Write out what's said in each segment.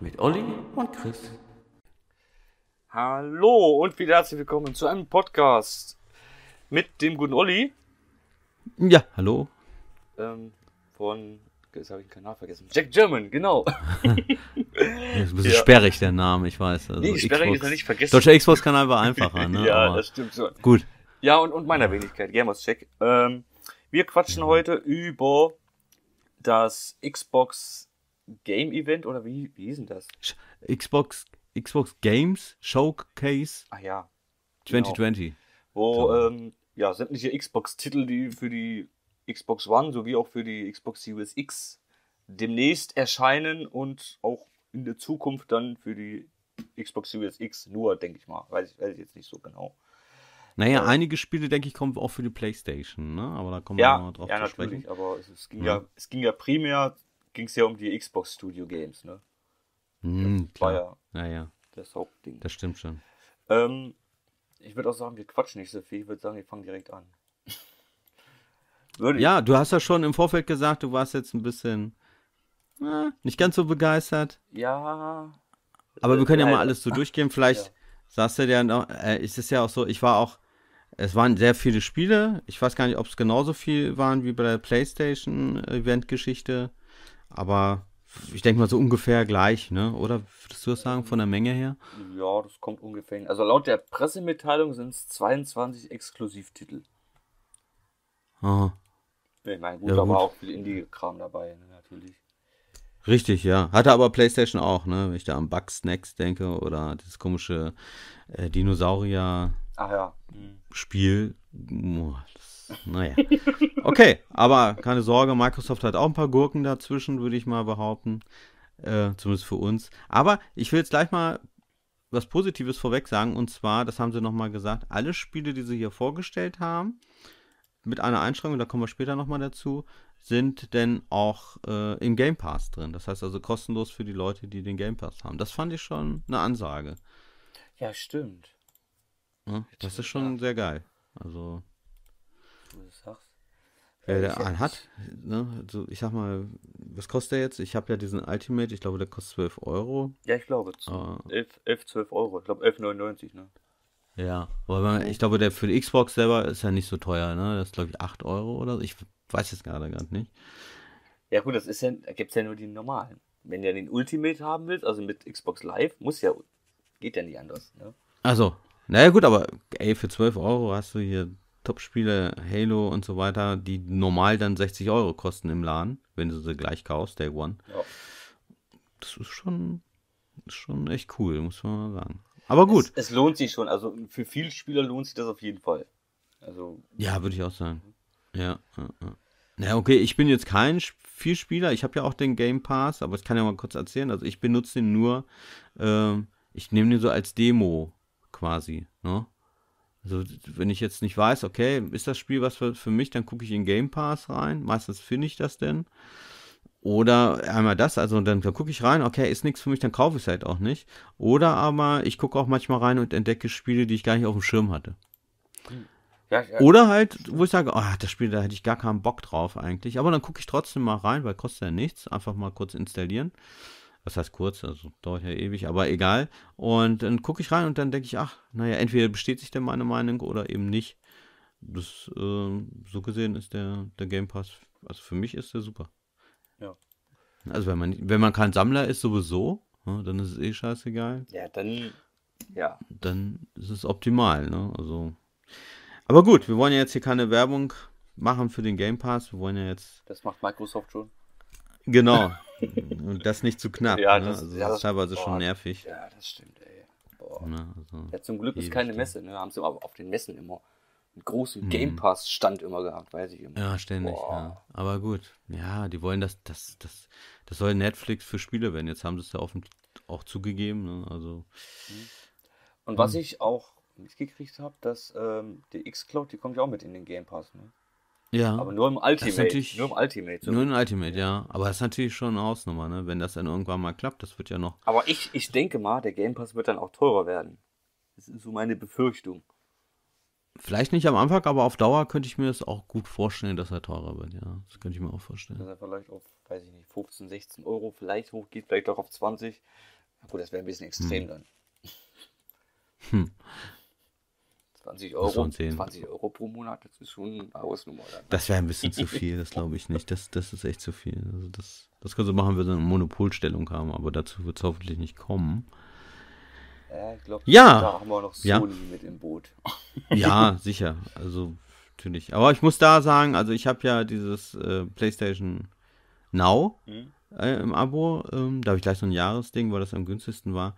mit Olli und Chris. Hallo und wieder herzlich willkommen zu einem Podcast mit dem guten Olli. Ja, hallo. Ähm, von, jetzt habe ich den Kanal vergessen. Jack German, genau. das ist ein bisschen ja. sperrig, der Name, ich weiß. Also nee, sperrig Xbox. ist er nicht vergessen. Deutscher Xbox-Kanal war einfacher, ne? ja, Aber das stimmt schon. Gut. Ja, und, und meiner Wenigkeit, Gamers Check. Ähm, wir quatschen ja. Mhm. heute über das Xbox Game Event oder wie, wie hieß denn das? Xbox, Xbox Games Showcase ah, ja. 2020. Genau. Wo genau. ähm, ja, sämtliche Xbox-Titel, die für die Xbox One sowie auch für die Xbox Series X demnächst erscheinen und auch in der Zukunft dann für die Xbox Series X nur, denke ich mal. Weiß ich, weiß ich jetzt nicht so genau. Naja, also, einige Spiele, denke ich, kommen auch für die Playstation, ne? aber da kommen ja, wir noch drauf ja, zu sprechen. Ja, natürlich, aber es, es ging ja. ja. es ging ja primär ging es ja um die Xbox Studio Games, ne? Hm, das war ja, naja. das Hauptding. Das stimmt schon. Ähm, ich würde auch sagen, wir quatschen nicht so viel. Ich würde sagen, wir fangen direkt an. ja, du hast ja schon im Vorfeld gesagt, du warst jetzt ein bisschen na, nicht ganz so begeistert. Ja. Aber wir können ja mal alles so durchgehen. Vielleicht ja. sagst du dir noch, äh, ist es ja auch so, ich war auch, es waren sehr viele Spiele. Ich weiß gar nicht, ob es genauso viel waren wie bei der PlayStation-Event-Geschichte. Aber ich denke mal so ungefähr gleich, ne? Oder würdest du das sagen, von der Menge her? Ja, das kommt ungefähr. Also laut der Pressemitteilung sind es 22 Exklusivtitel. Aha. Ich meine, gut, ja, da gut. war auch viel Indie-Kram dabei, ne, natürlich. Richtig, ja. Hatte aber PlayStation auch, ne? Wenn ich da an Bug Snacks denke oder dieses komische äh, Dinosaurier-Spiel. Ah, ja. Hm. das naja. Okay, aber keine Sorge, Microsoft hat auch ein paar Gurken dazwischen, würde ich mal behaupten. Äh, zumindest für uns. Aber ich will jetzt gleich mal was Positives vorweg sagen. Und zwar, das haben sie nochmal gesagt, alle Spiele, die sie hier vorgestellt haben, mit einer Einschränkung, da kommen wir später nochmal dazu, sind denn auch äh, im Game Pass drin. Das heißt also kostenlos für die Leute, die den Game Pass haben. Das fand ich schon eine Ansage. Ja, stimmt. Ja, ne? das ist schon sehr geil. Also wo du sagst. Äh, der hat, ne? Also ich sag mal, was kostet der jetzt? Ich habe ja diesen Ultimate, ich glaube, der kostet 12 Euro. Ja, ich glaube, äh, 11, 11, 12 Euro. Ich glaube, 11,99, ne? Ja, aber ich glaube, der für die Xbox selber ist ja nicht so teuer, ne? Das ist, glaube ich, 8 Euro oder so. Ich weiß jetzt gerade gar nicht. Ja, gut, das ist ja, da gibt es ja nur die normalen. Wenn du den Ultimate haben willst, also mit Xbox Live, muss ja, geht ja nicht anders, ne? Also, naja, gut, aber ey, für 12 Euro hast du hier Top-Spiele, Halo und so weiter, die normal dann 60 Euro kosten im Laden, wenn du sie gleich kaufst, Day One. Ja. Das ist schon, ist schon echt cool, muss man mal sagen. Aber gut. Es, es, lohnt sich schon. Also für viele Spieler lohnt sich das auf jeden Fall. Also. Ja, würde ich auch sagen. Ja, ja, ja. okay, ich bin jetzt kein Vielspieler. Ich habe ja auch den Game Pass, aber ich kann ja mal kurz erzählen. Also ich benutze ihn nur, äh, ich nehme ihn so als Demo quasi. Ne? Also, wenn ich jetzt nicht weiß, okay, ist das Spiel was für, für mich, dann gucke ich in Game Pass rein. Meistens finde ich das denn. Oder einmal das, also dann, dann gucke ich rein, okay, ist nichts für mich, dann kaufe ich es halt auch nicht. Oder aber ich gucke auch manchmal rein und entdecke Spiele, die ich gar nicht auf dem Schirm hatte. Ja, ja. Oder halt, wo ich sage, oh, das Spiel, da hätte ich gar keinen Bock drauf eigentlich. Aber dann gucke ich trotzdem mal rein, weil kostet ja nichts. Einfach mal kurz installieren was heißt kurz, also dauert ja ewig, aber egal. Und dann gucke ich rein und dann denke ich, ach, naja, entweder besteht sich denn meine Meinung oder eben nicht. Das, äh, so gesehen ist der, der Game Pass, also für mich ist der super. Ja. Also wenn man, wenn man kein Sammler ist sowieso, ne, dann ist es eh scheißegal. Ja, dann, ja. Dann ist es optimal, ne, also. Aber gut, wir wollen ja jetzt hier keine Werbung machen für den Game Pass, wir wollen ja jetzt... Das macht Microsoft schon. Genau. Und das nicht zu knapp. Ja, ne? das, ne? also ja, das, ist teilweise boah, schon nervig. Ja, das stimmt, ey. Ne, also ja, zum Glück ist keine Messe, ne? Haben sie aber auf den Messen immer einen großen hm. Game Pass-Stand immer gehabt, weiß ich immer. Ja, ständig, ja. Aber gut. Ja, die wollen das, das, das, das soll Netflix für Spiele werden. Jetzt haben sie es ja offen auch zugegeben, ne? Also. Mhm. Und was hm. ich auch mitgekriegt habe, dass ähm, die X-Cloud, die kommt ja auch mit in den Game Pass, ne? Ja. Aber nur im Ultimate. Nur im Ultimate. So. Nur im Ultimate, ja. Aber das ist natürlich schon eine Hausnummer, ne? Wenn das dann irgendwann mal klappt, das wird ja noch. Aber ich, ich denke mal, der Game Pass wird dann auch teurer werden. Das ist so meine Befürchtung. Vielleicht nicht am Anfang, aber auf Dauer könnte ich mir das auch gut vorstellen, dass er teurer wird, ja. Das könnte ich mir auch vorstellen. Dass er vielleicht auf, weiß ich nicht, 15, 16 Euro vielleicht hochgeht, vielleicht auch auf 20. Na gut, das wäre ein bisschen extrem hm. dann. Hm. 20 Euro, 20 Euro pro Monat, das ist schon eine Hausnummer. Oder? Ne? Das wäre ein bisschen zu viel, das glaube ich nicht. Das, das ist echt zu viel. Also das, das können sie machen, wenn sie eine Monopolstellung haben, aber dazu wird es hoffentlich nicht kommen. Äh, ich glaube, ja. da haben wir noch Sony ja. mit im Boot. Ja, sicher. Also natürlich. Aber ich muss da sagen, also ich habe ja dieses äh, PlayStation Now. Hm? Äh, im Abo. Ähm, da habe ich gleich so ein Jahresding, weil das am günstigsten war.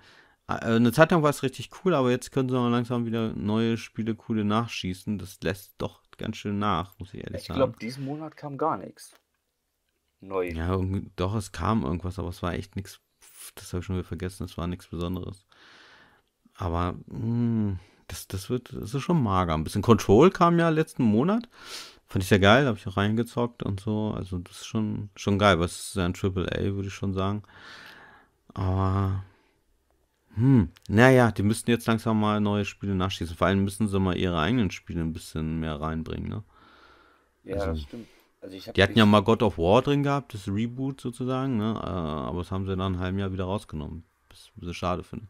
Äh, eine Zeit lang war es richtig cool, aber jetzt können sie auch langsam wieder neue Spiele coole nachschießen. Das lässt doch ganz schön nach, muss ich ehrlich ich sagen. Ich glaube, diesen Monat kam gar nichts. Neu. Ja, doch, es kam irgendwas, aber es war echt nichts. Das habe ich schon wieder vergessen, es war nichts Besonderes. Aber mh, hm, das, das wird, das ist schon mager. Ein bisschen Control kam ja letzten Monat. Fand ich sehr geil, habe ich auch reingezockt und so. Also, das ist schon, schon geil, was ist ja ein AAA, würde ich schon sagen. Aber hm, naja, die müssten jetzt langsam mal neue Spiele nachschießen. Vor allem müssen sie mal ihre eigenen Spiele ein bisschen mehr reinbringen, ne? Ja, also, das stimmt. Also die hatten ja mal God of War drin gehabt, das Reboot sozusagen, ne? Äh, aber das haben sie dann ein halben Jahr wieder rausgenommen. Das ist schade finde.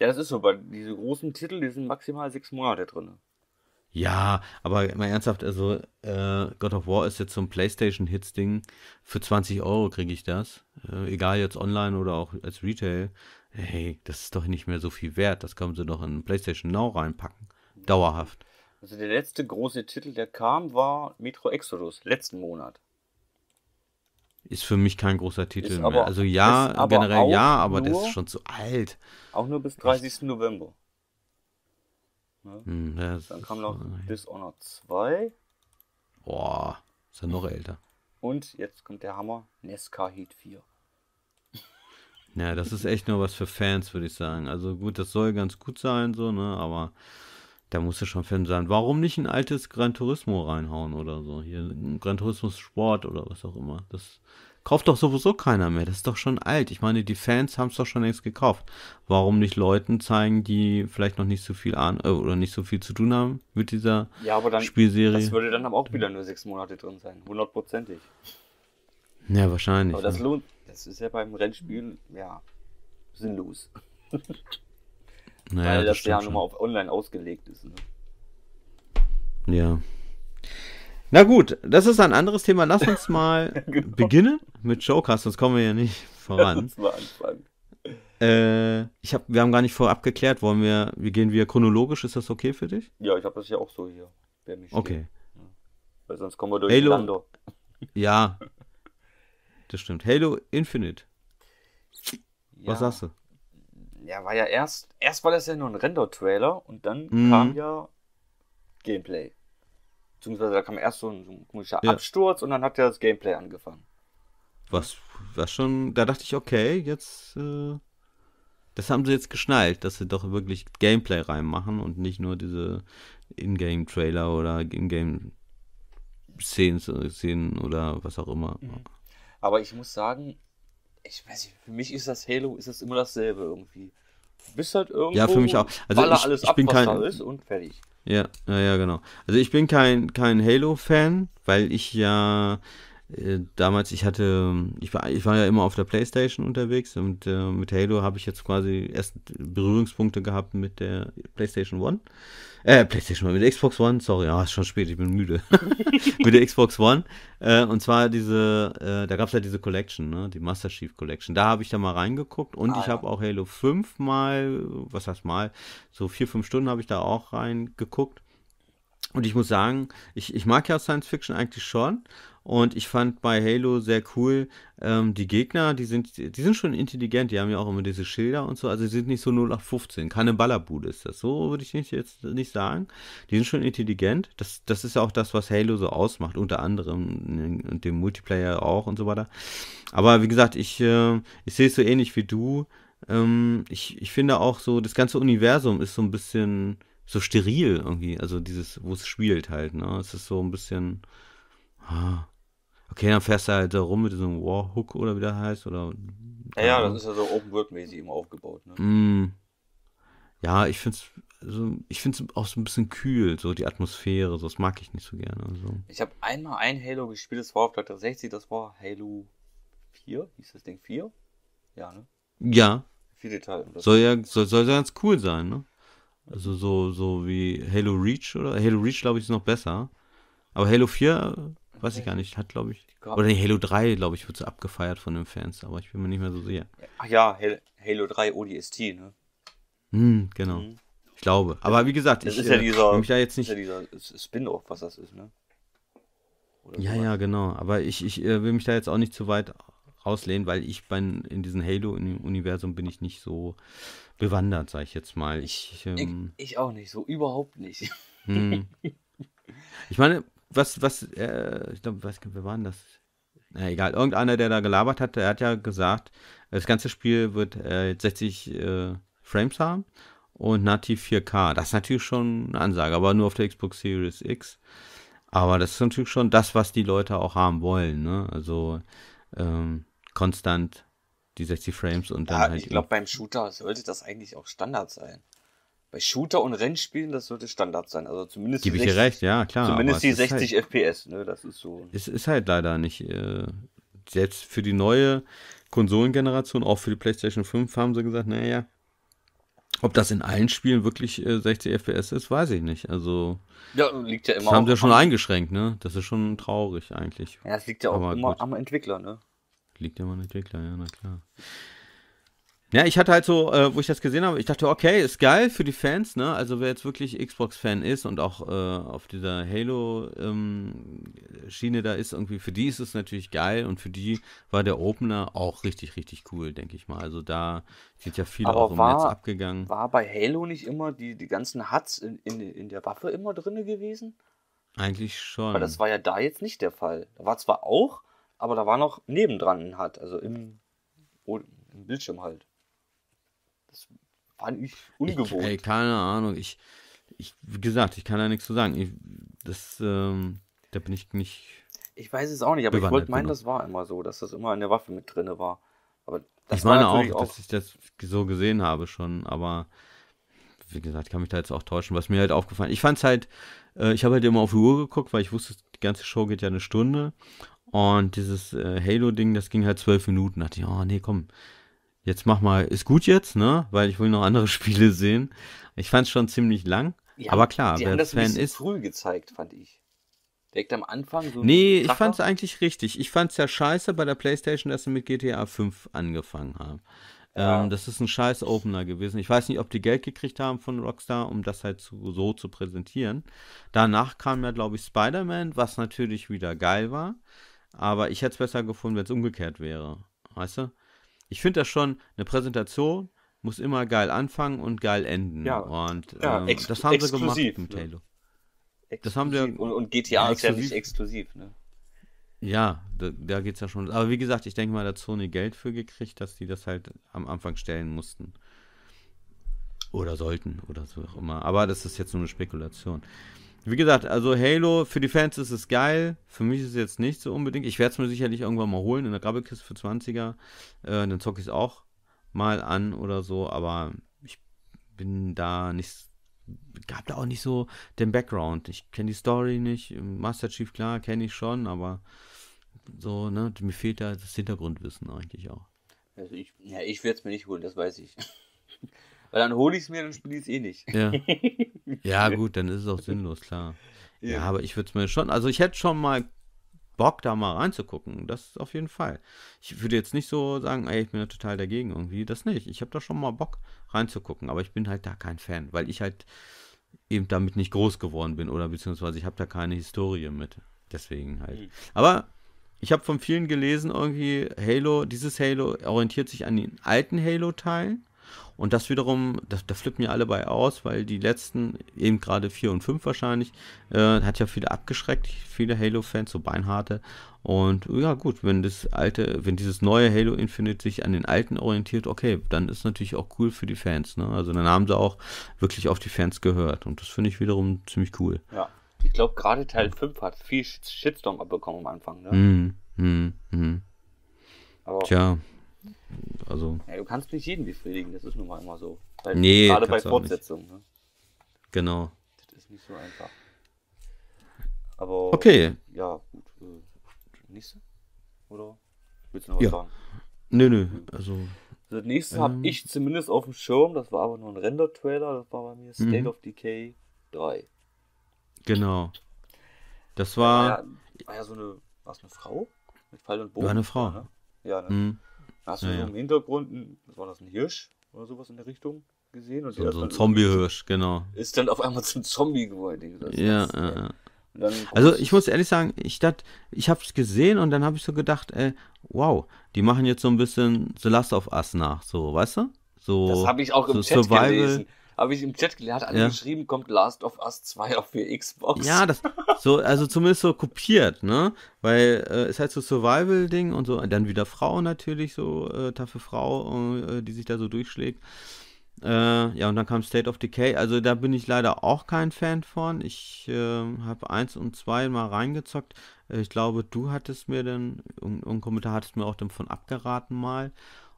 Ja, das ist so, weil diese großen Titel, die sind maximal sechs Monate drin. Ja, aber mal ernsthaft, also äh, God of War ist jetzt so ein PlayStation-Hits-Ding. Für 20 Euro kriege ich das. Äh, egal jetzt online oder auch als Retail hey, das ist doch nicht mehr so viel wert, das können sie doch in PlayStation Now reinpacken. Dauerhaft. Also der letzte große Titel, der kam, war Metro Exodus, letzten Monat. Ist für mich kein großer Titel ist mehr. also ja, generell ja, aber nur, das ist schon zu alt. Auch nur bis 30. Ich, November. Ne? Mh, hm, Dann kam noch Dishonored 2. Boah, ist ja noch älter. Und jetzt kommt der Hammer, Nesca Heat 4. Ja, das ist echt nur was für Fans, würde ich sagen. Also gut, das soll ganz gut sein, so, ne, aber da musst du schon Fan sein. Warum nicht ein altes Gran Turismo reinhauen oder so? Hier ein Gran Turismo Sport oder was auch immer. Das kauft doch sowieso keiner mehr. Das ist doch schon alt. Ich meine, die Fans haben es doch schon längst gekauft. Warum nicht Leuten zeigen, die vielleicht noch nicht so viel an äh, oder nicht so viel zu tun haben mit dieser Spielserie? ja, aber dann, Spielserie? Das würde dann aber auch wieder nur sechs Monate drin sein. Hundertprozentig. Ja, wahrscheinlich. Aber das ja. Ne? lohnt, das ist ja beim Rennspiel, ja, sinnlos. Naja, Weil das, das ja nochmal auf online ausgelegt ist. Ne? Ja. Na gut, das ist ein anderes Thema. Lass uns mal genau. beginnen mit Showcast, sonst kommen wir ja nicht voran. Lass uns mal anfangen. Äh, ich hab, wir haben gar nicht vorab geklärt, wollen wir, wir gehen wir chronologisch, ist das okay für dich? Ja, ich habe das ja auch so hier. okay. Ja. Weil sonst kommen wir durch Halo, Lando. Ja, Das stimmt. Halo Infinite. Ja. Was sagst du? Ja, war ja erst, erst war das ja nur ein Render-Trailer und dann mhm. kam ja Gameplay. Beziehungsweise da kam erst so ein, so ein komischer ja. Absturz und dann hat ja das Gameplay angefangen. Was, was schon, da dachte ich, okay, jetzt, äh, das haben sie jetzt geschnallt, dass sie doch wirklich Gameplay reinmachen und nicht nur diese Ingame-Trailer oder Ingame-Szenen Szenen oder was auch immer. Mhm. Aber ich muss sagen, ich weiß nicht, für mich ist das Halo ist das immer dasselbe irgendwie. Du bist halt irgendwo. Ja, für mich auch. Also ich, alles ich ab, bin kein und fertig. Ja, ja, genau. Also ich bin kein kein Halo Fan, weil ich ja äh, damals, ich hatte, ich war, ich war ja immer auf der Playstation unterwegs und äh, mit Halo habe ich jetzt quasi erst Berührungspunkte gehabt mit der Playstation One. Äh, Playstation One, mit der Xbox One, sorry, ja, ah, ist schon spät, ich bin müde. mit der Xbox One. Äh, und zwar diese, äh, da gab es ja halt diese Collection, ne? die Master Chief Collection. Da habe ich da mal reingeguckt und ah, ich ja. habe auch Halo 5 mal, was heißt mal, so vier, fünf Stunden habe ich da auch reingeguckt. Und ich muss sagen, ich, ich mag ja Science Fiction eigentlich schon. Und ich fand bei Halo sehr cool, ähm, die Gegner, die sind, die sind schon intelligent, die haben ja auch immer diese Schilder und so, also die sind nicht so 0 auf 15. Keine Ballerbude ist das. So würde ich nicht, jetzt nicht sagen. Die sind schon intelligent. Das, das ist ja auch das, was Halo so ausmacht, unter anderem und dem Multiplayer auch und so weiter. Aber wie gesagt, ich, äh, ich sehe es so ähnlich wie du. Ähm, ich, ich finde auch so, das ganze Universum ist so ein bisschen so steril irgendwie. Also dieses, wo es spielt halt, ne? Es ist so ein bisschen. Ah, Okay, dann fährst du halt da rum mit diesem Warhook oder wie der heißt. Oder, ja, ja, das ist ja so Open-World-mäßig immer aufgebaut. Ne? Mm. Ja, ich finde es also ich finde auch so ein bisschen kühl, so die Atmosphäre, so, das mag ich nicht so gerne. Also. Ich habe einmal ein Halo gespielt, das war auf der 360, das war Halo 4, hieß das Ding 4? Ja, ne? Ja. Viele Detail. Soll ja, soll, soll ganz cool sein, ne? Also so, so wie Halo Reach oder Halo Reach, glaube ich, ist noch besser. Aber Halo 4 Weiß ich gar nicht. Hat, glaube ich. Oder nee, Halo 3, glaube ich, wird so abgefeiert von den Fans, aber ich bin mir nicht mehr so sicher. Ach ja, Halo 3 ODST, ne? Hm, genau. Mhm. Ich glaube. Aber wie gesagt, das ich ist ja äh, dieser, mich da jetzt nicht. Das ist ja dieser Spin-off, was das ist, ne? Oder ja, ja, genau. Aber ich, ich äh, will mich da jetzt auch nicht zu weit rauslehnen, weil ich bin in diesem Halo-Universum bin ich nicht so bewandert, sag ich jetzt mal. Ich, ich, ähm, ich, ich auch nicht, so überhaupt nicht. Hm. Ich meine, was, was, äh, ich glaube, weiß wer war denn das? Na egal, irgendeiner, der da gelabert hat, der hat ja gesagt, das ganze Spiel wird äh, 60 äh, Frames haben und nativ 4K. Das ist natürlich schon eine Ansage, aber nur auf der Xbox Series X. Aber das ist natürlich schon das, was die Leute auch haben wollen. Ne? Also ähm, konstant die 60 Frames und dann ja, halt. Ich glaube, beim Shooter sollte das eigentlich auch Standard sein bei Shooter und Rennspielen, das sollte Standard sein. Also zumindest. Gebe 60, dir recht, ja, klar. Zumindest die 60 halt, FPS, ne? Das ist so. Es ist halt leider nicht. Äh, selbst für die neue Konsolengeneration, auch für die PlayStation 5, haben sie gesagt, naja, ob das in allen Spielen wirklich äh, 60 FPS ist, weiß ich nicht. Also ja, liegt ja immer das haben sie ja schon eingeschränkt, ne? Das ist schon traurig eigentlich. Ja, das liegt ja auch immer am Entwickler, ne? Liegt ja immer am Entwickler, ja, na klar. Ja, ich hatte halt so, äh, wo ich das gesehen habe, ich dachte, okay, ist geil für die Fans, ne? Also wer jetzt wirklich Xbox-Fan ist und auch äh, auf dieser Halo-Schiene ähm, da ist, irgendwie, für die ist es natürlich geil und für die war der Opener auch richtig, richtig cool, denke ich mal. Also da sind ja viele Aber auch im war, Netz abgegangen. War bei Halo nicht immer die, die ganzen Huts in, in, in der Waffe immer drin gewesen? Eigentlich schon. Aber das war ja da jetzt nicht der Fall. Da war zwar auch, aber da war noch nebendran ein Hut, also im, im Bildschirm halt fand ich ungewohnt. Ich, ey, keine Ahnung. Ich, ich, wie gesagt, ich kann da nichts zu sagen. Ich, das, ähm, da bin ich nicht. Ich weiß es auch nicht, aber ich wollte meinen, genau. das war immer so, dass das immer in der Waffe mit drin war. Aber das ich meine auch, auch, dass ich das so gesehen habe schon, aber wie gesagt, ich kann mich da jetzt auch täuschen, was mir halt aufgefallen Ich fand es halt, äh, ich habe halt immer auf die Uhr geguckt, weil ich wusste, die ganze Show geht ja eine Stunde. Und dieses äh, Halo-Ding, das ging halt zwölf Minuten. Da dachte ich, oh nee, komm, jetzt mach mal, ist gut jetzt, ne? Weil ich will noch andere Spiele sehen. Ich fand es schon ziemlich lang. Ja, aber klar, wer das Fan ist. früh gezeigt, fand ich. Direkt am Anfang so Nee, ich fand's eigentlich richtig. Ich fand's ja scheiße bei der PlayStation, dass sie mit GTA 5 angefangen haben. Ähm, das ist ein scheiß Opener gewesen. Ich weiß nicht, ob die Geld gekriegt haben von Rockstar, um das halt zu, so zu präsentieren. Danach kam ja, glaube ich, Spider-Man, was natürlich wieder geil war. Aber ich hätte es besser gefunden, wenn es umgekehrt wäre. Weißt du? ich finde das schon, eine Präsentation muss immer geil anfangen und geil enden. Ja. Und ja, ähm, das haben sie gemacht mit ne? Halo. Ne? Das haben wir, und, und GTA ja, ist ja nicht exklusiv, ne? Ja, da, da geht es ja schon. Aber wie gesagt, ich denke mal, da hat Sony Geld für gekriegt, dass die das halt am Anfang stellen mussten. Oder sollten oder so auch immer. Aber das ist jetzt nur eine Spekulation. Wie gesagt, also Halo, für die Fans ist es geil. Für mich ist es jetzt nicht so unbedingt. Ich werde es mir sicherlich irgendwann mal holen in der Grabbelkiste für 20er. Äh, dann zocke ich es auch mal an oder so. Aber ich bin da nicht. Gab da auch nicht so den Background. Ich kenne die Story nicht. Master Chief, klar, kenne ich schon. Aber so, ne, mir fehlt da das Hintergrundwissen eigentlich auch. Also ich, ja, ich werde es mir nicht holen, das weiß ich. Weil dann hole ich es mir, dann spiele ich es eh nicht. Ja. ja, gut, dann ist es auch sinnlos, klar. Ja, ja aber ich würde es mir schon, also ich hätte schon mal Bock, da mal reinzugucken. Das auf jeden Fall. Ich würde jetzt nicht so sagen, ey, ich bin da total dagegen irgendwie. Das nicht. Ich habe da schon mal Bock reinzugucken, aber ich bin halt da kein Fan, weil ich halt eben damit nicht groß geworden bin oder beziehungsweise ich habe da keine Historie mit. Deswegen halt. Hm. Aber ich habe von vielen gelesen, irgendwie Halo, dieses Halo orientiert sich an den alten Halo-Teilen und das wiederum, das, da flippen ja alle bei aus, weil die letzten, eben gerade 4 und 5 wahrscheinlich, äh, hat ja viele abgeschreckt, viele Halo-Fans, so Beinharte. Und ja, gut, wenn das alte, wenn dieses neue Halo Infinite sich an den alten orientiert, okay, dann ist natürlich auch cool für die Fans. Ne? Also dann haben sie auch wirklich auf die Fans gehört. Und das finde ich wiederum ziemlich cool. Ja, ich glaube, gerade Teil 5 hat viel Shitstorm abbekommen am Anfang. Ne? Mm, mm, mm. Aber Tja, also. Ja, du kannst nicht jeden befriedigen, das ist nun mal immer so. Weil nee, gerade bei Fortsetzungen. Ne? Genau. Das ist nicht so einfach. Aber. Okay. Ja, gut. Äh, nächste? Oder? Willst du noch was ja. sagen? Nö, nö. Also. also das nächste ähm, habe ich zumindest auf dem Schirm, das war aber nur ein Render-Trailer, das war bei mir mhm. State mh. of Decay 3. Genau. Das war. War ja, war ja so eine. War es eine Frau? Mit Pfeil und Bogen. War eine Frau. Ja, ne? ja ne? Mhm. Hast du ja, so im Hintergrund, war das, ein Hirsch oder sowas in der Richtung gesehen? Und so, so ein Zombie-Hirsch, genau. Ist dann auf einmal zum Zombie geworden. Das, ja, also das, ja, ja. Also ich muss ehrlich sagen, ich dat, ich habe es gesehen und dann habe ich so gedacht, ey, äh, wow, die machen jetzt so ein bisschen The Last of Us nach, so, weißt du? So, das habe ich auch im so Chat Survival. gelesen habe ich im Chat gelernt, hat alle ja. geschrieben, kommt Last of Us 2 auf für Xbox. Ja, das, so, also zumindest so kopiert, ne? Weil äh, es halt so Survival-Ding und so, dann wieder Frau natürlich, so äh, taffe Frau, äh, die sich da so durchschlägt. Äh, ja, und dann kam State of Decay. Also da bin ich leider auch kein Fan von. Ich äh, habe eins und zwei mal reingezockt. Äh, ich glaube, du hattest mir dann, irgendein Kommentar hattest mir auch davon abgeraten mal.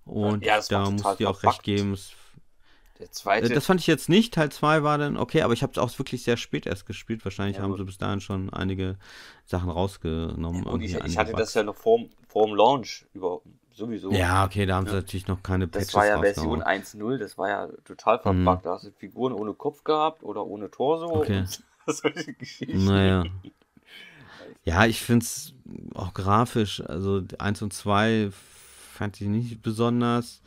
Und ja, da muss ich dir auch recht geben, es der zweite. Äh, das fand ich jetzt nicht. Teil 2 war dann okay, aber ich habe es auch wirklich sehr spät erst gespielt. Wahrscheinlich ja, haben sie bis dahin schon einige Sachen rausgenommen. Ja, und ich, ich hatte das ja noch vor, vor dem Launch über, sowieso. Ja, okay, da haben ja. sie natürlich noch keine Patches Das war ja Version 1.0, das war ja total verpackt. Mhm. Da hast du Figuren ohne Kopf gehabt oder ohne Torso. Okay. Naja. Ja, ich finde es auch grafisch, also 1 und 2 fand ich nicht besonders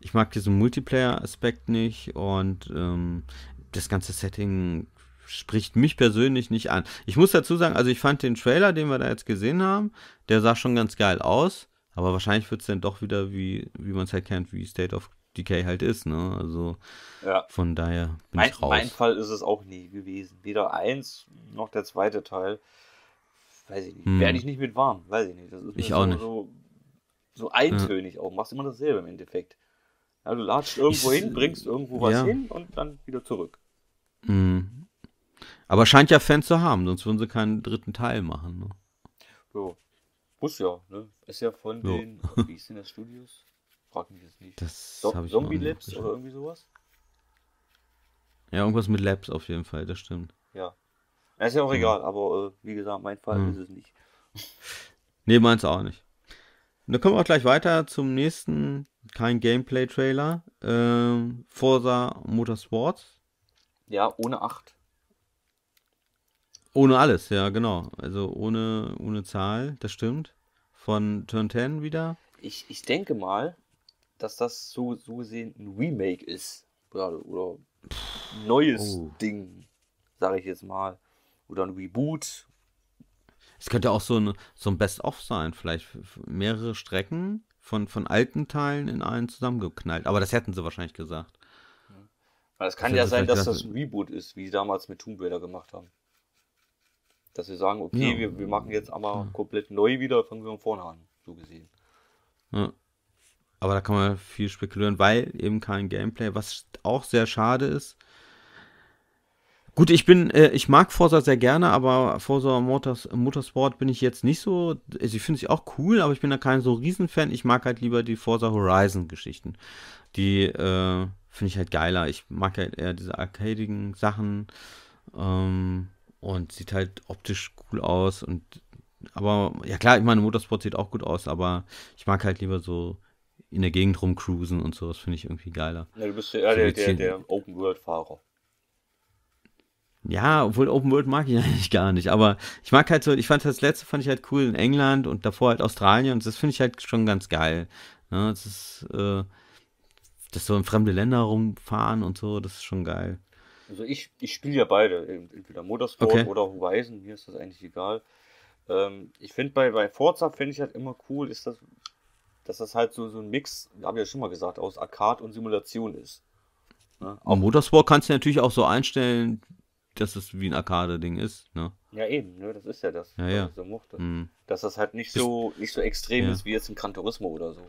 ich mag diesen Multiplayer-Aspekt nicht und ähm, das ganze Setting spricht mich persönlich nicht an. Ich muss dazu sagen, also ich fand den Trailer, den wir da jetzt gesehen haben, der sah schon ganz geil aus, aber wahrscheinlich wird es dann doch wieder, wie, wie man es halt kennt, wie State of Decay halt ist, ne? Also ja. von daher bin mein, ich raus. Mein Fall ist es auch nie gewesen. Weder eins noch der zweite Teil. Weiß ich nicht. Hm. Werde ich nicht mit warm, weiß ich nicht. Das ist ich auch nicht. so, so eintönig ja. auch. Machst immer dasselbe im Endeffekt. Ja, du latscht irgendwo hin, bringst irgendwo was ja. hin und dann wieder zurück. Mhm. Aber scheint ja Fans zu haben, sonst würden sie keinen dritten Teil machen. Ne? So. Muss ja, ne? Ist ja von so. den, wie ist denn das Studios? Frag mich jetzt nicht. Das so ich Zombie Labs oder irgendwie sowas? Ja, irgendwas mit Labs auf jeden Fall, das stimmt. Ja. ist ja auch mhm. egal, aber äh, wie gesagt, mein Fall mhm. ist es nicht. Nee, meins auch nicht. Und da kommen wir auch gleich weiter zum nächsten, kein Gameplay-Trailer, ähm, Forza Motorsports. Ja, ohne 8. Ohne alles, ja, genau. Also ohne, ohne Zahl, das stimmt. Von Turn 10 wieder. Ich, ich denke mal, dass das so, so gesehen ein Remake ist. Oder, oder neues oh. Ding, sage ich jetzt mal. Oder ein Reboot es könnte auch so ein, so ein Best-of sein, vielleicht mehrere Strecken von, von alten Teilen in einen zusammengeknallt. Aber das hätten sie wahrscheinlich gesagt. Ja. Es kann ja sein, dass das ein Reboot ist, wie sie damals mit Tomb Raider gemacht haben. Dass sie sagen, okay, ja. wir, wir machen jetzt einmal ja. komplett neu wieder, fangen wir von vorne an, so gesehen. Ja. Aber da kann man viel spekulieren, weil eben kein Gameplay, was auch sehr schade ist, Gut, ich bin, äh, ich mag Forza sehr gerne, aber Forza Motors, Motorsport bin ich jetzt nicht so. Also ich finde sie auch cool, aber ich bin da kein so Riesenfan. Ich mag halt lieber die Forza Horizon-Geschichten. Die äh, finde ich halt geiler. Ich mag halt eher diese arcadigen Sachen. Ähm, und sieht halt optisch cool aus. Und aber, ja klar, ich meine, Motorsport sieht auch gut aus, aber ich mag halt lieber so in der Gegend rumcruisen und so, das finde ich irgendwie geiler. Ja, du bist ja so der, der, der Open-World-Fahrer. Ja, obwohl Open World mag ich eigentlich gar nicht. Aber ich mag halt so, ich fand das letzte fand ich halt cool in England und davor halt Australien und das finde ich halt schon ganz geil. Ja, ne? das ist, äh, das so in fremde Länder rumfahren und so, das ist schon geil. Also ich, ich spiele ja beide, entweder Motorsport okay. oder Horizon, mir ist das eigentlich egal. Ähm, ich finde bei, bei Forza finde ich halt immer cool, ist das, dass das halt so, so ein Mix, habe ich ja schon mal gesagt, aus Arcade und Simulation ist. Ne? Auch Motorsport kannst du natürlich auch so einstellen, dass es wie ein Arcade-Ding ist, ne? Ja, eben, ne, das ist ja das, ja, ja. so also, mochte. Mhm. Dass das halt nicht so, nicht so extrem ja. ist wie jetzt ein Gran Turismo oder so.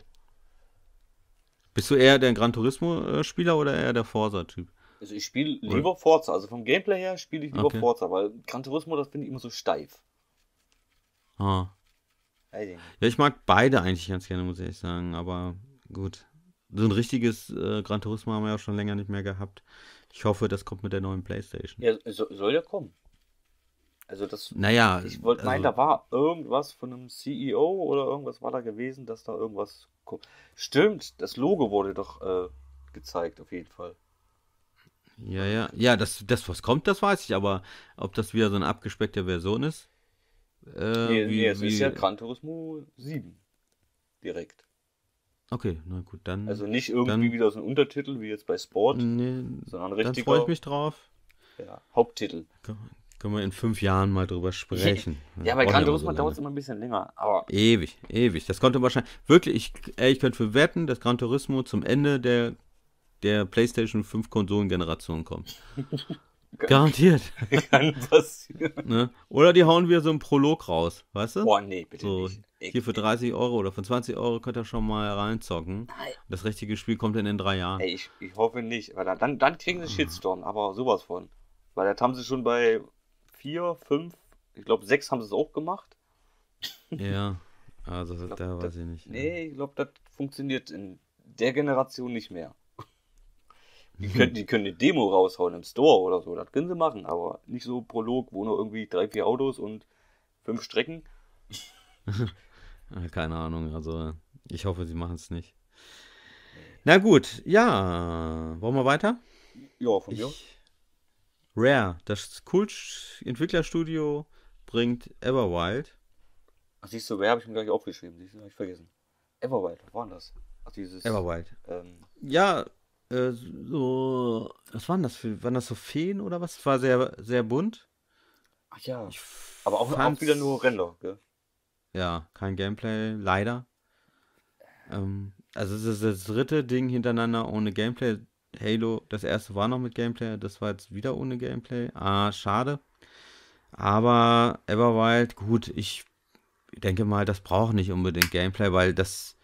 Bist du eher der Gran Turismo-Spieler oder eher der Forza-Typ? Also ich spiele lieber Forza, also vom Gameplay her spiele ich lieber okay. Forza, weil Gran Turismo, das finde ich immer so steif. Ah. Ja, ich mag beide eigentlich ganz gerne, muss ich sagen, aber gut. So ein richtiges äh, Gran Turismo haben wir ja auch schon länger nicht mehr gehabt. Ich hoffe, das kommt mit der neuen Playstation. Ja, so, soll ja kommen. Also das. Naja. Ich wollte, also, nein, da war irgendwas von einem CEO oder irgendwas war da gewesen, dass da irgendwas kommt. Stimmt, das Logo wurde doch äh, gezeigt, auf jeden Fall. Ja, ja. Ja, das, das, was kommt, das weiß ich, aber ob das wieder so eine abgespeckte Version ist. Äh, nee, wie, nee, es wie, ist ja Gran Turismo 7. Direkt. Okay, na gut, dann. Also nicht irgendwie dann, wieder so ein Untertitel wie jetzt bei Sport, nee, sondern richtig. Dann freue ich mich drauf. Ja, Haupttitel. Können wir in fünf Jahren mal drüber sprechen. Ja, ja bei Gran Turismo dauert es immer ein bisschen länger. Aber ewig, ewig. Das konnte wahrscheinlich. Wirklich, ich, ich könnte für wetten, dass Gran Turismo zum Ende der, der PlayStation 5 Konsolengeneration kommt. Garantiert. Kann passieren. Ne? Oder die hauen wir so einen Prolog raus, weißt du? Boah, nee, bitte so, nicht. hier für 30 Euro oder von 20 Euro könnt ihr schon mal reinzocken. Nein. Das richtige Spiel kommt dann in drei Jahren. Ey, ich, ich hoffe nicht, weil dann, dann kriegen sie ah. Shitstorm, aber sowas von. Weil das haben sie schon bei vier, fünf, ich glaube sechs haben sie es auch gemacht. Ja, also glaub, da weiß das, ich nicht. Nee, ich glaube, das funktioniert in der Generation nicht mehr. Die mhm. können, die können eine Demo raushauen im Store oder so, das können sie machen, aber nicht so Prolog, wo nur irgendwie drei, vier Autos und fünf Strecken. Keine Ahnung, also ich hoffe, sie machen es nicht. Na gut, ja, wollen wir weiter? Ja, von mir. Ich, Rare, das kult entwicklerstudio bringt Everwild. Ach, siehst du, Rare habe ich mir gleich aufgeschrieben, siehst du, habe ich vergessen. Everwild, was war denn das? Ach, dieses. Everwild. Ähm, ja, äh, so, was waren das für, waren das so Feen oder was? Das war sehr, sehr bunt. Ach ja. Ich aber auch, auch wieder nur Render, gell? Ja, kein Gameplay, leider. Ähm, also es ist das dritte Ding hintereinander ohne Gameplay. Halo, das erste war noch mit Gameplay, das war jetzt wieder ohne Gameplay. Ah, schade. Aber Everwild, gut, ich denke mal, das braucht nicht unbedingt Gameplay, weil das,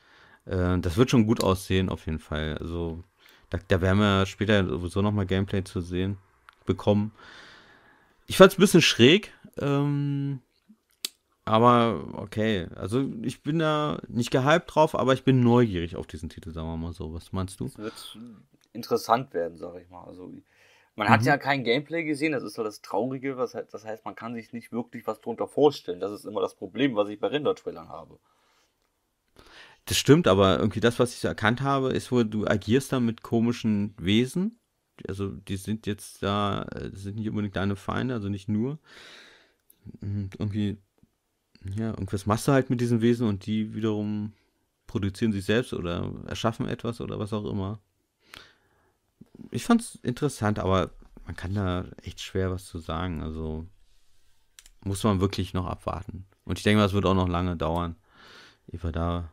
äh, das wird schon gut aussehen auf jeden Fall. Also da, da werden wir später sowieso nochmal Gameplay zu sehen bekommen. Ich fand es ein bisschen schräg, ähm, aber okay. Also ich bin da nicht gehypt drauf, aber ich bin neugierig auf diesen Titel, sagen wir mal so. Was meinst du? Es wird interessant werden, sag ich mal. Also man mhm. hat ja kein Gameplay gesehen, das ist halt das Traurige. Was, das heißt, man kann sich nicht wirklich was drunter vorstellen. Das ist immer das Problem, was ich bei Rinder-Trailern habe. Das stimmt, aber irgendwie das, was ich so erkannt habe, ist wohl, du agierst da mit komischen Wesen. Also die sind jetzt da, äh, sind nicht unbedingt deine Feinde, also nicht nur. Und mhm, irgendwie, ja, irgendwas machst du halt mit diesen Wesen und die wiederum produzieren sich selbst oder erschaffen etwas oder was auch immer. Ich fand's interessant, aber man kann da echt schwer was zu sagen. Also muss man wirklich noch abwarten. Und ich denke, das wird auch noch lange dauern, ehe wir da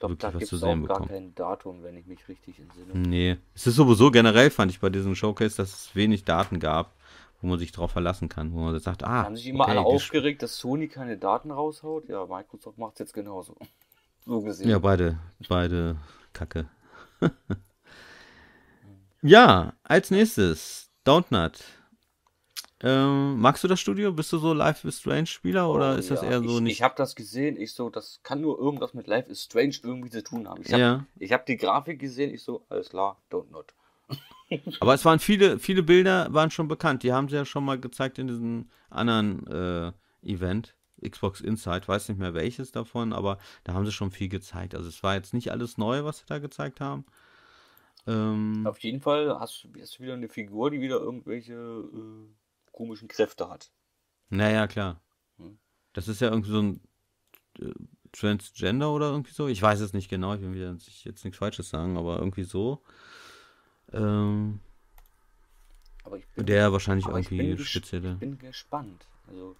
doch, wirklich was zu sehen bekommen. gar kein Datum, wenn ich mich richtig entsinne. Nee, es ist sowieso generell, fand ich bei diesem Showcase, dass es wenig Daten gab, wo man sich drauf verlassen kann, wo man sagt, ah. haben sich immer okay, alle aufgeregt, dass Sony keine Daten raushaut. Ja, Microsoft macht es jetzt genauso. So gesehen. Ja, beide, beide Kacke. ja, als nächstes, Nut. Ähm, magst du das Studio? Bist du so Live is Strange Spieler oder oh, ist ja. das eher so ich, nicht? Ich habe das gesehen, ich so, das kann nur irgendwas mit Live is Strange irgendwie zu tun haben. Ich habe ja. hab die Grafik gesehen, ich so, alles klar, don't not. Aber es waren viele, viele Bilder waren schon bekannt. Die haben sie ja schon mal gezeigt in diesem anderen äh, Event. Xbox Inside, weiß nicht mehr welches davon, aber da haben sie schon viel gezeigt. Also es war jetzt nicht alles neu, was sie da gezeigt haben. Ähm, Auf jeden Fall hast, hast du wieder eine Figur, die wieder irgendwelche äh, komischen Kräfte hat. Naja, klar. Hm. Das ist ja irgendwie so ein äh, Transgender oder irgendwie so. Ich weiß es nicht genau, ich will jetzt, jetzt nichts Falsches sagen, aber irgendwie so. Ähm, aber ich bin, der wahrscheinlich irgendwie spezielle. Ich bin gespannt. Also,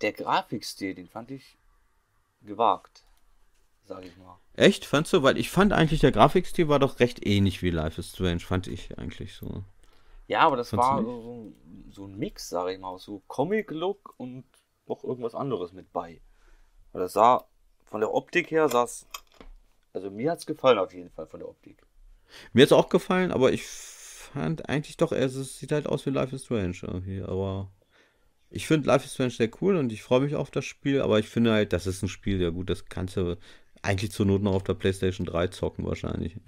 der Grafikstil, den fand ich gewagt, sag ich mal. Echt? Fandst du? Weil ich fand eigentlich, der Grafikstil war doch recht ähnlich wie Life is Strange, fand ich eigentlich so. Ja, aber das war so, so, ein Mix, sage ich mal, so Comic-Look und noch irgendwas anderes mit bei. Weil das sah, von der Optik her saß, also mir hat es gefallen auf jeden Fall von der Optik. Mir hat es auch gefallen, aber ich fand eigentlich doch, es sieht halt aus wie Life is Strange irgendwie, aber ich finde Life is Strange sehr cool und ich freue mich auf das Spiel, aber ich finde halt, das ist ein Spiel, ja gut, das kannst du eigentlich zur Not noch auf der PlayStation 3 zocken wahrscheinlich.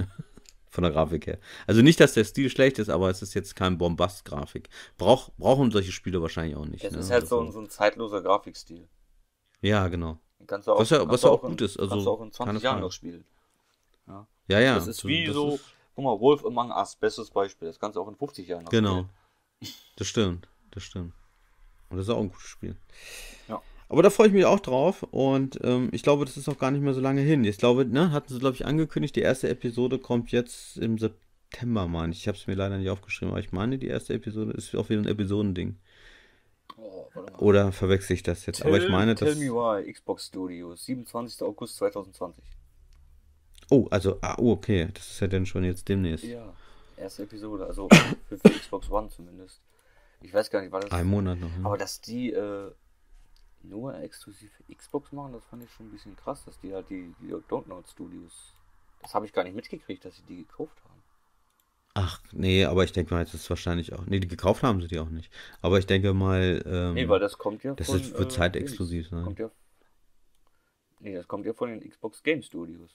von der Grafik her. Also nicht, dass der Stil schlecht ist, aber es ist jetzt kein Bombast-Grafik. Brauch, brauchen solche Spiele wahrscheinlich auch nicht. Es ne? ist halt so ein, also so ein zeitloser Grafikstil. Ja, genau. Kannst du auch, was ja, was ja auch, gut in, ist. Also, kannst du auch in 20 Jahren noch spielen. Ja, ja. ja das ist so, wie das so, ist... guck mal, Wolf Among Us, bestes Beispiel. Das kannst du auch in 50 Jahren noch genau. spielen. Genau. Das stimmt, das stimmt. Und das ist auch ein gutes Spiel. Aber da freue ich mich auch drauf und ähm, ich glaube, das ist noch gar nicht mehr so lange hin. Ich glaube, ne, hatten sie, glaube ich, angekündigt, die erste Episode kommt jetzt im September, meine ich. Ich habe es mir leider nicht aufgeschrieben, aber ich meine, die erste Episode ist auch wieder ein Episodending. Oh, Oder verwechsel ich das jetzt? Tell, aber ich meine, das. me why, Xbox Studios, 27. August 2020. Oh, also, ah, oh, okay, das ist ja dann schon jetzt demnächst. Ja, erste Episode, also für, für Xbox One zumindest. Ich weiß gar nicht, war das. Ein Monat noch. Ne? Aber dass die. Äh, nur exklusiv Xbox machen, das fand ich schon ein bisschen krass, dass die halt die, die Don't Studios. Das habe ich gar nicht mitgekriegt, dass sie die gekauft haben. Ach, nee, aber ich denke mal, jetzt ist wahrscheinlich auch. Nee, die gekauft haben sie die auch nicht. Aber ich denke mal. Ähm, nee, weil das kommt ja. Das von, Das wird äh, zeitexklusiv sein. Kommt ja, nee, das kommt ja von den Xbox Game Studios.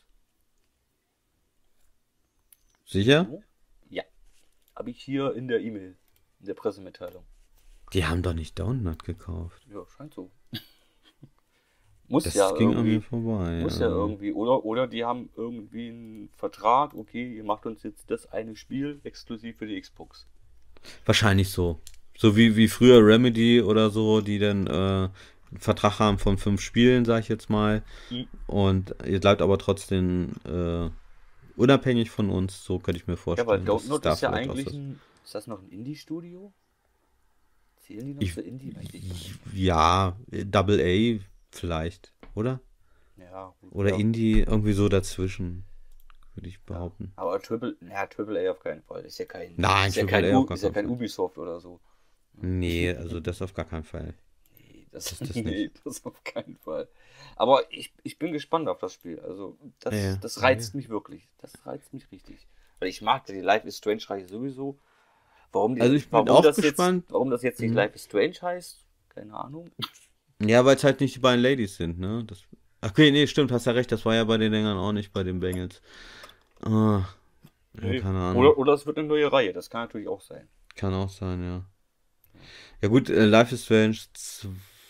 Sicher? Ja. Habe ich hier in der E-Mail, in der Pressemitteilung. Die haben doch nicht Download gekauft. Ja, scheint so. muss das ja ging irgendwie vorbei. Muss ja. ja irgendwie. Oder, oder die haben irgendwie einen Vertrag, okay, ihr macht uns jetzt das eine Spiel exklusiv für die Xbox. Wahrscheinlich so. So wie, wie früher Remedy oder so, die dann äh, einen Vertrag haben von fünf Spielen, sag ich jetzt mal. Mhm. Und ihr bleibt aber trotzdem äh, unabhängig von uns, so könnte ich mir vorstellen. Ja, aber Download ist ja eigentlich ein, Ist das noch ein Indie-Studio? Zählen die noch ich, zu Indie? Ich, ja, Double A vielleicht, oder? Ja. Oder glaub. Indie irgendwie so dazwischen, würde ich behaupten. Ja, aber Triple, ja, Triple A auf keinen Fall. ist ja kein, Nein, ist ja kein, U, ist ja kein Ubisoft oder so. Nee, also das auf gar keinen Fall. Nee, das, das, das, nicht. das auf keinen Fall. Aber ich, ich bin gespannt auf das Spiel. Also das, ja, das reizt ja. mich wirklich. Das reizt mich richtig. Weil ich mag die Life is Strange Reihe sowieso. Warum, die, also ich bin warum auch das gespannt. Jetzt, warum das jetzt nicht mhm. Life is Strange heißt, keine Ahnung. Ja, weil es halt nicht die beiden Ladies sind, ne? Das, okay, nee, stimmt, hast ja recht, das war ja bei den Längern auch nicht bei den Bengals. Oh, nee. keine Ahnung. Oder, oder es wird eine neue Reihe, das kann natürlich auch sein. Kann auch sein, ja. Ja gut, äh, Life is Strange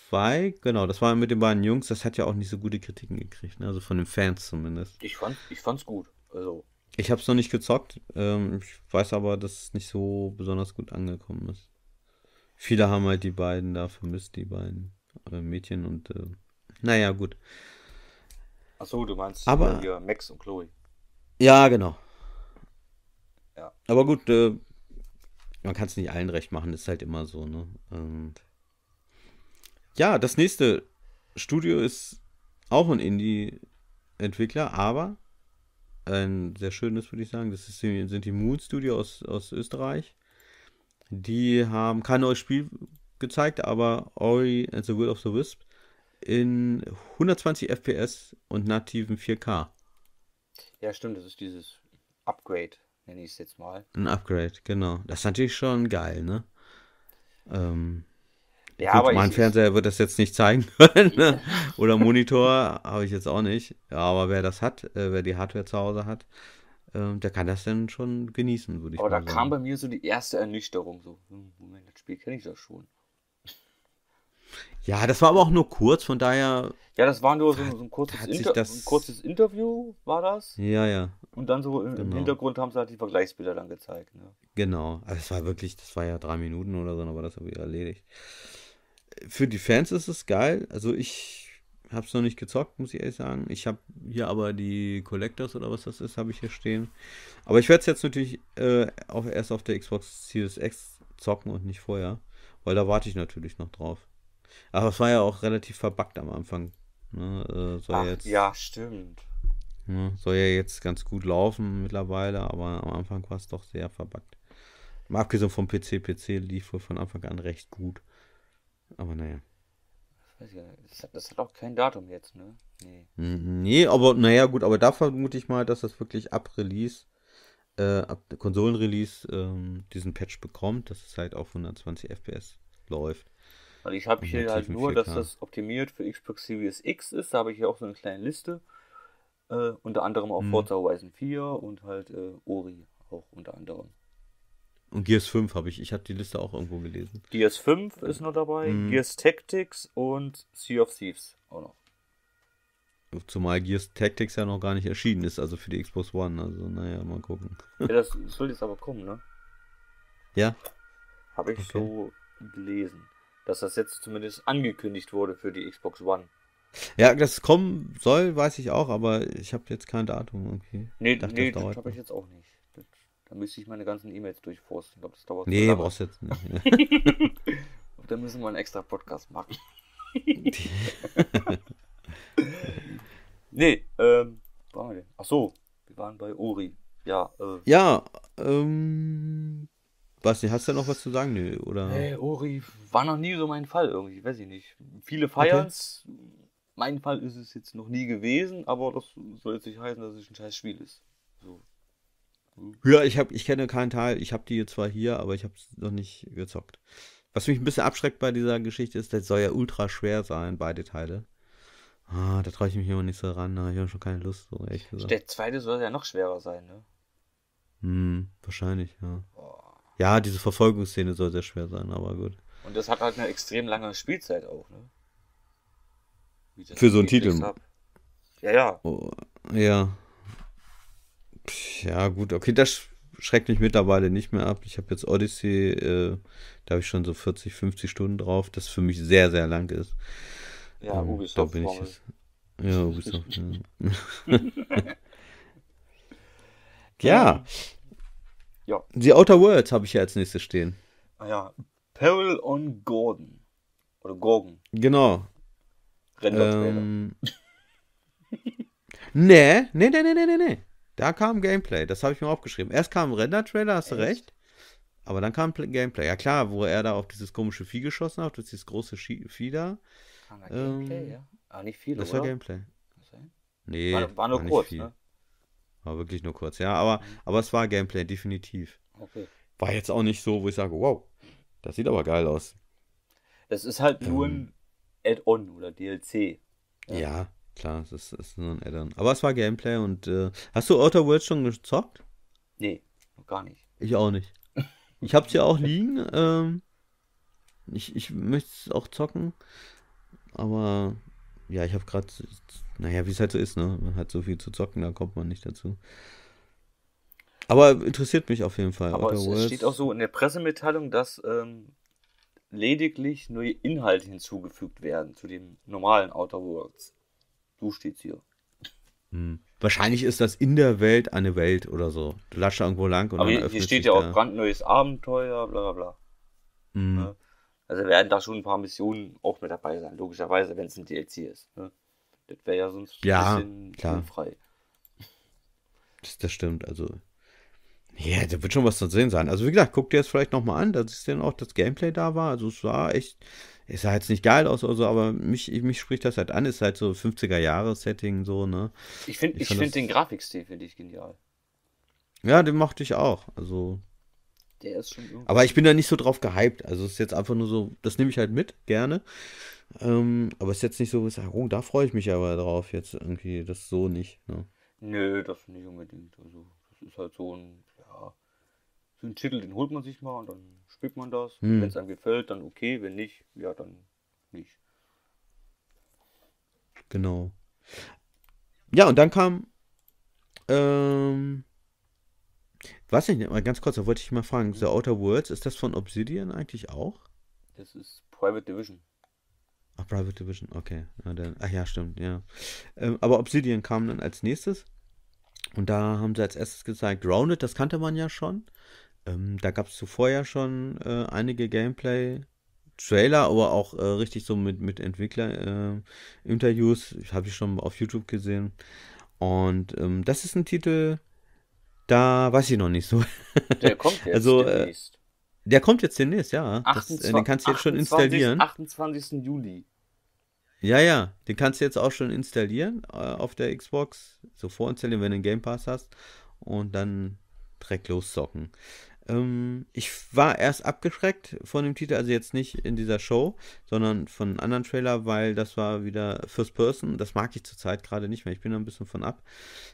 2, genau, das war mit den beiden Jungs, das hat ja auch nicht so gute Kritiken gekriegt, ne? also von den Fans zumindest. Ich fand, ich fand's gut, also ich habe es noch nicht gezockt. Ähm, ich weiß aber, dass es nicht so besonders gut angekommen ist. Viele haben halt die beiden da vermisst, die beiden äh, Mädchen und äh, naja, gut. Achso, du meinst aber, äh, hier Max und Chloe. Ja, genau. Ja. Aber gut, äh, man kann es nicht allen recht machen, ist halt immer so, ne? Und ähm, ja, das nächste Studio ist auch ein Indie-Entwickler, aber ein sehr schönes, würde ich sagen. Das ist, sind die Mood Studio aus, aus Österreich. Die haben kein neues Spiel gezeigt, aber Ori and the Will of the Wisp in 120 FPS und nativen 4K. Ja, stimmt, das ist dieses Upgrade, nenne ich es jetzt mal. Ein Upgrade, genau. Das ist natürlich schon geil, ne? Ähm, ja, Gut, aber mein ich, Fernseher wird das jetzt nicht zeigen können. Oder Monitor habe ich jetzt auch nicht. aber wer das hat, äh, wer die Hardware zu Hause hat, äh, der kann das dann schon genießen, würde ich aber sagen. Aber da kam bei mir so die erste Ernüchterung. So, hm, Moment, das Spiel kenne ich doch schon. Ja, das war aber auch nur kurz, von daher. Ja, das war nur so, so ein, kurzes Inter das... ein, kurzes Interview, war das? Ja, ja. Und dann so im, genau. Hintergrund haben sie halt die Vergleichsbilder dann gezeigt. Ne? Genau, also es war wirklich, das war ja drei Minuten oder so, aber das habe ich erledigt für die Fans ist es geil. Also ich habe es noch nicht gezockt, muss ich ehrlich sagen. Ich habe hier aber die Collectors oder was das ist, habe ich hier stehen. Aber ich werde es jetzt natürlich äh, auch erst auf der Xbox Series X zocken und nicht vorher, weil da warte ich natürlich noch drauf. Aber es war ja auch relativ verbuggt am Anfang. Ne? Äh, Ach, jetzt, ja, stimmt. Ne? Soll ja jetzt ganz gut laufen mittlerweile, aber am Anfang war es doch sehr verbuggt. abgesehen vom PC, PC lief wohl von Anfang an recht gut aber naja. Das hat, das hat auch kein Datum jetzt, ne? Nee. Nee, aber naja, gut, aber da vermute ich mal, dass das wirklich ab Release, äh, ab Konsolenrelease ähm, diesen Patch bekommt, dass es halt auf 120 FPS läuft. Weil also ich habe hier halt nur, dass das optimiert für Xbox Series X ist. Da habe ich hier auch so eine kleine Liste. Äh, unter anderem auch hm. Forza Horizon 4 und halt äh, Ori auch unter anderem. Und Gears 5 habe ich. Ich habe die Liste auch irgendwo gelesen. Gears 5 ist mhm. noch dabei, mhm. Gears Tactics und Sea of Thieves auch noch. Zumal Gears Tactics ja noch gar nicht erschienen ist, also für die Xbox One. Also, naja, mal gucken. Ja, das soll jetzt aber kommen, ne? Ja. Habe ich okay. so gelesen, dass das jetzt zumindest angekündigt wurde für die Xbox One. Ja, das kommen soll, weiß ich auch, aber ich habe jetzt kein Datum. Okay. Nee, ich dachte, nee das, das habe ich jetzt auch nicht. Dann müsste ich meine ganzen E-Mails durchforsten. Ich glaube, das dauert. Nee, brauchst du jetzt nicht. Ne? dann müssen wir einen extra Podcast machen. nee, ähm, wo waren wir denn? Ach so, wir waren bei Uri. Ja, äh, Ja, ähm. Weiß hast du da noch was zu sagen? Nee, oder? Nee, Ori war noch nie so mein Fall irgendwie, weiß ich nicht. Viele feiern's. Okay. Mein Fall ist es jetzt noch nie gewesen, aber das soll jetzt nicht heißen, dass es ein scheiß Spiel ist. Ja, ich, hab, ich kenne keinen Teil. Ich habe die zwar hier, aber ich habe es noch nicht gezockt. Was mich ein bisschen abschreckt bei dieser Geschichte ist, das soll ja ultra schwer sein, beide Teile. Ah, da traue ich mich immer nicht so ran, da habe ich auch schon keine Lust, so ehrlich gesagt. Der zweite soll ja noch schwerer sein, ne? Hm, wahrscheinlich, ja. Oh. Ja, diese Verfolgungsszene soll sehr schwer sein, aber gut. Und das hat halt eine extrem lange Spielzeit auch, ne? Für so einen Titel. Hab. Ja, ja. Oh, ja. Ja, gut, okay, das schreckt mich mittlerweile nicht mehr ab. Ich habe jetzt Odyssey, äh, da habe ich schon so 40, 50 Stunden drauf, das für mich sehr, sehr lang ist. Ja, ähm, Ubisoft. Da bin ich jetzt. Ja, Ubisoft. ja. ja. Ähm, ja. The Outer Worlds habe ich ja als nächstes stehen. Ah ja, Peril on Gordon. Oder Gorgon. Genau. Render ähm, nee, nee, nee, nee, nee, nee. Da kam Gameplay, das habe ich mir aufgeschrieben. Erst kam ein Render-Trailer, hast du recht. Aber dann kam Gameplay. Ja klar, wo er da auf dieses komische Vieh geschossen hat, das dieses große Vieh da. Kam Gameplay, ähm, ja. Aber ah, nicht viel, Das oder? war Gameplay. Nee, war, war nur war kurz, ne? War wirklich nur kurz, ja. Aber, mhm. aber es war Gameplay, definitiv. Okay. War jetzt auch nicht so, wo ich sage, wow, das sieht aber geil aus. Das ist halt nur ähm. ein Add-on oder DLC. Ja. ja. Klar, das ist nur ein Addon. Aber es war Gameplay und äh, hast du Outer Worlds schon gezockt? Nee, noch gar nicht. Ich auch nicht. Ich hab's ja auch liegen. Ähm, ich ich möchte es auch zocken. Aber ja, ich habe gerade, naja, wie es halt so ist, ne? Man hat so viel zu zocken, da kommt man nicht dazu. Aber interessiert mich auf jeden Fall. Aber es, es, steht auch so in der Pressemitteilung, dass ähm, lediglich neue Inhalte hinzugefügt werden zu dem normalen Outer Worlds. So steht's hier. Hm. Wahrscheinlich ist das in der Welt eine Welt oder so. Du latscht irgendwo lang und Aber hier, hier steht ja auch brandneues Abenteuer, bla bla bla. Hm. Ja. Ne? Also werden da schon ein paar Missionen auch mit dabei sein, logischerweise, wenn es ein DLC ist. Ne? Das wäre ja sonst ja, ein bisschen klar. unfrei. Das, das stimmt, also. Ja, da wird schon was zu sehen sein. Also wie gesagt, guck dir jetzt vielleicht nochmal an, dass es denn auch das Gameplay da war. Also es war echt es sah jetzt nicht geil aus oder so, aber mich, mich spricht das halt an. Ist halt so 50er-Jahre-Setting, so, ne? Ich finde ich, ich find den Grafikstil, finde ich genial. Ja, den mochte ich auch. Also. Der ist schon irgendwie. Aber ich bin da nicht so drauf gehypt. Also, es ist jetzt einfach nur so, das nehme ich halt mit, gerne. Ähm, aber es ist jetzt nicht so, oh, da freue ich mich aber drauf, jetzt irgendwie, das so nicht. Ne? Nö, das nicht unbedingt. Also, das ist halt so ein so einen Titel, den holt man sich mal und dann mhm. spielt man das. Hm. Wenn es einem gefällt, dann okay, wenn nicht, ja, dann nicht. Genau. Ja, und dann kam, ähm, was nicht, mal ganz kurz, da wollte ich mal fragen, The Outer Worlds, ist das von Obsidian eigentlich auch? Das ist Private Division. Ach, Private Division, okay. Ja, dann, ach ja, stimmt, ja. Ähm, aber Obsidian kam dann als nächstes. Und da haben sie als erstes gezeigt, Rounded, das kannte man ja schon. Ähm, da gab es zuvor ja schon äh, einige Gameplay. Trailer, aber auch äh, richtig so mit, mit Entwickler-Interviews. Äh, Habe ich schon auf YouTube gesehen. Und ähm, das ist ein Titel, da weiß ich noch nicht so. Der kommt jetzt also, äh, demnächst. Der kommt jetzt demnächst, ja. 28, das, äh, den kannst du jetzt schon installieren. 28. Juli. Ja, ja, den kannst du jetzt auch schon installieren äh, auf der Xbox. So vorinstallieren, wenn du einen Game Pass hast. Und dann Drecklos zocken. Ähm, ich war erst abgeschreckt von dem Titel, also jetzt nicht in dieser Show, sondern von einem anderen Trailer, weil das war wieder First Person. Das mag ich zurzeit gerade nicht mehr. Ich bin da ein bisschen von ab.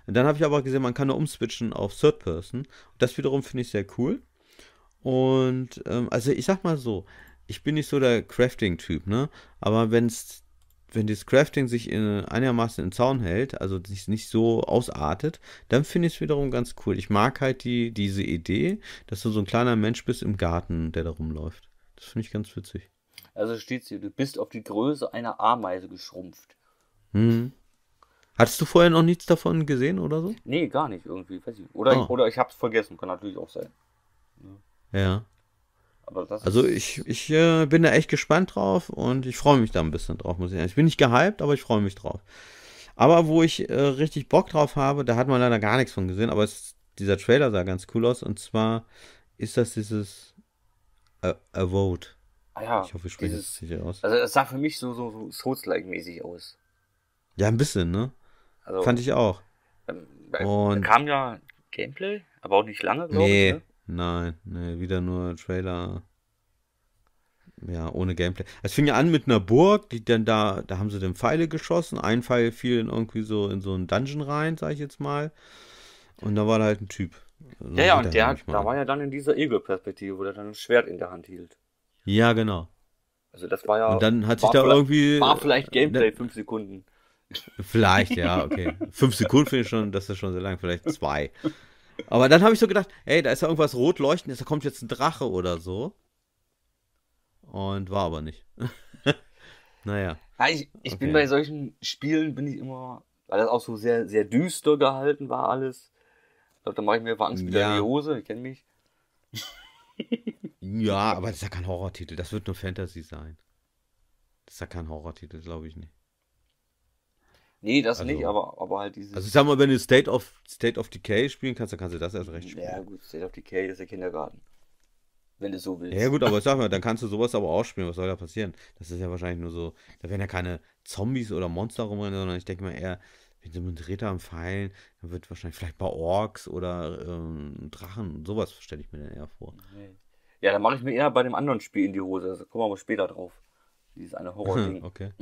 Und dann habe ich aber gesehen, man kann da umswitchen auf Third Person. Das wiederum finde ich sehr cool. Und ähm, also ich sag mal so, ich bin nicht so der Crafting-Typ, ne? Aber wenn es wenn das Crafting sich in, einigermaßen in Zaun hält, also sich nicht so ausartet, dann finde ich es wiederum ganz cool. Ich mag halt die, diese Idee, dass du so ein kleiner Mensch bist im Garten, der da rumläuft. Das finde ich ganz witzig. Also steht hier, du bist auf die Größe einer Ameise geschrumpft. Mhm. Hattest du vorher noch nichts davon gesehen oder so? Nee, gar nicht irgendwie. Oder, oh. ich, oder ich hab's vergessen, kann natürlich auch sein. Ja. ja also ich, ich äh, bin da echt gespannt drauf und ich freue mich da ein bisschen drauf, muss ich sagen. Ich bin nicht gehypt, aber ich freue mich drauf. Aber wo ich äh, richtig Bock drauf habe, da hat man leider gar nichts von gesehen, aber es, dieser Trailer sah ganz cool aus und zwar ist das dieses äh, A, A Vote. Ah ja, ich hoffe, ich spreche dieses, das sicher aus. Also es sah für mich so, so, so Souls-like-mäßig aus. Ja, ein bisschen, ne? Also, Fand ich auch. Ähm, und kam ja Gameplay, aber auch nicht lange, glaube nee. ich. Ne? Nein, nee, wieder nur Trailer. Ja, ohne Gameplay. Es fing ja an mit einer Burg, die dann da, da haben sie den Pfeile geschossen. Ein Pfeil fiel in irgendwie so in so einen Dungeon rein, sag ich jetzt mal. Und da war da halt ein Typ. So ja, ja, und der hat, da war ja dann in dieser Ego-Perspektive, wo der dann ein Schwert in der Hand hielt. Ja, genau. Also das war ja. Und dann hat sich da irgendwie. War vielleicht äh, Gameplay ne- fünf Sekunden. Vielleicht, ja, okay. fünf Sekunden finde ich schon, das ist schon sehr lang, vielleicht zwei. Aber dann habe ich so gedacht, ey, da ist ja irgendwas rot leuchtend, da kommt jetzt ein Drache oder so. Und war aber nicht. naja. Ja, ich ich okay. bin bei solchen Spielen, bin ich immer, weil das auch so sehr, sehr düster gehalten war alles. Ich glaube, da mache ich mir einfach Angst wieder ja. in die Hose, ich kenne mich. ja, aber das ist ja kein Horrortitel, das wird nur Fantasy sein. Das ist ja kein Horrortitel, glaube ich nicht. Nee, das also, nicht, aber, aber halt diese. Also ich sag mal, wenn du State of, State of Decay spielen kannst, dann kannst du das erst recht spielen. Ja, gut, State of Decay ist der Kindergarten. Wenn du so willst. Ja, gut, aber ich sag mal, dann kannst du sowas aber auch spielen. Was soll da passieren? Das ist ja wahrscheinlich nur so, da werden ja keine Zombies oder Monster rumrennen, sondern ich denke mal eher, wenn du mit Ritter am Pfeilen, dann wird wahrscheinlich vielleicht bei Orks oder ähm, Drachen, sowas stelle ich mir dann eher vor. Ja, dann mache ich mir eher bei dem anderen Spiel in die Hose. Also kommen wir mal später drauf. Dieses eine Horror-Ding. okay.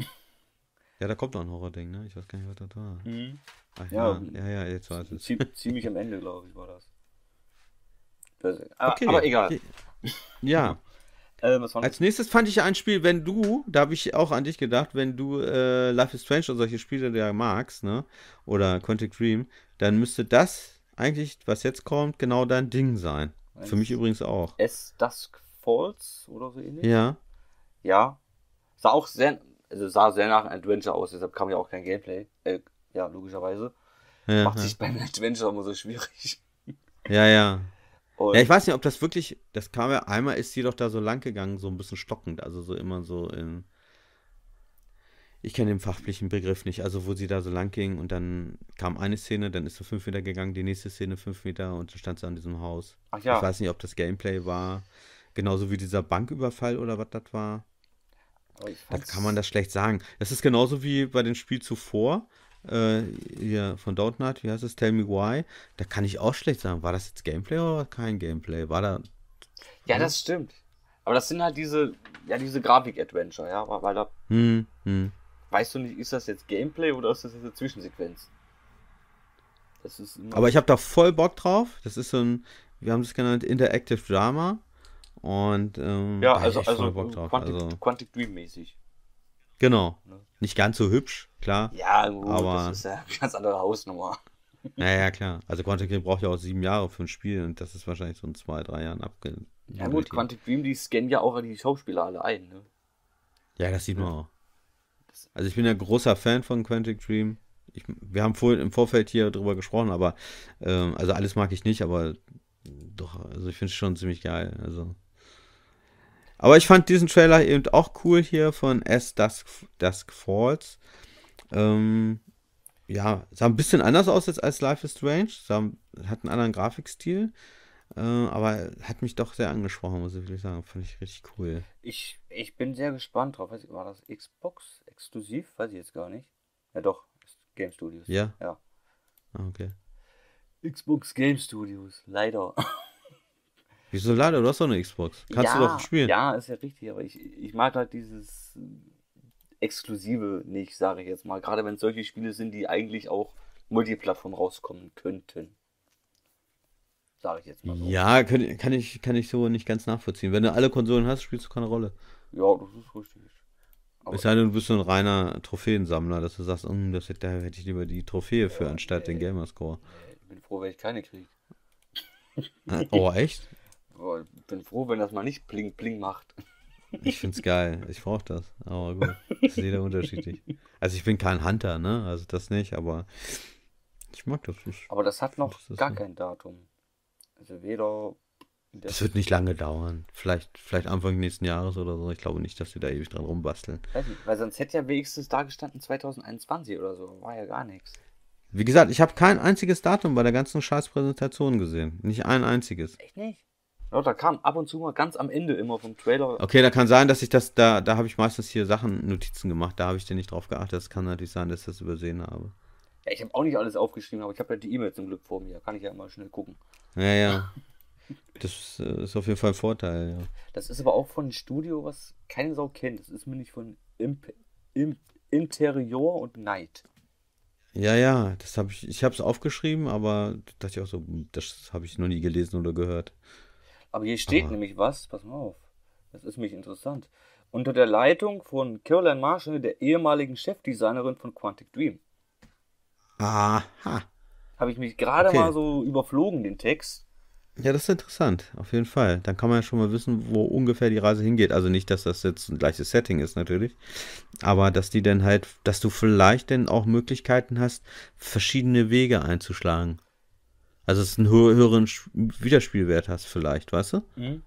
Ja, da kommt noch ein Horror-Ding, ne? Ich weiß gar nicht, was das mhm. ah, war. Mhm. Ach, ja, ja, ja, jetzt weiß ich. Ziemlich am Ende, glaube ich, war das. Ah, aber, okay. aber egal. Ja. Ähm, Als nächstes fand ich ein Spiel, wenn du, da habe ich auch an dich gedacht, wenn du äh, Life is Strange und solche Spiele ja magst, ne? Oder Quantic Dream, dann müsste das eigentlich, was jetzt kommt, genau dein Ding sein. Eigentlich Für mich übrigens auch. Es Dusk Falls oder so ähnlich? Ja. Ja. Sah auch sehr, also sah sehr nach Adventure aus, deshalb kam ja auch kein Gameplay. Äh, ja, logischerweise. Ja, Macht ja. sich beim Adventure immer so schwierig. Ja, ja. Und ja, ich weiß nicht, ob das wirklich, das kam ja, einmal ist sie doch da so lang gegangen, so ein bisschen stockend, also so immer so in, ich kenne den fachlichen Begriff nicht, also wo sie da so lang ging und dann kam eine Szene, dann ist sie fünf Meter gegangen, die nächste Szene fünf Meter und dann stand sie an diesem Haus. Ach ja. Ich weiß nicht, ob das Gameplay war, genauso wie dieser Banküberfall oder was das war. Oh, da kann man das schlecht sagen. Das ist genauso wie bei dem Spiel zuvor. Äh, hier von Dontnod, wie heißt es? Tell Me Why. Da kann ich auch schlecht sagen, war das jetzt Gameplay oder kein Gameplay? War da. Ja, das stimmt. Aber das sind halt diese, ja, diese Grafik-Adventure, ja, weil da. Hm, hm. Weißt du nicht, ist das jetzt Gameplay oder ist das jetzt eine Zwischensequenz? Aber ich habe da voll Bock drauf. Das ist so ein, wir haben es genannt, Interactive Drama. Und ähm, ja, also, also Quantic, also Quantic Dream mäßig. Genau. Ne? Nicht ganz so hübsch, klar. Ja, gut, aber das ist ja eine ganz andere Hausnummer. Naja, klar. Also Quantic Dream braucht ja auch sieben Jahre für ein Spiel und das ist wahrscheinlich so in zwei, drei Jahren abge. Ja gut, Quantic Dream, die scannen ja auch die Schauspieler alle ein, ne? Ja, das sieht man auch. Also ich bin ja großer Fan von Quantic Dream. Ich, wir haben vorhin im Vorfeld hier drüber gesprochen, aber ähm, also alles mag ich nicht, aber doch, also ich finde es schon ziemlich geil. Also aber ich fand diesen Trailer eben auch cool hier von S Dusk, Dusk Falls. Ähm, ja, sah ein bisschen anders aus jetzt als Life is Strange. Sah, hat einen anderen Grafikstil. Äh, aber hat mich doch sehr angesprochen, muss ich wirklich sagen. Fand ich richtig cool. Ich, ich bin sehr gespannt drauf. War das Xbox exklusiv? Weiß ich jetzt gar nicht. Ja, doch. Game Studios. Ja. Ja. Ah, okay. Xbox Game Studios. Leider. Wieso leider? Du hast doch eine Xbox. Kannst ja, du doch spielen. Ja, ist ja richtig, aber ich, ich mag halt dieses äh, Exklusive nicht, sage ich jetzt mal. Gerade wenn es solche Spiele sind, die eigentlich auch Multiplattform rauskommen könnten. Sage ich jetzt mal so. Ja, kann, kann, ich, kann ich so nicht ganz nachvollziehen. Wenn du alle Konsolen hast, spielst du keine Rolle. Ja, das ist richtig. Aber es sei denn, du bist so ein reiner Trophäensammler, dass du sagst, um, hm, das hätte, da hätte ich lieber die Trophäe ja, für, anstatt ey, den Gamerscore. Ich bin froh, wenn ich keine kriege. Äh, oh, echt? Oh, ich bin froh, wenn das mal nicht bling bling macht. Ich find's geil. Ich brauch das. Aber gut, das ist jeder unterschiedlich. Also ich bin kein Hunter, ne? Also das nicht, aber ich mag das. Ich aber das hat noch das gar so. kein Datum. Also weder. Das wird nicht lange dauern. Vielleicht, vielleicht Anfang nächsten Jahres oder so. Ich glaube nicht, dass sie da ewig dran rumbasteln. Nicht, weil sonst hätte ja wenigstens da gestanden 2021 oder so. War ja gar nichts. Wie gesagt, ich habe kein einziges Datum bei der ganzen Scheißpräsentation gesehen. Nicht ein einziges. Echt nicht? Ja, da kam ab und zu mal ganz am Ende immer vom Trailer. Okay, da kann sein, dass ich das, da, da habe ich meistens hier Sachen, Notizen gemacht, da habe ich dir nicht drauf geachtet. Es kann natürlich sein, dass ich das übersehen habe. Ja, ich habe auch nicht alles aufgeschrieben, aber ich habe ja die E-Mail zum Glück vor mir. Da kann ich ja immer schnell gucken. Ja, ja. Das äh, ist auf jeden Fall ein Vorteil, ja. Das ist aber auch von einem Studio, was keine Sau kennt. Das ist mir nicht von Imp Imp Interior und Night. Ja, ja, das habe ich, ich habe es aufgeschrieben, aber dachte ich auch so, hm, das habe ich noch nie gelesen oder gehört. Aber hier steht Aber. nämlich was, pass mal auf, das ist mich interessant. Unter der Leitung von Caroline Marshall, der ehemaligen Chefdesignerin von Quantic Dream. Aha. Habe ich mich gerade okay. mal so überflogen, den Text. Ja, das ist interessant, auf jeden Fall. Dann kann man ja schon mal wissen, wo ungefähr die Reise hingeht. Also nicht, dass das jetzt ein gleiches Setting ist natürlich, aber dass die dann halt, dass du vielleicht dann auch Möglichkeiten hast, verschiedene Wege einzuschlagen. Also, dass du einen höheren Wiederspielwert hast, vielleicht, weißt du? Mhm.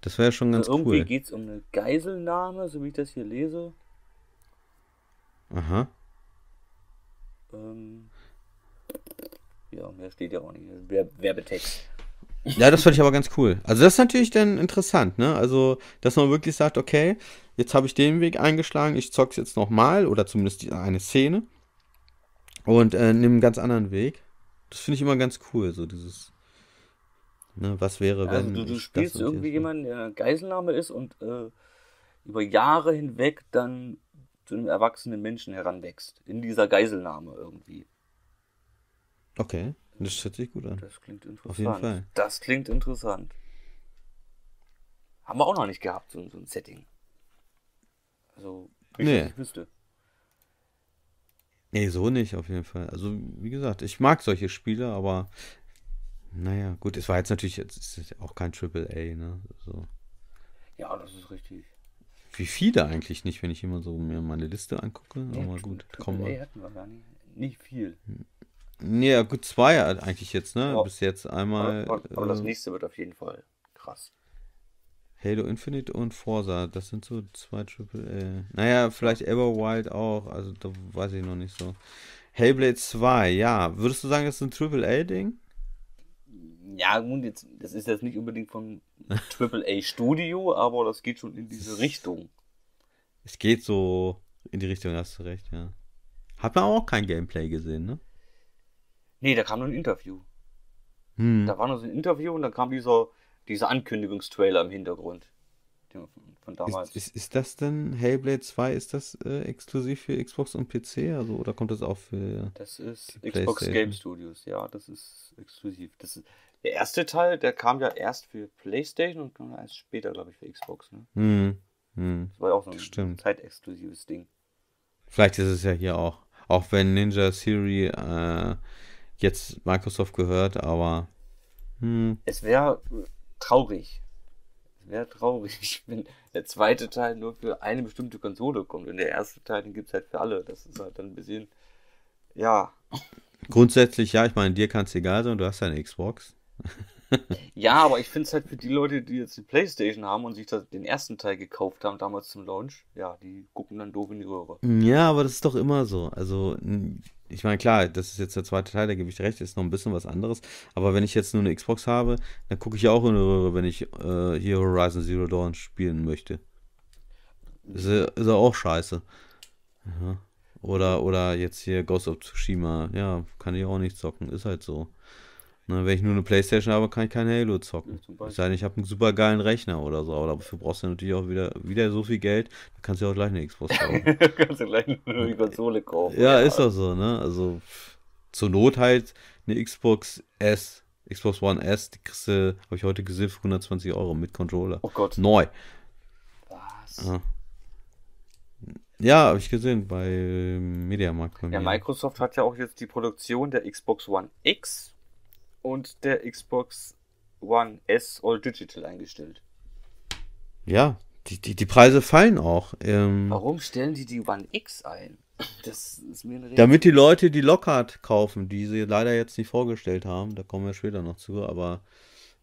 Das wäre ja schon ganz also irgendwie cool. Irgendwie geht es um eine Geiselnahme, so wie ich das hier lese. Aha. Ähm, ja, mehr steht ja auch nicht. Also Werbetext. Ja, das fand ich aber ganz cool. Also das ist natürlich dann interessant, ne? Also, dass man wirklich sagt, okay, jetzt habe ich den Weg eingeschlagen, ich zock's jetzt nochmal oder zumindest eine Szene und äh, nehme einen ganz anderen Weg. Das finde ich immer ganz cool, so dieses. Ne, was wäre, also wenn. Also du, du spielst irgendwie jemanden, der Geiselnahme ist und äh, über Jahre hinweg dann zu einem erwachsenen Menschen heranwächst. In dieser Geiselnahme irgendwie. Okay, das hört sich gut an. Das klingt interessant. Auf jeden Fall. Das klingt interessant. Haben wir auch noch nicht gehabt, so, so ein Setting. Also, wie nee. ich wüsste. Nee, so nicht auf jeden Fall. Also, wie gesagt, ich mag solche Spiele, aber naja, gut, es war jetzt natürlich jetzt auch kein Triple A, ne? So. Ja, das ist richtig. Wie viele eigentlich nicht, wenn ich immer so mir meine Liste angucke, ja, aber gut, kommen wir. hatten wir gar nicht. Nicht viel. Nee, ja, gut, zwei halt eigentlich jetzt, ne? Bis jetzt einmal. Aber, aber, aber äh, das nächste wird auf jeden Fall krass. Halo Infinite und Forza, das sind so zwei AAA. Naja, vielleicht Everwild auch, also da weiß ich noch nicht so. Hellblade 2, ja. Würdest du sagen, das ist ein aaa ding Ja, gut, jetzt, das ist jetzt nicht unbedingt von aaa studio aber das geht schon in diese Richtung. Es geht so in die Richtung, hast du recht, ja. Hat man auch kein Gameplay gesehen, ne? Nee, da kam nur ein Interview. Hm. Da war nur so ein Interview und dann kam dieser dieser Ankündigungstrailer im Hintergrund. Von damals. Ist, ist, ist, das denn Hellblade 2? Ist das äh, exklusiv für Xbox und PC? Also, oder kommt das auch für. Das ist Xbox Game Studios, ja, das ist exklusiv. Das ist, der erste Teil, der kam ja erst für PlayStation und dann erst später, glaube ich, für Xbox. Ne? Hm, hm, das war ja auch so ein zeitexklusives Ding. Vielleicht ist es ja hier auch. Auch wenn Ninja Theory äh, jetzt Microsoft gehört, aber. Hm. Es wäre traurig. Sehr traurig, wenn der zweite Teil nur für eine bestimmte Konsole kommt und der erste Teil, den gibt es halt für alle. Das ist halt dann ein bisschen, ja. Grundsätzlich, ja, ich meine, dir kann es egal sein, du hast ja eine Xbox. ja, aber ich finde es halt für die Leute, die jetzt die Playstation haben und sich den ersten Teil gekauft haben, damals zum Launch, ja, die gucken dann doof in die Röhre. Ja, aber das ist doch immer so. Also, ich meine, klar, das ist jetzt der zweite Teil, da gebe ich recht, ist noch ein bisschen was anderes. Aber wenn ich jetzt nur eine Xbox habe, dann gucke ich ja auch in die Röhre, wenn ich äh, hier Horizon Zero Dawn spielen möchte. Ist ja, ist ja auch scheiße. Ja. Oder, oder jetzt hier Ghost of Tsushima. Ja, kann ich auch nicht zocken, ist halt so. Ne, wenn ich nur eine Playstation habe, kann ich kein Halo zocken. Ja, sei denn, ich habe einen super geilen Rechner oder so, aber dafür brauchst du natürlich auch wieder, wieder so viel Geld, da kannst du ja auch gleich eine Xbox kaufen. du kannst du gleich nur eine Konsole kaufen. Ja, ja, ist doch so, ne? Also zur Not halt eine Xbox S, Xbox One S, die kriegst du, habe ich heute gesehen, 120 Euro mit Controller. Oh Gott. Neu. Was? Ja. habe ich gesehen bei Mediamarkt. Ja, Mediamarkt. Microsoft hat ja auch jetzt die Produktion der Xbox One X und der Xbox One S All Digital eingestellt. Ja, die, die, die Preise fallen auch. Ähm, Warum stellen die die One X ein? Das ist mir eine Damit die Leute die Lockhart kaufen, die sie leider jetzt nicht vorgestellt haben. Da kommen wir später noch zu, aber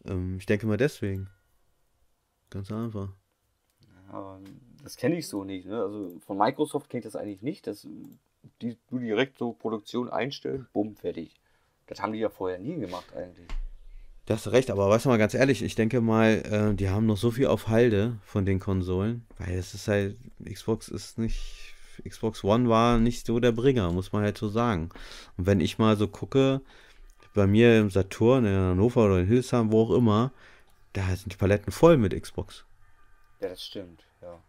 ähm, ich denke mal deswegen. Ganz einfach. Aber das kenne ich so nicht. Ne? Also von Microsoft kenne ich das eigentlich nicht, dass die, du direkt so Produktion einstellen, bumm, fertig. Das haben die ja vorher nie gemacht eigentlich. Da hast du recht, aber weißt du mal ganz ehrlich, ich denke mal, äh, die haben noch so viel auf Halde von den Konsolen, weil es ist halt, Xbox ist nicht, Xbox One war nicht so der Bringer, muss man halt so sagen. Und wenn ich mal so gucke, bei mir im Saturn, in Hannover oder in Hildesheim, wo auch immer, da sind die Paletten voll mit Xbox. Ja, das stimmt, ja.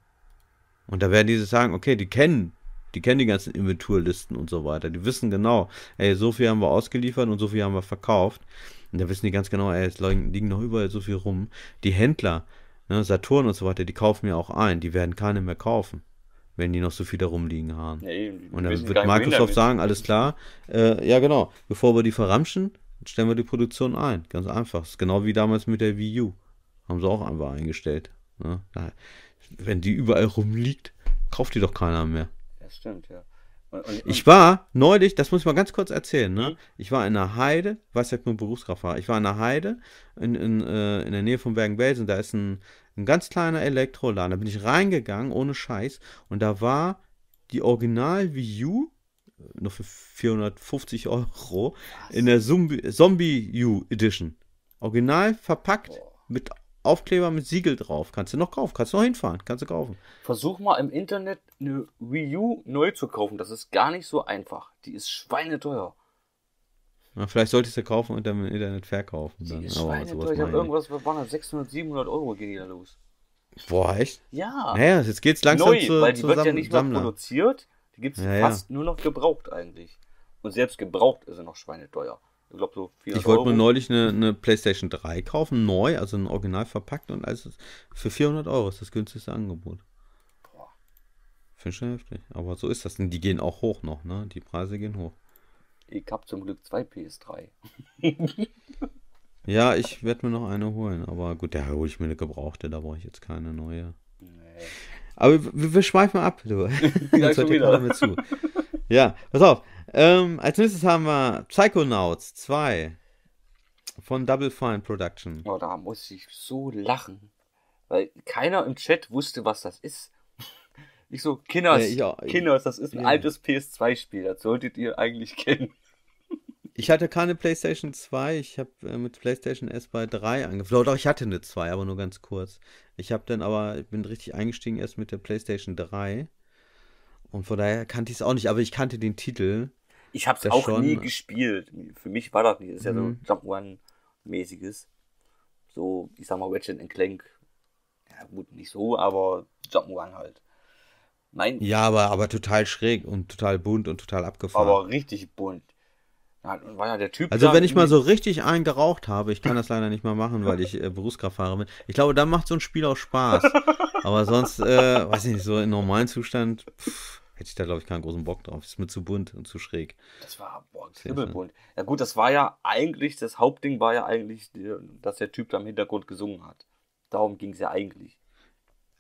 Und da werden die sagen, okay, die kennen die kennen die ganzen Inventurlisten und so weiter. Die wissen genau, ey, so viel haben wir ausgeliefert und so viel haben wir verkauft. Und da wissen die ganz genau, ey, es liegen noch überall so viel rum. Die Händler, ne, Saturn und so weiter, die kaufen ja auch ein. Die werden keine mehr kaufen, wenn die noch so viel da rumliegen haben. Ja, und dann wird Microsoft sagen, alles klar, äh, ja genau, bevor wir die verramschen, stellen wir die Produktion ein. Ganz einfach. Das ist genau wie damals mit der Wii U. Haben sie auch einfach eingestellt. Ne? Wenn die überall rumliegt, kauft die doch keiner mehr das stimmt, ja. Und, und, ich war neulich, das muss ich mal ganz kurz erzählen, ne? Mhm. Ich war in der Heide, weiß ja, ich Berufskraft war, ich war in der Heide in, in, äh, in der Nähe von Bergen-Belsen, da ist ein, ein ganz kleiner Elektroladen. Da bin ich reingegangen, ohne Scheiß, und da war die Original Wii U nur für 450 Euro in der Zombie, Zombie U Edition. Original verpackt mit Aufkleber mit Siegel drauf. Kannst du noch kaufen, kannst du noch hinfahren, kannst du kaufen. Versuch mal im Internet eine Wii U neu zu kaufen. Das ist gar nicht so einfach. Die ist schweineteuer. Na, vielleicht solltest du kaufen und dann im Internet verkaufen. Die dann. ist Aber schweineteuer. Ich habe irgendwas, bei 600, 700 Euro ging da los. Boah, echt? Ja. Naja, jetzt geht's langsam neu, zu, weil die wird ja nicht mehr produziert. Die gibt es ja, fast ja. nur noch gebraucht eigentlich. Und selbst gebraucht ist er noch schweineteuer. Ich glaube so viel. Ich wollte mir neulich eine, eine, PlayStation 3 kaufen, neu, also ein Original verpackt und alles. Für 400 Euro ist das günstigste Angebot. Boah. Finde ich schon heftig. Aber so ist das. Und die gehen auch hoch noch, ne? Die Preise gehen hoch. Ich habe zum Glück zwei PS3. ja, ich werde mir noch eine holen. Aber gut, da hole ich mir eine gebrauchte, da brauche ich jetzt keine neue. Nee. Aber wir, wir schweifen ab, du. ja, Zeit, komm damit zu. Ja, pass auf. Ähm, als nächstes haben wir Psychonauts 2 von Double Fine Production. Oh, da muss ich so lachen. Weil keiner im Chat wusste, was das ist. Ich so, Kinders, äh, ja, Kinders, das ist ein ja. altes PS2-Spiel, das solltet ihr eigentlich kennen. Ich hatte keine PlayStation 2, ich habe äh, mit PlayStation S bei 3 angefangen. Doch, ich hatte eine 2, aber nur ganz kurz. Ich habe dann aber, ich bin richtig eingestiegen erst mit der PlayStation 3. Und von daher kannte ich es auch nicht, aber ich kannte den Titel. Ich habe es auch schon, nie gespielt. Für mich war das nicht. Das ist ja so mhm. jumpnrun mäßiges So, ich sag mal, Ratchet Clank. Ja, gut, nicht so, aber Jump'n'Run halt. Mein ja, aber, aber total schräg und total bunt und total abgefahren. Aber richtig bunt. Ja, war ja der Typ. Also, wenn ich mal so richtig einen geraucht habe, ich kann das leider nicht mal machen, weil ich äh, Berufskraftfahrer bin. Ich glaube, dann macht so ein Spiel auch Spaß. aber sonst, äh, weiß ich nicht, so im normalen Zustand. Pff, hätte ich da, glaube ich, keinen großen Bock drauf. Ist mir zu bunt und zu schräg. Das war, boah, Ja gut, das war ja eigentlich, das Hauptding war ja eigentlich, dass der Typ da im Hintergrund gesungen hat. Darum ging es ja eigentlich.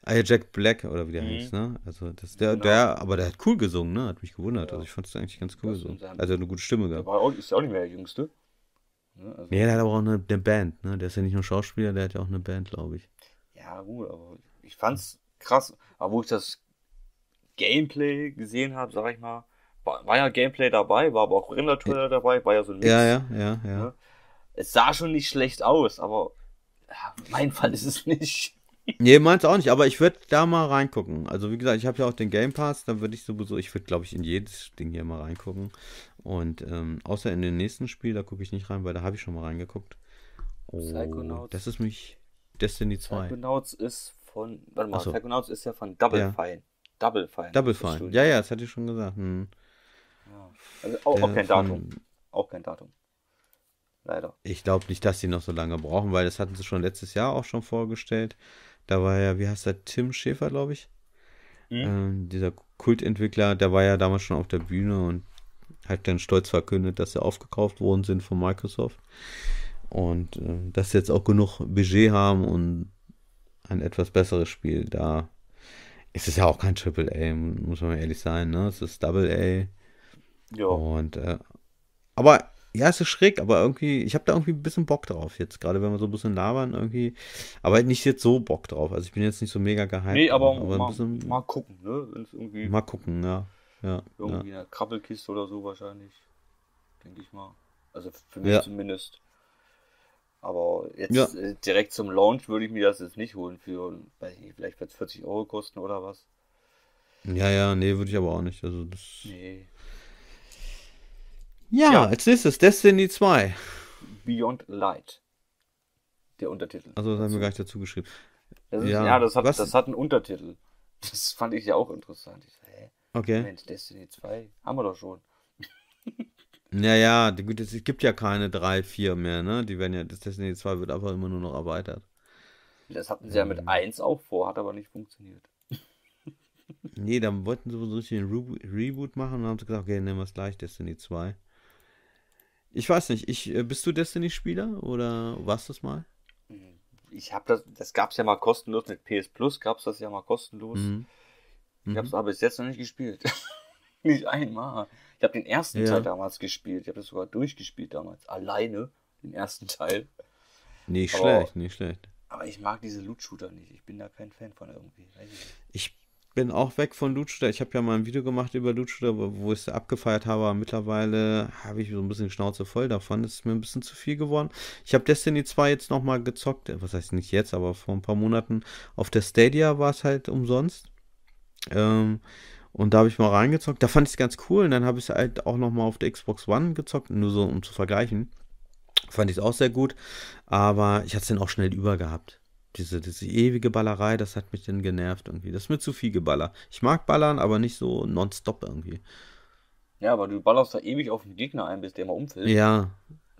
Ah ja, Jack Black oder wie der mhm. heißt, ne? Also das, der, genau. der, aber der hat cool gesungen, ne? Hat mich gewundert. Ja. Also ich fand es eigentlich ganz cool so. Also eine gute Stimme gehabt. Der war auch, ist ja auch nicht mehr der Jüngste. Ne? Also nee, der hat aber auch eine, eine, Band, ne? Der ist ja nicht nur Schauspieler, der hat ja auch eine Band, glaube ich. Ja, gut, aber ich fand's krass. Aber wo ich das Gameplay gesehen habe, sag ich mal, war, war ja Gameplay dabei, war aber auch Render-Trailer dabei, war ja so ein Mix. Ja, ja, ja, ja. Ne? Es sah schon nicht schlecht aus, aber mein Fall ist es nicht. Nee, meins auch nicht, aber ich würde da mal reingucken. Also wie gesagt, ich habe ja auch den Game Pass, da würde ich sowieso, ich würde glaube ich in jedes Ding hier mal reingucken. Und ähm, außer in den nächsten Spiel, da gucke ich nicht rein, weil da habe ich schon mal reingeguckt. Oh, Psychonauts. Das ist mich Destiny 2. Psychonauts ist von, warte mal, so. Psychonauts ist ja von Double ja. Fine. Double Fine. Double Fine. Ja, ja, das hatte ich schon gesagt. Hm. Ja. Also auch, auch kein Datum. Auch kein Datum. Leider. Ich glaube nicht, dass sie noch so lange brauchen, weil das hatten sie schon letztes Jahr auch schon vorgestellt. Da war ja, wie heißt der, Tim Schäfer, glaube ich. Mhm. Ähm, dieser Kultentwickler, der war ja damals schon auf der Bühne und hat dann stolz verkündet, dass sie aufgekauft worden sind von Microsoft. Und äh, dass sie jetzt auch genug Budget haben und ein etwas besseres Spiel da es ist ja auch kein Triple A, muss man ehrlich sein, ne? Es ist Double A. Ja. Und äh, aber ja, es ist schräg, aber irgendwie, ich habe da irgendwie ein bisschen Bock drauf jetzt, gerade wenn wir so ein bisschen labern irgendwie, aber halt nicht jetzt so Bock drauf. Also ich bin jetzt nicht so mega geheim. Nee, aber, aber mal, bisschen, mal, gucken, ne? Wenn's irgendwie mal gucken, ja. ja irgendwie ja. eine Krabbelkiste oder so wahrscheinlich, denke ich mal. Also für mich ja. zumindest. Aber jetzt ja. Äh, direkt zum Launch würde ich mir das jetzt nicht holen für, weiß ich nicht, vielleicht wird es 40 Euro kosten oder was. Ja, ja, nee, würde ich aber auch nicht. Also das. Nee. Ja, ja, als nächstes Destiny 2. Beyond Light. Der Untertitel. Also, das haben wir gar nicht dazu geschrieben. Das ist, ja, ja das, hat, was? das hat einen Untertitel. Das fand ich ja auch interessant. Ich so, hä? Okay. Mensch, Destiny 2 haben wir doch schon. Naja, es gibt ja keine 3, 4 mehr, ne? Die werden ja, das Destiny 2 wird einfach immer nur noch erweitert. Das hatten sie ja mit 1 ähm. auch vor, hat aber nicht funktioniert. nee, dann wollten sie so richtig einen Reboot machen und haben sie gesagt, okay, nehmen wir es gleich, Destiny 2. Ich weiß nicht, ich, äh, bist du Destiny-Spieler oder warst du es mal? Hm, ich habe das, das gab es ja mal kostenlos, mit PS Plus gab es das ja mal kostenlos. Mhm. Ich habe es mhm. aber bis jetzt noch nicht gespielt. nicht einmal. Ich habe den ersten ja. Teil damals gespielt. Ich habe das sogar durchgespielt damals. Alleine, den ersten Teil. Nicht aber, schlecht, nicht schlecht. Aber ich mag diese Loot-Shooter nicht. Ich bin da kein Fan von irgendwie. Ich, bin auch weg von Loot-Shooter. Ich habe ja mal ein Video gemacht über Loot-Shooter, wo ich es abgefeiert habe. Aber mittlerweile habe ich so ein bisschen Schnauze voll davon. Das ist mir ein bisschen zu viel geworden. Ich habe Destiny 2 jetzt nochmal gezockt. Was heißt nicht jetzt, aber vor ein paar Monaten. Auf der Stadia war es halt umsonst. Ähm, und da habe ich mal reingezockt. Da fand ich es ganz cool. Und dann habe ich es halt auch nochmal auf der Xbox One gezockt, nur so um zu vergleichen. Fand ich es auch sehr gut. Aber ich hatte es dann auch schnell über gehabt. Diese, diese ewige Ballerei, das hat mich dann genervt irgendwie. Das ist mir zu viel geballer. Ich mag ballern, aber nicht so nonstop irgendwie. Ja, aber du ballerst da ewig auf den Gegner ein, bis der mal umfällt. Ja.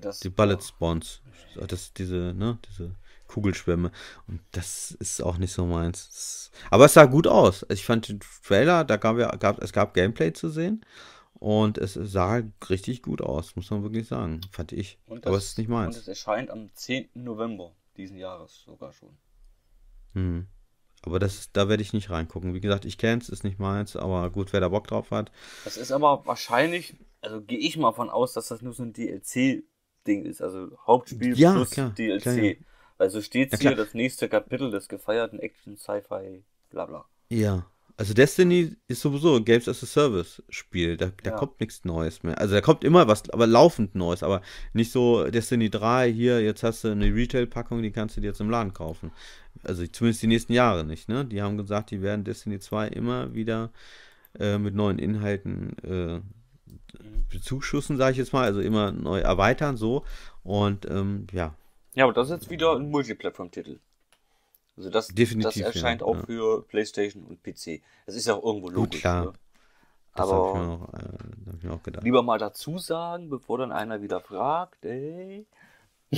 Das, die Bullet Spawns. Das, diese, ne, diese Kugelschwämme. Und das ist auch nicht so meins. Aber es sah gut aus. Ich fand den Trailer, da gab, gab es gab Gameplay zu sehen. Und es sah richtig gut aus, muss man wirklich sagen. Fand ich. Das, Aber es ist nicht meins. Und es erscheint am 10. November diesen Jahres sogar schon. Hm. Aber das, da werde ich nicht reingucken. Wie gesagt, ich kenne es, ist nicht meins, aber gut, wer da Bock drauf hat. Das ist aber wahrscheinlich, also gehe ich mal von aus, dass das nur so ein DLC-Ding ist. Also Hauptspiel ja, plus klar, DLC. Klar, ja. Also steht hier das nächste Kapitel des gefeierten Action-Sci-Fi, bla bla. Ja. Also Destiny ist sowieso ein Games as a Service Spiel. Da, da ja. kommt nichts Neues mehr. Also da kommt immer was, aber laufend Neues, aber nicht so Destiny 3 hier, jetzt hast du eine Retail-Packung, die kannst du dir jetzt im Laden kaufen. Also zumindest die nächsten Jahre nicht, ne? Die haben gesagt, die werden Destiny 2 immer wieder äh, mit neuen Inhalten äh, mhm. bezuschussen, sage ich jetzt mal, also immer neu erweitern, so. Und ähm, ja, ja, aber das ist jetzt wieder ein Multiplattform-Titel. Also das, Definitiv, das erscheint ja, auch ja. für PlayStation und PC. Das ist ja auch irgendwo logisch. Gut, klar. Ne? Aber äh, das habe ich, mir auch gedacht. Lieber mal dazu sagen, bevor dann einer wieder fragt, ey.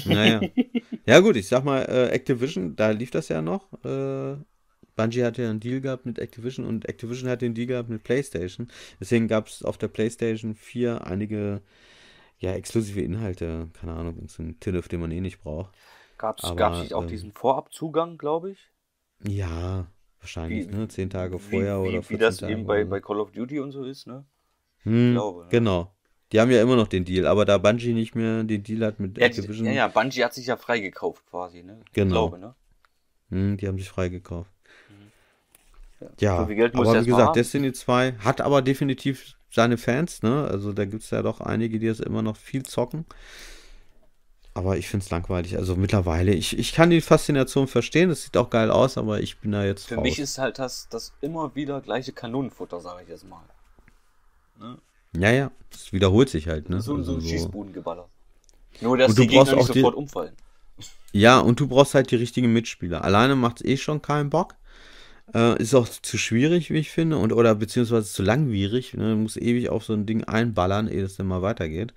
Naja. ja, gut, ich sag mal, äh, Activision, da lief das ja noch. Äh, Bungie hatte ja einen Deal gehabt mit Activision und Activision hatte den Deal gehabt mit PlayStation. Deswegen gab es auf der PlayStation 4 einige ja, exklusive Inhalte, keine Ahnung, so ein Tinnef, den man eh nicht braucht. Gab es nicht auch ähm, diesen Vorabzugang, glaube ich? Ja, wahrscheinlich, wie, ne? Zehn Tage vorher wie, oder Wie das Tage eben bei, bei Call of Duty und so ist, ne? Hm, ich glaube. Ne? Genau. Die haben ja immer noch den Deal, aber da Bungie nicht mehr den Deal hat mit ja, Activision. Ja, ja, Bungie hat sich ja freigekauft quasi, ne? Genau. Ich glaube, ne? Hm, die haben sich freigekauft. Mhm. Ja, ja aber wie gesagt, Destiny 2 hat aber definitiv seine Fans, ne? Also da gibt es ja doch einige, die es immer noch viel zocken. Aber ich finde es langweilig. Also mittlerweile, ich, ich kann die Faszination verstehen, das sieht auch geil aus, aber ich bin da jetzt. Für raus. mich ist halt das, das immer wieder gleiche Kanonenfutter, sage ich jetzt mal. Ne? Ja, ja, es wiederholt sich halt, ne? So, so ein also Schießbudengeballer. Nur, dass und die Gegner nicht sofort die... umfallen. Ja, und du brauchst halt die richtigen Mitspieler. Alleine macht es eh schon keinen Bock. Äh, ist auch zu schwierig, wie ich finde, und oder beziehungsweise zu langwierig. Ne? Du musst ewig auf so ein Ding einballern, ehe das dann mal weitergeht.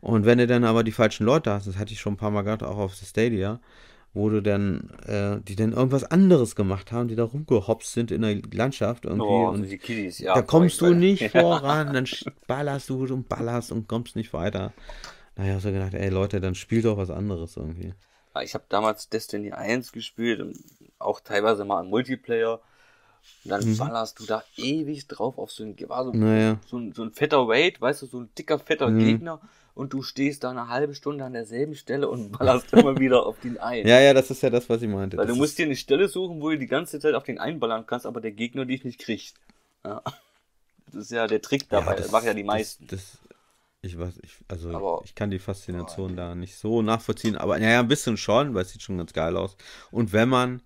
Und wenn du dann aber die falschen Leute hast, das hatte ich schon ein paar Mal gehabt, auch auf The Stadia, wo du dann, äh, die dann irgendwas anderes gemacht haben, die da rumgehopst sind in der Landschaft irgendwie. Oh, und die Kiddies, ja, da kommst du nicht voran, dann ballerst du und ballerst und kommst nicht weiter. Naja, so gedacht, ey Leute, dann spiel doch was anderes irgendwie. Ich habe damals Destiny 1 gespielt und auch teilweise mal im Multiplayer. Und dann mhm. ballerst du da ewig drauf auf so ein, war so, naja. so, ein, so ein fetter Raid, weißt du, so ein dicker, fetter mhm. Gegner und du stehst da eine halbe Stunde an derselben Stelle und ballerst immer wieder auf den ein. Ja, ja, das ist ja das, was ich meinte. Weil das du musst dir eine Stelle suchen, wo du die ganze Zeit auf den ballern kannst, aber der Gegner dich nicht kriegt. Ja. Das ist ja der Trick dabei, ja, das, das machen ja die meisten. Das, ich weiß, ich, also aber, ich kann die Faszination oh, da nicht so nachvollziehen, aber naja, ein bisschen schon, weil es sieht schon ganz geil aus. Und wenn man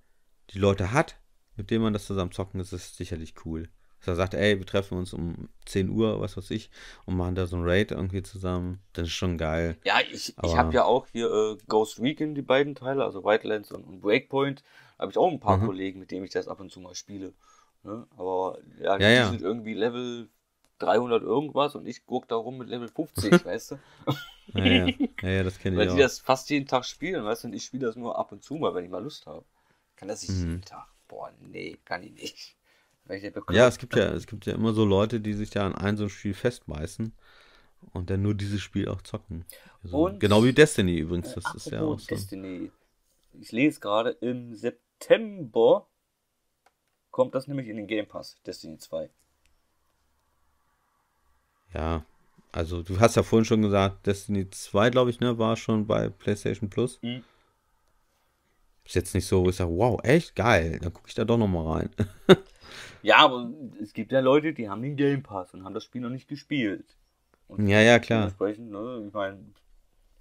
die Leute hat, mit denen man das zusammen zocken, ist das sicherlich cool. Dass er sagt, ey, wir treffen uns um 10 Uhr, was weiß ich, und machen da so ein Raid irgendwie zusammen. Das ist schon geil. Ja, ich, ich habe ja auch hier äh, Ghost Recon, die beiden Teile, also Wildlands und, und Breakpoint. Habe ich auch ein paar mhm. Kollegen, mit denen ich das ab und zu mal spiele. Ne? Aber ja, die ja, sind irgendwie Level 300 irgendwas und ich gucke da rum mit Level 50, weißt du? Ja, ja, ja das kenne ich Weil die das fast jeden Tag spielen, weißt du, und ich spiele das nur ab und zu mal, wenn ich mal Lust habe. Kann das nicht mhm. jeden Tag? Boah, nee, kann ich nicht. Ja, es gibt ja, es gibt ja immer so Leute, die sich da an ein so ein Spiel festbeißen und dann nur dieses Spiel auch zocken. Also genau wie Destiny übrigens, das äh, ist ja auch so. Ich lese gerade, im September kommt das nämlich in den Game Pass, Destiny 2. Ja, also du hast ja vorhin schon gesagt, Destiny 2, glaube ich, ne, war schon bei PlayStation Plus. Mhm. Ist jetzt nicht so, wo ich sage, wow, echt geil. Dann gucke ich da doch nochmal rein. ja, aber es gibt ja Leute, die haben den Game Pass und haben das Spiel noch nicht gespielt. Und ja, ja, klar. Dementsprechend, ne, ich meine,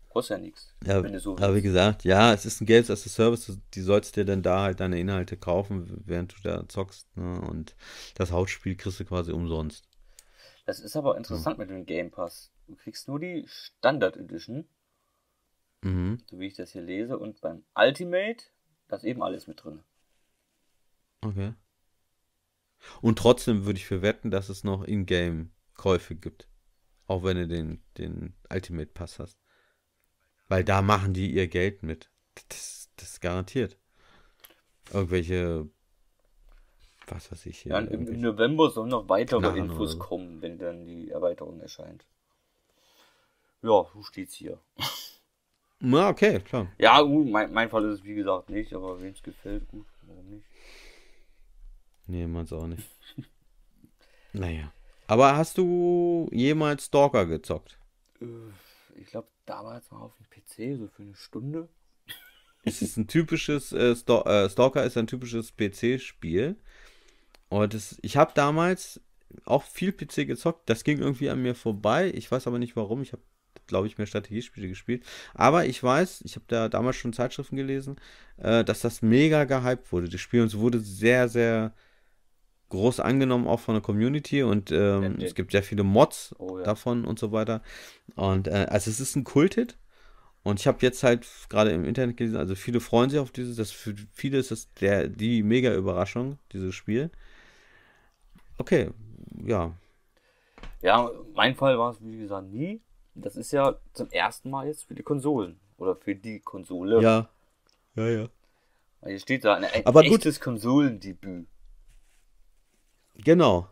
kostet ja nichts. Ja, so aber wie gesagt, ja, es ist ein Games as a Service, also die sollst dir dann da halt deine Inhalte kaufen, während du da zockst. Ne? Und das Hauptspiel kriegst du quasi umsonst. Das ist aber interessant ja. mit dem Game Pass. Du kriegst nur die Standard Edition, mhm. so wie ich das hier lese, und beim Ultimate da ist eben alles mit drin. Okay. Und trotzdem würde ich für wetten, dass es noch Ingame-Käufe gibt. Auch wenn du den, den Ultimate Pass hast. Weil da machen die ihr Geld mit. Das, das garantiert. Irgendwelche. Was weiß ich hier. Ja, Im November sollen noch weitere Knarren Infos kommen, wenn dann die Erweiterung erscheint. Ja, so steht's hier. Na, okay, klar. Ja, gut, mein, mein Fall ist es wie gesagt nicht, aber wem es gefällt, gut, oder nicht? Nee, meins auch nicht. naja. Aber hast du jemals Stalker gezockt? Äh, ich glaube, damals mal auf dem PC, so für eine Stunde. es ist ein typisches, äh, Stalk, äh, Stalker ist ein typisches PC-Spiel. Und das, ich habe damals auch viel PC gezockt. Das ging irgendwie an mir vorbei. Ich weiß aber nicht warum. Ich habe glaube ich, mehr Strategiespiele gespielt. Aber ich weiß, ich habe da damals schon Zeitschriften gelesen, äh, dass das mega gehypt wurde. Das Spiel uns wurde sehr, sehr groß angenommen, auch von der Community. Und ähm, ja, es gibt sehr viele Mods oh, ja. davon und so weiter. Und äh, also es ist ein Kult-Hit. Und ich habe jetzt halt gerade im Internet gelesen, also viele freuen sich auf dieses, das für viele ist das der, die mega Überraschung, dieses Spiel. Okay, ja. Ja, mein Fall war es, wie gesagt, nie das ist ja zum ersten Mal jetzt für die Konsolen. Oder für die Konsole. Ja. Ja, ja. Hier steht da ein, ein Aber echtes Konsolendebüt. Genau.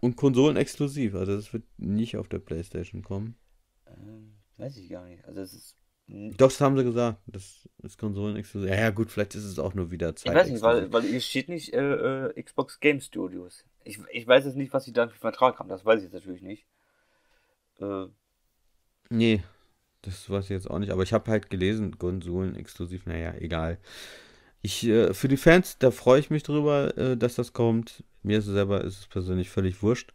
Und Konsolen exklusiv. Also das wird nicht auf der Playstation kommen. Ähm, weiß ich gar nicht. Also es ist. Doch, das haben sie gesagt. Das ist konsolenexklusiv. Ja, ja, gut, vielleicht ist es auch nur wieder Zeit. Ich weiß nicht, weil, weil hier steht nicht äh, äh, Xbox Game Studios. Ich, ich weiß jetzt nicht, was sie da für einen Vertrag haben. Das weiß ich jetzt natürlich nicht. Äh, Nee, das weiß ich jetzt auch nicht. Aber ich habe halt gelesen, Konsolen exklusiv, naja, egal. Ich, äh, für die Fans, da freue ich mich drüber, äh, dass das kommt. Mir ist es selber ist es persönlich völlig wurscht.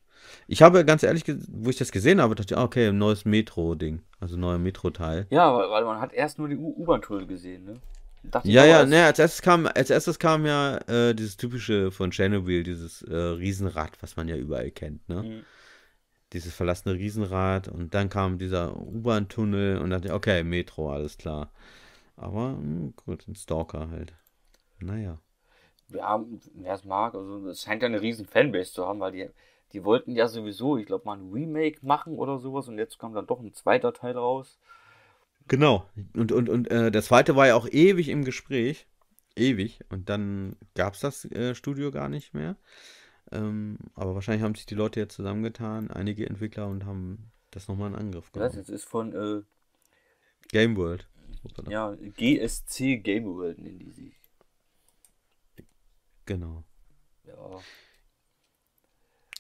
Ich habe ganz ehrlich, wo ich das gesehen habe, dachte ich, ah, okay, ein neues Metro-Ding. Also neuer Metro-Teil. Ja, weil, weil, man hat erst nur die U-Bahn-Tunnel gesehen, ne? ja, ja, ne, als erstes kam, als erstes kam ja äh, dieses typische von Chernobyl, dieses äh, Riesenrad, was man ja überall kennt, ne? Mhm dieses verlassene Riesenrad und dann kam dieser U-Bahn-Tunnel und dachte, okay, Metro, alles klar. Aber mh, hm, gut, ein Stalker halt. Naja. Ja, wer es mag, also es scheint ja eine riesen Fanbase zu haben, weil die, die wollten ja sowieso, ich glaube, mal ein Remake machen oder sowas und jetzt kam dann doch ein zweiter Teil raus. Genau. Und, und, und äh, der zweite war ja auch ewig im Gespräch. Ewig. Und dann gab es das äh, Studio gar nicht mehr. Ähm, aber wahrscheinlich haben sich die Leute jetzt zusammengetan, einige Entwickler, und haben das nochmal in Angriff genommen. Das ist von äh, Game World. Hoppala. Ja, GSC Game World nennen die sich. Genau. Ja.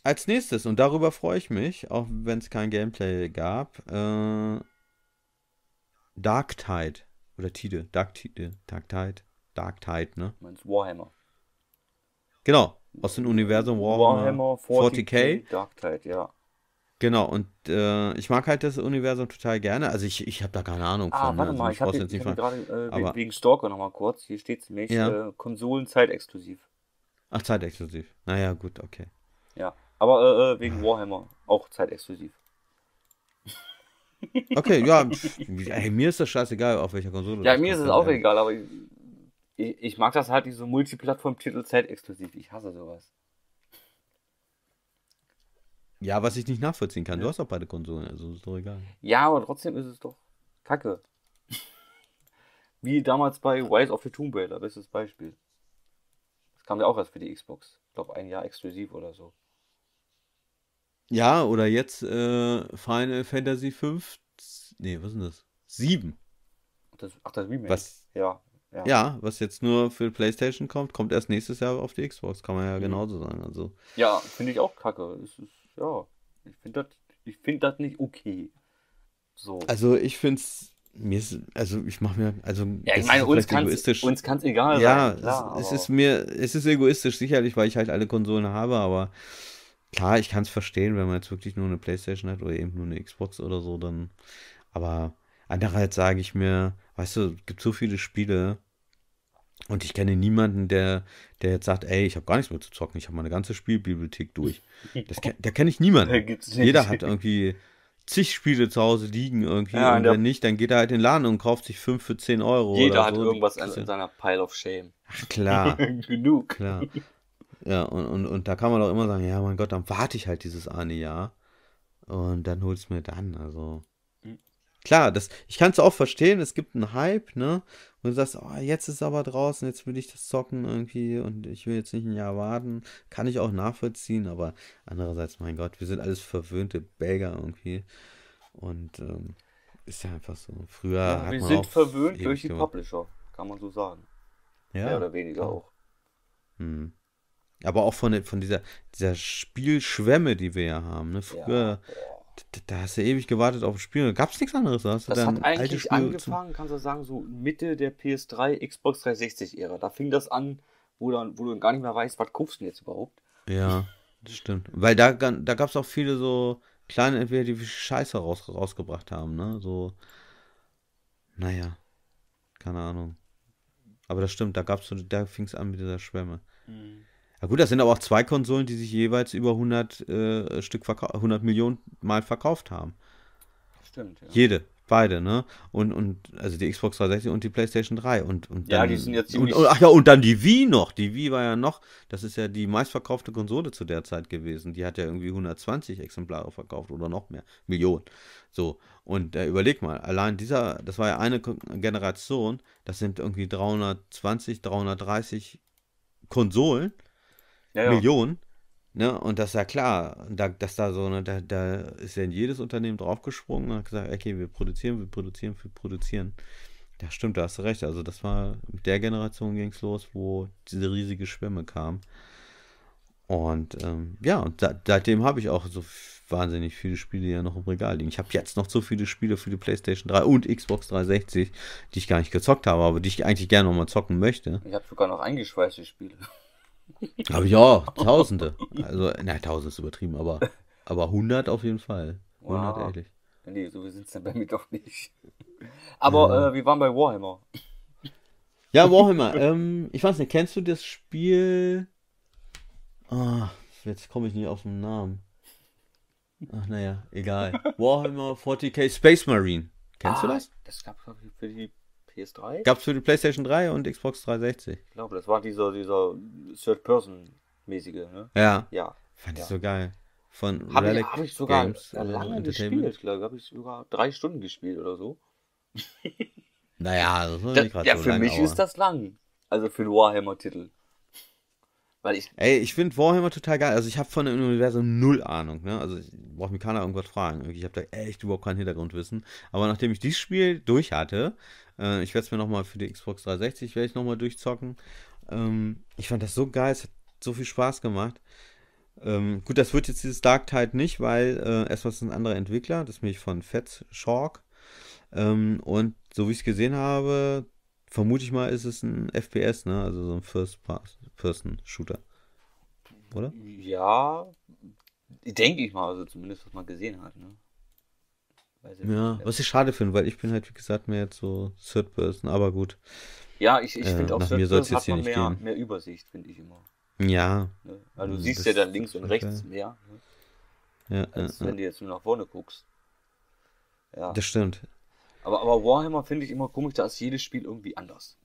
Als nächstes, und darüber freue ich mich, auch wenn es kein Gameplay gab, äh, Dark Tide. Oder Tide. Dark Tide. Dark Tide. Dark Tide, ne? Du meinst Warhammer. Genau aus dem Universum Warhammer, Warhammer 40k. 40K. Dark ja. Genau, und äh, ich mag halt das Universum total gerne. Also ich, ich habe da keine Ahnung ah, von. Ah, warte ne? also mal, ich habe hab, gerade äh, wegen Stalker nochmal kurz. Hier steht es nämlich, ja. äh, Konsolen zeitexklusiv. Ach, zeitexklusiv. Naja, gut, okay. Ja, aber äh, äh, wegen Warhammer auch zeitexklusiv. Okay, ja, ey, mir ist das scheißegal, auf welcher Konsole. Ja, mir ist es auch egal, aber ich, ich mag das halt, diese Multiplattform-Titel exklusiv. Ich hasse sowas. Ja, was ich nicht nachvollziehen kann. Du hast auch beide Konsolen, also ist doch egal. Ja, aber trotzdem ist es doch kacke. Wie damals bei Rise of the Tomb Raider, bestes Beispiel. Das kam ja auch erst für die Xbox. Ich glaube, ein Jahr exklusiv oder so. Ja, oder jetzt äh, Final Fantasy 5. Nee, was ist denn das? 7. Das, ach, das Remake. Was? Ja, ja. ja. was jetzt nur für PlayStation kommt, kommt erst nächstes Jahr auf die Xbox, kann man ja mhm. genauso sagen. Also. Ja, finde ich auch kacke. Ist, ja, ich finde das find nicht okay. So. Also ich finde es mir ist, also ich mache mir, also ja, ich meine, uns kann es egal ja, sein. Ja, es, es, ist mir, es ist egoistisch sicherlich, weil ich halt alle Konsolen habe, aber klar, ich kann es verstehen, wenn man jetzt wirklich nur eine PlayStation hat oder eben nur eine Xbox oder so, dann, aber Andererseits sage ich mir, weißt du, es gibt so viele Spiele und ich kenne niemanden, der, der jetzt sagt, ey, ich habe gar nichts mehr zu zocken, ich habe meine ganze Spielbibliothek durch. Das, da kenne ich niemanden. Jeder hat irgendwie zig Spiele zu Hause liegen irgendwie. Ja, und wenn nicht, dann geht er halt in den Laden und kauft sich fünf für zehn Euro. Jeder hat so. irgendwas an, in seiner Pile of Shame. Ach, klar. Genug. Klar. Ja, und, und, und da kann man doch immer sagen, ja, mein Gott, dann warte ich halt dieses eine Jahr. Und dann hol es mir dann. Also klar, das, ich kann es auch verstehen, es gibt einen Hype, ne? Und du sagst, oh, jetzt ist aber draußen, jetzt will ich das zocken irgendwie und ich will jetzt nicht ein Jahr warten. Kann ich auch nachvollziehen, aber andererseits, mein Gott, wir sind alles verwöhnte Bäger irgendwie. Und ähm, ist ja einfach so. Früher ja, hat wir man sind auch verwöhnt durch die Publisher, kann man so sagen. Ja. Mehr oder weniger auch. Hm. Aber auch von, von dieser, dieser Spielschwemme, die wir ja haben. Ne? Früher ja, da hast du ewig gewartet auf ein Spiel. Da gab es nichts anderes. hast das hat eigentlich angefangen, kannst du sagen, so Mitte der PS3, Xbox 360-Ära. Da fing das an, wo, dann, wo du gar nicht mehr weißt, was kaufst du jetzt überhaupt. Ja, das stimmt. Weil da, da gab es auch viele so kleine Entweder, die Scheiße raus, rausgebracht haben. Ne? So, naja, keine Ahnung. Aber das stimmt, da, da fing es an mit dieser Schwemme. Mhm. Ja gut, das sind aber auch zwei Konsolen, die sich jeweils über 100 äh, Stück 100 Millionen Mal verkauft haben. Stimmt. Ja. Jede, beide, ne? Und und also die Xbox 360 und die PlayStation 3 und und dann, ja, die sind jetzt und, und, ach ja und dann die Wii noch. Die Wii war ja noch, das ist ja die meistverkaufte Konsole zu der Zeit gewesen. Die hat ja irgendwie 120 Exemplare verkauft oder noch mehr, Millionen. So und äh, überleg mal, allein dieser, das war ja eine Generation, das sind irgendwie 320, 330 Konsolen ja, ja. Millionen. Ne? Und das ist ja klar, da, dass da so, ne, da, da ist ja in jedes Unternehmen draufgesprungen und hat gesagt, okay, wir produzieren, wir produzieren, wir produzieren. Ja, stimmt, da hast du recht. Also das war, mit der Generation ging es los, wo diese riesige Schwemme kam. Und ähm, ja, und da, seitdem habe ich auch so wahnsinnig viele Spiele ja noch im Regal liegen. Ich habe jetzt noch so viele Spiele für die PlayStation 3 und Xbox 360, die ich gar nicht gezockt habe, aber die ich eigentlich gerne nochmal zocken möchte. Ich habe sogar noch eingeschweißte Spiele. Habe ich auch, Tausende. Also, na, Tausend ist übertrieben, aber, aber 100 auf jeden Fall. 100 wow. ehrlich. Nee, so sind es dann bei mir doch nicht. Aber ja. äh, wir waren bei Warhammer. Ja, Warhammer. ähm, ich weiß nicht, kennst du das Spiel? Oh, jetzt komme ich nicht auf den Namen. Ach naja, egal. Warhammer 40k Space Marine. Kennst ah, du das? Das gab es für die PS3? Gab's für die PlayStation 3 und Xbox 360. Ich glaube, das war dieser, dieser Third-Person-mäßige, ne? Ja. Ja. Fand ja. ich so geil. Von hab Relic ich, hab ich sogar Games, lange also gespielt, glaube Habe ich sogar drei Stunden gespielt oder so. naja, das war nicht gerade ja, so Ja, für lang, mich aber. ist das lang. Also für einen Warhammer-Titel. Weil ich. Ey, ich finde Warhammer total geil. Also ich habe von dem Universum null Ahnung, ne? Also brauche mir keiner irgendwas fragen. Ich habe da echt überhaupt kein Hintergrundwissen. Aber nachdem ich dieses Spiel durch hatte, äh, ich werde es mir nochmal für die Xbox 360 werde ich nochmal durchzocken. Ähm, ich fand das so geil, es hat so viel Spaß gemacht. Ähm, gut, das wird jetzt dieses Dark Tide nicht, weil äh, erstmal ist ein anderer Entwickler, das bin ich von Fetz Shark. Ähm, und so wie ich es gesehen habe, vermute ich mal, ist es ein FPS, ne? Also so ein First-Person-Shooter. Oder? Ja, denke ich mal, also zumindest was man gesehen hat, ne? ja, was ich schade finde, weil ich bin halt, wie gesagt, mehr jetzt so Third Person, aber gut. Ja, ich, ich finde äh, auch, Third Person hat man mehr, mehr, Übersicht, finde ich immer. Ja. Ne? Also du siehst ja dann links und rechts okay. mehr. Ne? Ja, als äh, wenn du jetzt nur nach vorne guckst. Ja. Das stimmt. Aber, aber Warhammer finde ich immer komisch, da ist jedes Spiel irgendwie anders.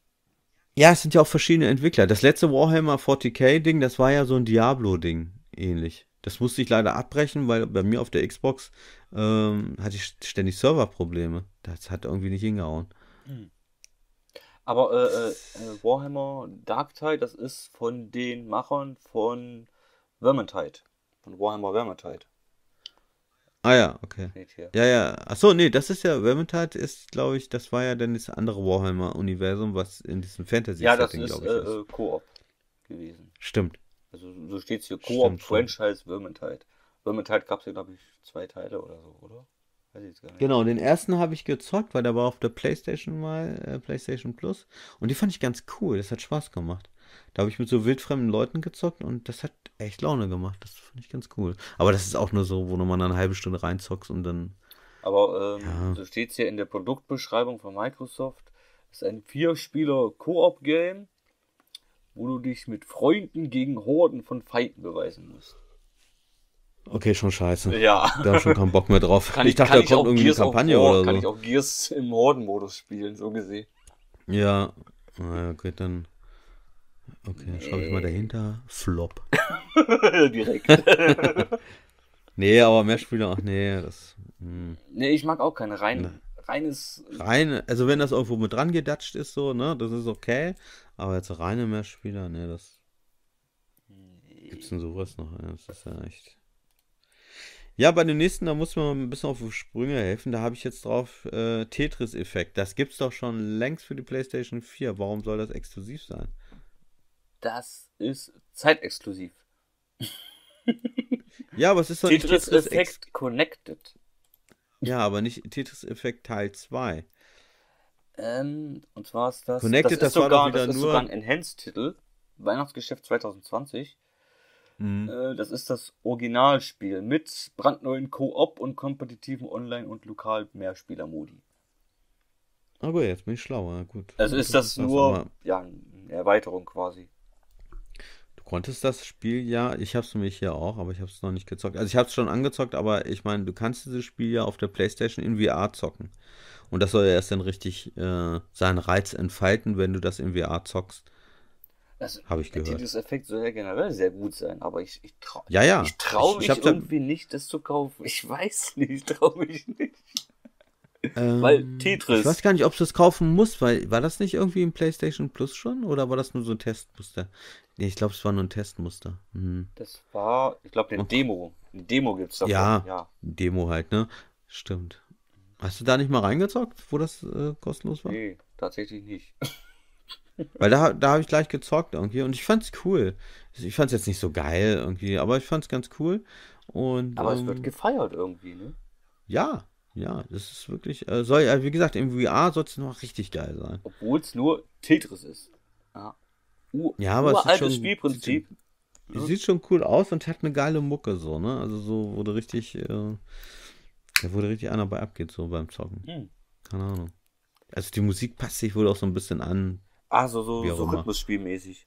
Ja, es sind ja auch verschiedene Entwickler. Das letzte Warhammer 40k-Ding, das war ja so ein Diablo-Ding, ähnlich. Das musste ich leider abbrechen, weil bei mir auf der Xbox ähm, hatte ich ständig Serverprobleme. Das hat irgendwie nicht hingehauen. Hm. Aber äh, äh, äh Warhammer Darktide, das ist von den Machern von Vermintide. Von Warhammer Vermintide. Ah ja, okay. Ja, ja. Achso, nee, das ist ja, Vermintide ist, glaube ich, das war ja dann das andere Warhammer-Universum, was in diesem Fantasy-Setting, glaube ich, Ja, das ist. Äh, äh, Koop gewesen. Stimmt. Also so steht es hier, Koop Franchise Vermintide. Halt. Vermintide halt gab es ja, glaube ich, zwei Teile oder so, oder? Weiß ich jetzt gar nicht. Genau, den ersten habe ich gezockt, weil der war auf der Playstation mal, äh, Playstation Plus. Und die fand ich ganz cool, das hat Spaß gemacht. Da habe ich mit so wildfremden Leuten gezockt und das hat echt Laune gemacht. Das fand ich ganz cool. Aber das ist auch nur so, wo du mal eine halbe Stunde reinzockst und dann. Aber ähm, ja. so steht es hier in der Produktbeschreibung von Microsoft. Das ist ein Vier-Spieler-Koop-Game wo du dich mit Freunden gegen Horden von Feinden beweisen musst. Okay, schon scheiße. Ja. Da hab ich schon keinen Bock mehr drauf. Kann ich, dachte, da kommt irgendwie eine Kampagne War, oder so. Kann ich auch Gears im Horden-Modus spielen, so gesehen. Ja. Ah, okay, dann. Okay, nee. schreibe ich mal dahinter. Flop. Direkt. nee, aber mehr Spieler, ach nee, das. Mh. Hm. Nee, ich mag auch keine reinen reines. Reine, also wenn das irgendwo mit dran gedatscht ist, so, ne, das ist okay. Aber jetzt reine Meshspieler, ne, das. Nee. Gibt's denn sowas noch? Das ist ja echt. Ja, bei dem nächsten, da muss man ein bisschen auf Sprünge helfen. Da habe ich jetzt drauf äh, Tetris-Effekt. Das gibt's doch schon längst für die PlayStation 4. Warum soll das exklusiv sein? Das ist zeitexklusiv. ja, aber es ist doch Tetris-Effekt Connected. Ja, aber nicht Tetris-Effekt Teil 2. Ähm, und zwar ist das. Connected, das, das sogar, war doch wieder das ist nur. sogar ein Enhanced-Titel. Weihnachtsgeschäft 2020. Mhm. Äh, das ist das Originalspiel mit brandneuen Koop und kompetitiven Online- und Lokal-Mehrspieler-Modi. Aber jetzt bin ich schlauer, gut. Also ist das, das nur ja, eine Erweiterung quasi konntest das Spiel ja, ich habe es nämlich hier auch, aber ich habe es noch nicht gezockt. Also ich habe es schon angezockt, aber ich meine, du kannst dieses Spiel ja auf der Playstation in VR zocken. Und das soll ja erst dann richtig äh, seinen Reiz entfalten, wenn du das in VR zockst. Also, habe ich gehört. Dieses Effekt soll ja generell sehr gut sein, aber ich, ich traue ja, ja. Ich trau mich ich irgendwie nicht, das zu kaufen. Ich weiß nicht, ich traue mich nicht. Ähm, weil Tetris. Ich weiß gar nicht, ob du es kaufen musst, weil war das nicht irgendwie im PlayStation Plus schon oder war das nur so ein Testmuster? Nee, ich glaube, es war nur ein Testmuster. Mhm. Das war, ich glaube, eine oh. Demo. Eine Demo gibt es davon. Ja, ja, Demo halt, ne? Stimmt. Hast du da nicht mal reingezockt, wo das äh, kostenlos war? Nee, tatsächlich nicht. Weil da, da habe ich gleich gezockt irgendwie und ich fand es cool. Ich fand es jetzt nicht so geil irgendwie, aber ich fand es ganz cool. Und, aber ähm, es wird gefeiert irgendwie, ne? Ja, ja, das ist wirklich. Äh, soll, äh, wie gesagt, im VR soll es noch richtig geil sein. Obwohl es nur Tetris ist. Ja ja, aber uraltes schon, Spielprinzip. Sieht, ja. sieht, schon cool aus und hat eine geile Mucke so, ne? Also so wurde richtig, äh, wurde richtig einer bei abgeht so beim Zocken. Hm. Keine Ahnung. Also die Musik passt sich wohl auch so ein bisschen an. Also so, so Rhythmusspielmäßig.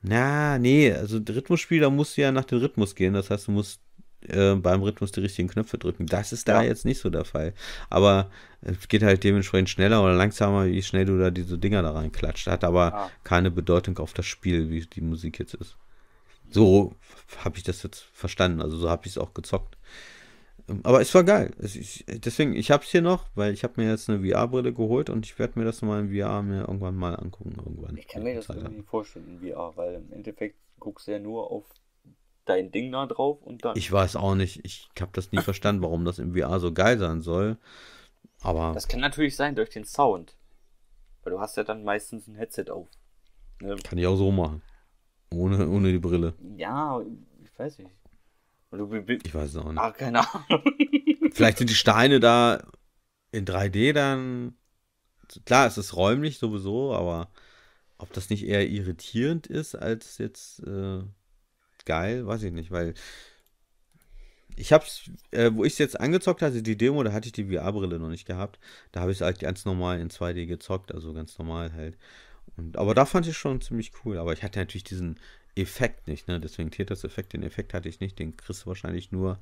Na, nee, also Rhythmusspiel, da musst du ja nach dem Rhythmus gehen. Das heißt, du musst äh, beim Rhythmus die richtigen Knöpfe drücken. Das ist da ja. jetzt nicht so der Fall. Aber es äh, geht halt dementsprechend schneller oder langsamer, wie schnell du da diese Dinger da reinklatscht. Hat aber ja. keine Bedeutung auf das Spiel, wie die Musik jetzt ist. So habe ich das jetzt verstanden. Also so habe ich es auch gezockt. Ähm, aber es war geil. Ich, deswegen, ich habe es hier noch, weil ich habe mir jetzt eine VR-Brille geholt und ich werde mir das mal in VR mir irgendwann mal angucken. Irgendwann. Ich kann mir das irgendwie vorstellen in VR, weil im Endeffekt guckst du ja nur auf dein Ding da drauf und dann. Ich weiß auch nicht. Ich habe das nie verstanden, warum das im VR so geil sein soll. Aber. Das kann natürlich sein durch den Sound. Weil du hast ja dann meistens ein Headset auf. Ne? Kann ich auch so machen. Ohne, ohne die Brille. Ja, ich weiß nicht. ich weiß es auch nicht. Ach, keine Ahnung. Vielleicht sind die Steine da in 3D dann. Klar, es ist räumlich sowieso, aber ob das nicht eher irritierend ist, als jetzt. Äh geil, weiß ich nicht, weil ich hab's, äh, wo ich es jetzt angezockt hatte, die Demo, da hatte ich die VR-Brille noch nicht gehabt. Da habe ich es halt ganz normal in 2D gezockt, also ganz normal halt. Und, aber da fand ich schon ziemlich cool. Aber ich hatte natürlich diesen Effekt nicht, ne? Deswegen das effekt den Effekt hatte ich nicht. Den kriegst du wahrscheinlich nur,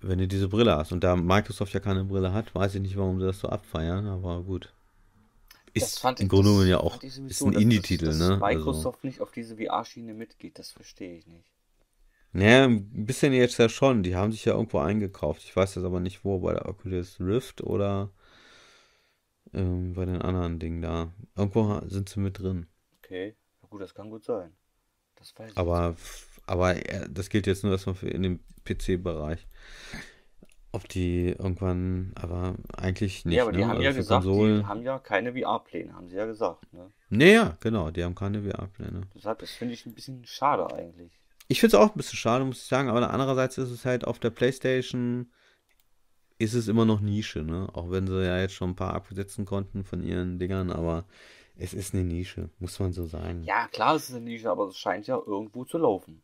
wenn du diese Brille hast. Und da Microsoft ja keine Brille hat, weiß ich nicht, warum sie das so abfeiern, aber gut. Ist im ich, Grunde genommen ja auch ist ein Indie-Titel, ne? Microsoft also. nicht auf diese VR-Schiene mitgeht, das verstehe ich nicht. Naja, ein bisschen jetzt ja schon. Die haben sich ja irgendwo eingekauft. Ich weiß jetzt aber nicht wo, bei der Oculus Rift oder ähm, bei den anderen Dingen da. Irgendwo sind sie mit drin. Okay, na gut, das kann gut sein. Das weiß ich aber, nicht. aber äh, das gilt jetzt nur erstmal für in dem PC-Bereich. Ob die irgendwann, aber eigentlich nicht. Ja, aber die ne? haben also ja gesagt, Konsole... die haben ja keine VR-Pläne, haben sie ja gesagt. Ne? Naja, genau, die haben keine VR-Pläne. Deshalb, das finde ich ein bisschen schade eigentlich. Ich finde es auch ein bisschen schade, muss ich sagen, aber andererseits ist es halt auf der PlayStation ist es immer noch Nische, ne? Auch wenn sie ja jetzt schon ein paar absetzen konnten von ihren Dingern, aber es ist eine Nische, muss man so sagen. Ja, klar, es ist eine Nische, aber es scheint ja irgendwo zu laufen.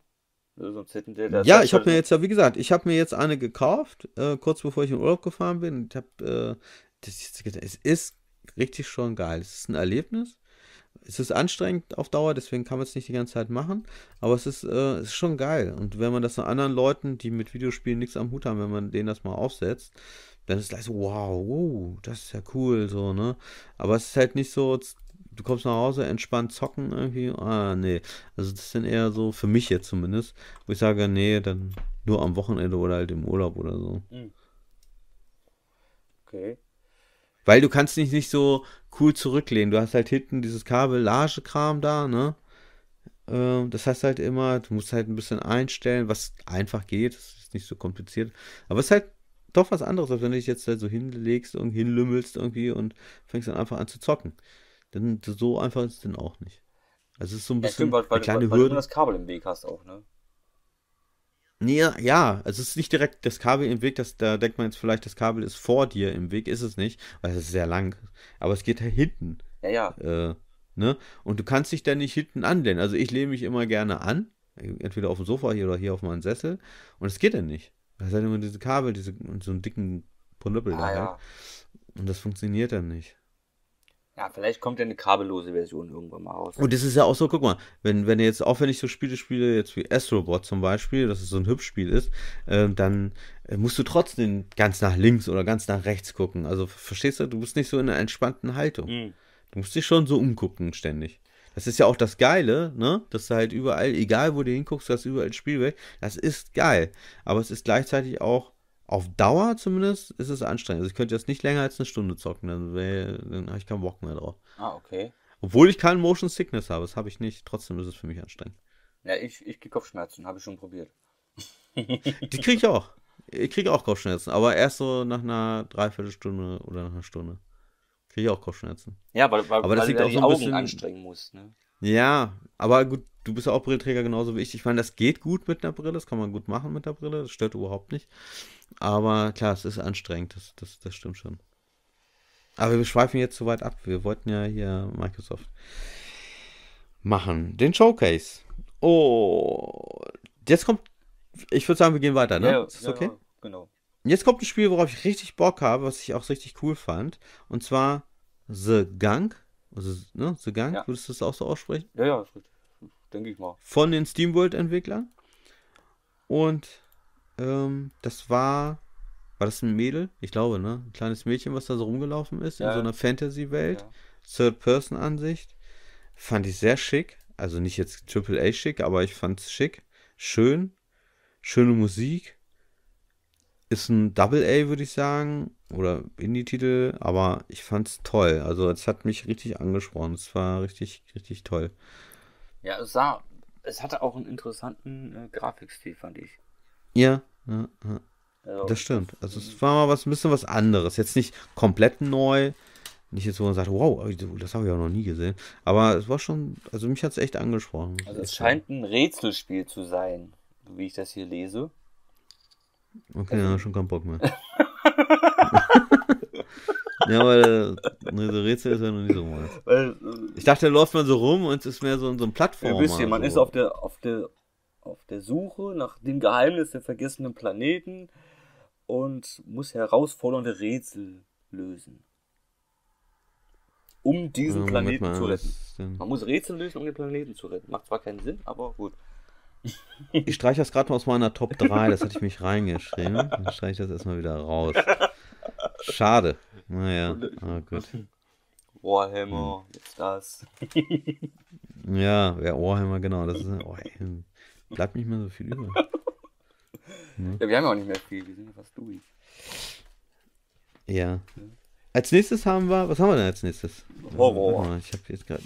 Ne, sonst hätten die das ja, ich habe halt mir jetzt ja, wie gesagt, ich habe mir jetzt eine gekauft, äh, kurz bevor ich in Urlaub gefahren bin. Ich habe, äh, das, es ist richtig schon geil. Es ist ein Erlebnis es ist anstrengend auf Dauer, deswegen kann man es nicht die ganze Zeit machen, aber es ist, äh, ist schon geil. Und wenn man das anderen Leuten, die mit Videospielen nichts am Hut haben, wenn man denen das mal aufsetzt, dann ist es gleich so, wow, wow, das ist ja cool, so, ne? Aber es ist halt nicht so, du kommst nach Hause, entspannt zocken irgendwie, ah, nee. Also das ist dann eher so, für mich jetzt zumindest, wo ich sage, nee, dann nur am Wochenende oder halt im Urlaub oder so. Hm. Okay. Weil du kannst dich nicht so cool zurücklehnen. Du hast halt hinten dieses kabellage da, ne? Ähm, das heißt halt immer, du musst halt ein bisschen einstellen, was einfach geht. Das ist nicht so kompliziert. Aber es ist halt doch was anderes, als wenn du dich jetzt halt so hinlegst und hinlümmelst irgendwie und fängst dann einfach an zu zocken. Denn so einfach ist es dann auch nicht. Also es ist so ein bisschen ja, stimmt, weil, eine kleine weil, weil Hürde. du das Kabel im Weg hast auch, ne? Nee, ja, es ist nicht direkt das Kabel im Weg, das, da denkt man jetzt vielleicht, das Kabel ist vor dir im Weg, ist es nicht, weil es ist sehr lang. Aber es geht halt hinten. Ja, ja. Äh, ne? Und du kannst dich dann nicht hinten anlehnen. Also ich lehne mich immer gerne an, entweder auf dem Sofa hier oder hier auf meinen Sessel, und es geht dann nicht. Da ist halt immer diese Kabel, diese, so einen dicken Brüllüppel ah, da Ja. Halt. Und das funktioniert dann nicht. Ja, vielleicht kommt ja eine kabellose Version irgendwann mal raus. Und das ist ja auch so, guck mal, wenn, wenn ihr jetzt, auch wenn ich so Spiele spiele, jetzt wie Astrobot zum Beispiel, dass es so ein hübsches Spiel ist, ähm, äh, dann musst du trotzdem ganz nach links oder ganz nach rechts gucken. Also verstehst du, du bist nicht so in einer entspannten Haltung. Mhm. Du musst dich schon so umgucken ständig. Das ist ja auch das Geile, ne? Dass du halt überall, egal wo du hinguckst, du hast überall Spielwelt. Das ist geil. Aber es ist gleichzeitig auch auf Dauer zumindest ist es anstrengend. Also ich könnte jetzt nicht länger als eine Stunde zocken, dann, dann habe ich keinen Bock mehr drauf. Ah, okay. Obwohl ich keinen Motion Sickness habe, das habe ich nicht, trotzdem ist es für mich anstrengend. Ja, ich, ich kriege Kopfschmerzen, habe ich schon probiert. Die kriege ich auch. Ich kriege auch Kopfschmerzen, aber erst so nach einer Dreiviertelstunde oder nach einer Stunde. Kriege ich auch Kopfschmerzen. Ja, weil, weil, aber das weil liegt du auch so ein Augen bisschen, anstrengen musst, ne? Ja, aber gut, du bist ja auch Brillenträger genauso wie ich. Ich meine, das geht gut mit einer Brille, das kann man gut machen mit der Brille, das stört überhaupt nicht. Aber klar, es ist anstrengend, das, das, das stimmt schon. Aber wir schweifen jetzt zu weit ab. Wir wollten ja hier Microsoft machen. Den Showcase. Oh, jetzt kommt, ich würde sagen, wir gehen weiter, ne? Ja, ist das ja, okay? genau. Jetzt kommt ein Spiel, worauf ich richtig Bock habe, was ich auch richtig cool fand. Und zwar The Gang also, ne, The Gang, ja. würdest du das auch so aussprechen? Ja, ja, denke ich mal. Von den SteamWorld-Entwicklern. Und ähm, das war, war das ein Mädel? Ich glaube, ne? Ein kleines Mädchen, was da so rumgelaufen ist, ja. in so einer Fantasy-Welt. Ja. Third-Person-Ansicht. Fand ich sehr schick. Also nicht jetzt Triple A schick, aber ich fand's schick. Schön. Schöne Musik. Ist ein Double A, würde ich sagen oder Indie-Titel, aber ich fand's toll. Also es hat mich richtig angesprochen. Es war richtig, richtig toll. Ja, es sah, es hatte auch einen interessanten äh, Grafikstil, fand ich. Ja, ja, ja. Also, das stimmt. Also äh, es war mal was, ein bisschen was anderes. Jetzt nicht komplett neu. Nicht jetzt, wo man sagt, wow, das habe ich auch noch nie gesehen. Aber es war schon, also mich hat es echt angesprochen. Also es scheint ein Rätselspiel zu sein, wie ich das hier lese. Okay, ja, schon keinen Bock mehr. Ja, weil äh, ne, so Rätsel ist ja noch nicht so mal. Äh, ich dachte, da läuft man so rum und es ist mehr so, so ein Plattform. Ein bisschen, man so. ist auf der, auf, der, auf der Suche nach dem Geheimnis der vergessenen Planeten und muss herausfordernde Rätsel lösen. Um diesen ja, Planeten mal, zu retten. Man muss Rätsel lösen, um den Planeten zu retten. Macht zwar keinen Sinn, aber gut. Ich streiche das gerade mal aus meiner Top 3, das hatte ich mich reingeschrieben. Dann streiche ich das erstmal wieder raus. Schade. Naja. Oh, gut. Warhammer, hm. jetzt das. ja, ja, Warhammer, genau. Das ist, oh, ey, bleibt nicht mehr so viel über. Ne? Ja, wir haben ja auch nicht mehr viel, wir sind ja fast durch. Ja. Als nächstes haben wir, was haben wir denn als nächstes? Horror. Oh, ich hab jetzt gerade.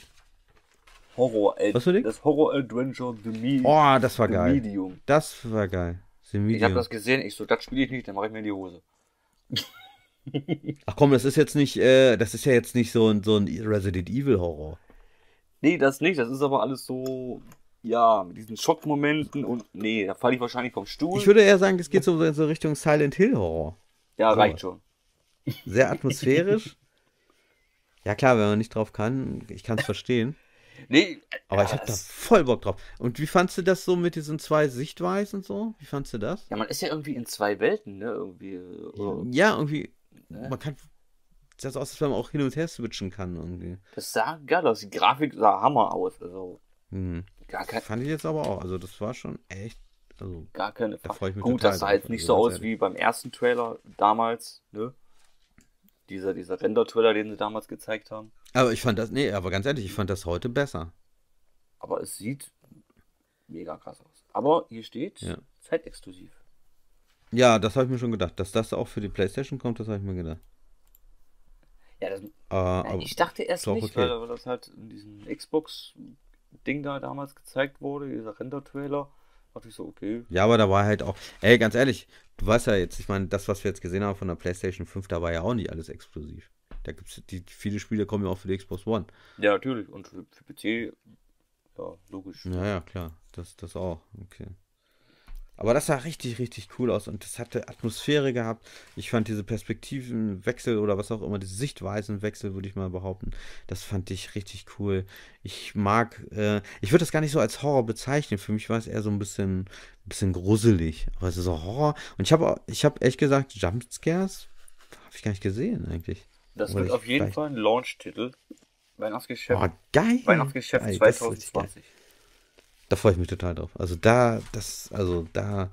Horror, was war das Horror Adventure The Medium. Oh, das war geil. Medium. Das war geil. Ich habe das gesehen, ich so, das spiele ich nicht, dann mache ich mir in die Hose. Ach komm, das ist jetzt nicht, äh, das ist ja jetzt nicht so ein, so ein Resident Evil Horror. Nee, das nicht. Das ist aber alles so, ja, mit diesen Schockmomenten und nee, da falle ich wahrscheinlich vom Stuhl. Ich würde eher sagen, das geht so in so Richtung Silent Hill Horror. Ja, so. reicht schon. Sehr atmosphärisch. ja, klar, wenn man nicht drauf kann, ich kann es verstehen. Nee, aber ja, ich hab da voll Bock drauf. Und wie fandst du das so mit diesen zwei Sichtweisen so? Wie fandst du das? Ja, man ist ja irgendwie in zwei Welten, ne? Irgendwie. Ja, irgendwie ne? man kann. Das sah aus, dass man auch hin und her switchen kann irgendwie. Das sah geil aus. Die Grafik sah Hammer aus. Also. Mhm. Gar kein, Fand ich jetzt aber auch. Also, das war schon echt. Also, gar keine Frage. Da Gut, das sah jetzt nicht also so aus ehrlich. wie beim ersten Trailer damals, ne? Dieser, dieser Render-Trailer, den sie damals gezeigt haben. Aber ich fand das, nee, aber ganz ehrlich, ich fand das heute besser. Aber es sieht mega krass aus. Aber hier steht ja. zeitexklusiv. Ja, das habe ich mir schon gedacht. Dass das auch für die PlayStation kommt, das habe ich mir gedacht. Ja, das, äh, ich dachte erst nicht, okay. weil das halt in diesem Xbox-Ding da damals gezeigt wurde, dieser Render-Trailer. Dachte ich so, okay. Ja, aber da war halt auch, ey, ganz ehrlich, du weißt ja jetzt, ich meine, das, was wir jetzt gesehen haben von der PlayStation 5, da war ja auch nicht alles exklusiv. Da gibt's die, viele Spiele kommen ja auch für die Xbox One. Ja, natürlich. Und für PC, ja, logisch. Ja, ja, klar. Das, das auch. Okay. Aber das sah richtig, richtig cool aus und das hatte Atmosphäre gehabt. Ich fand diese Perspektivenwechsel oder was auch immer, diese Sichtweisenwechsel, würde ich mal behaupten, das fand ich richtig cool. Ich mag, äh, ich würde das gar nicht so als Horror bezeichnen. Für mich war es eher so ein bisschen, bisschen gruselig. Aber es ist so Horror. Und ich habe ich hab ehrlich gesagt, Jumpscares habe ich gar nicht gesehen eigentlich. Das oder wird auf jeden Fall ein Launch-Titel. Weihnachtsgeschäft. Oh, geil. Weihnachtsgeschäft geil, 2020. Da freue ich mich total drauf. Also da, das, also da.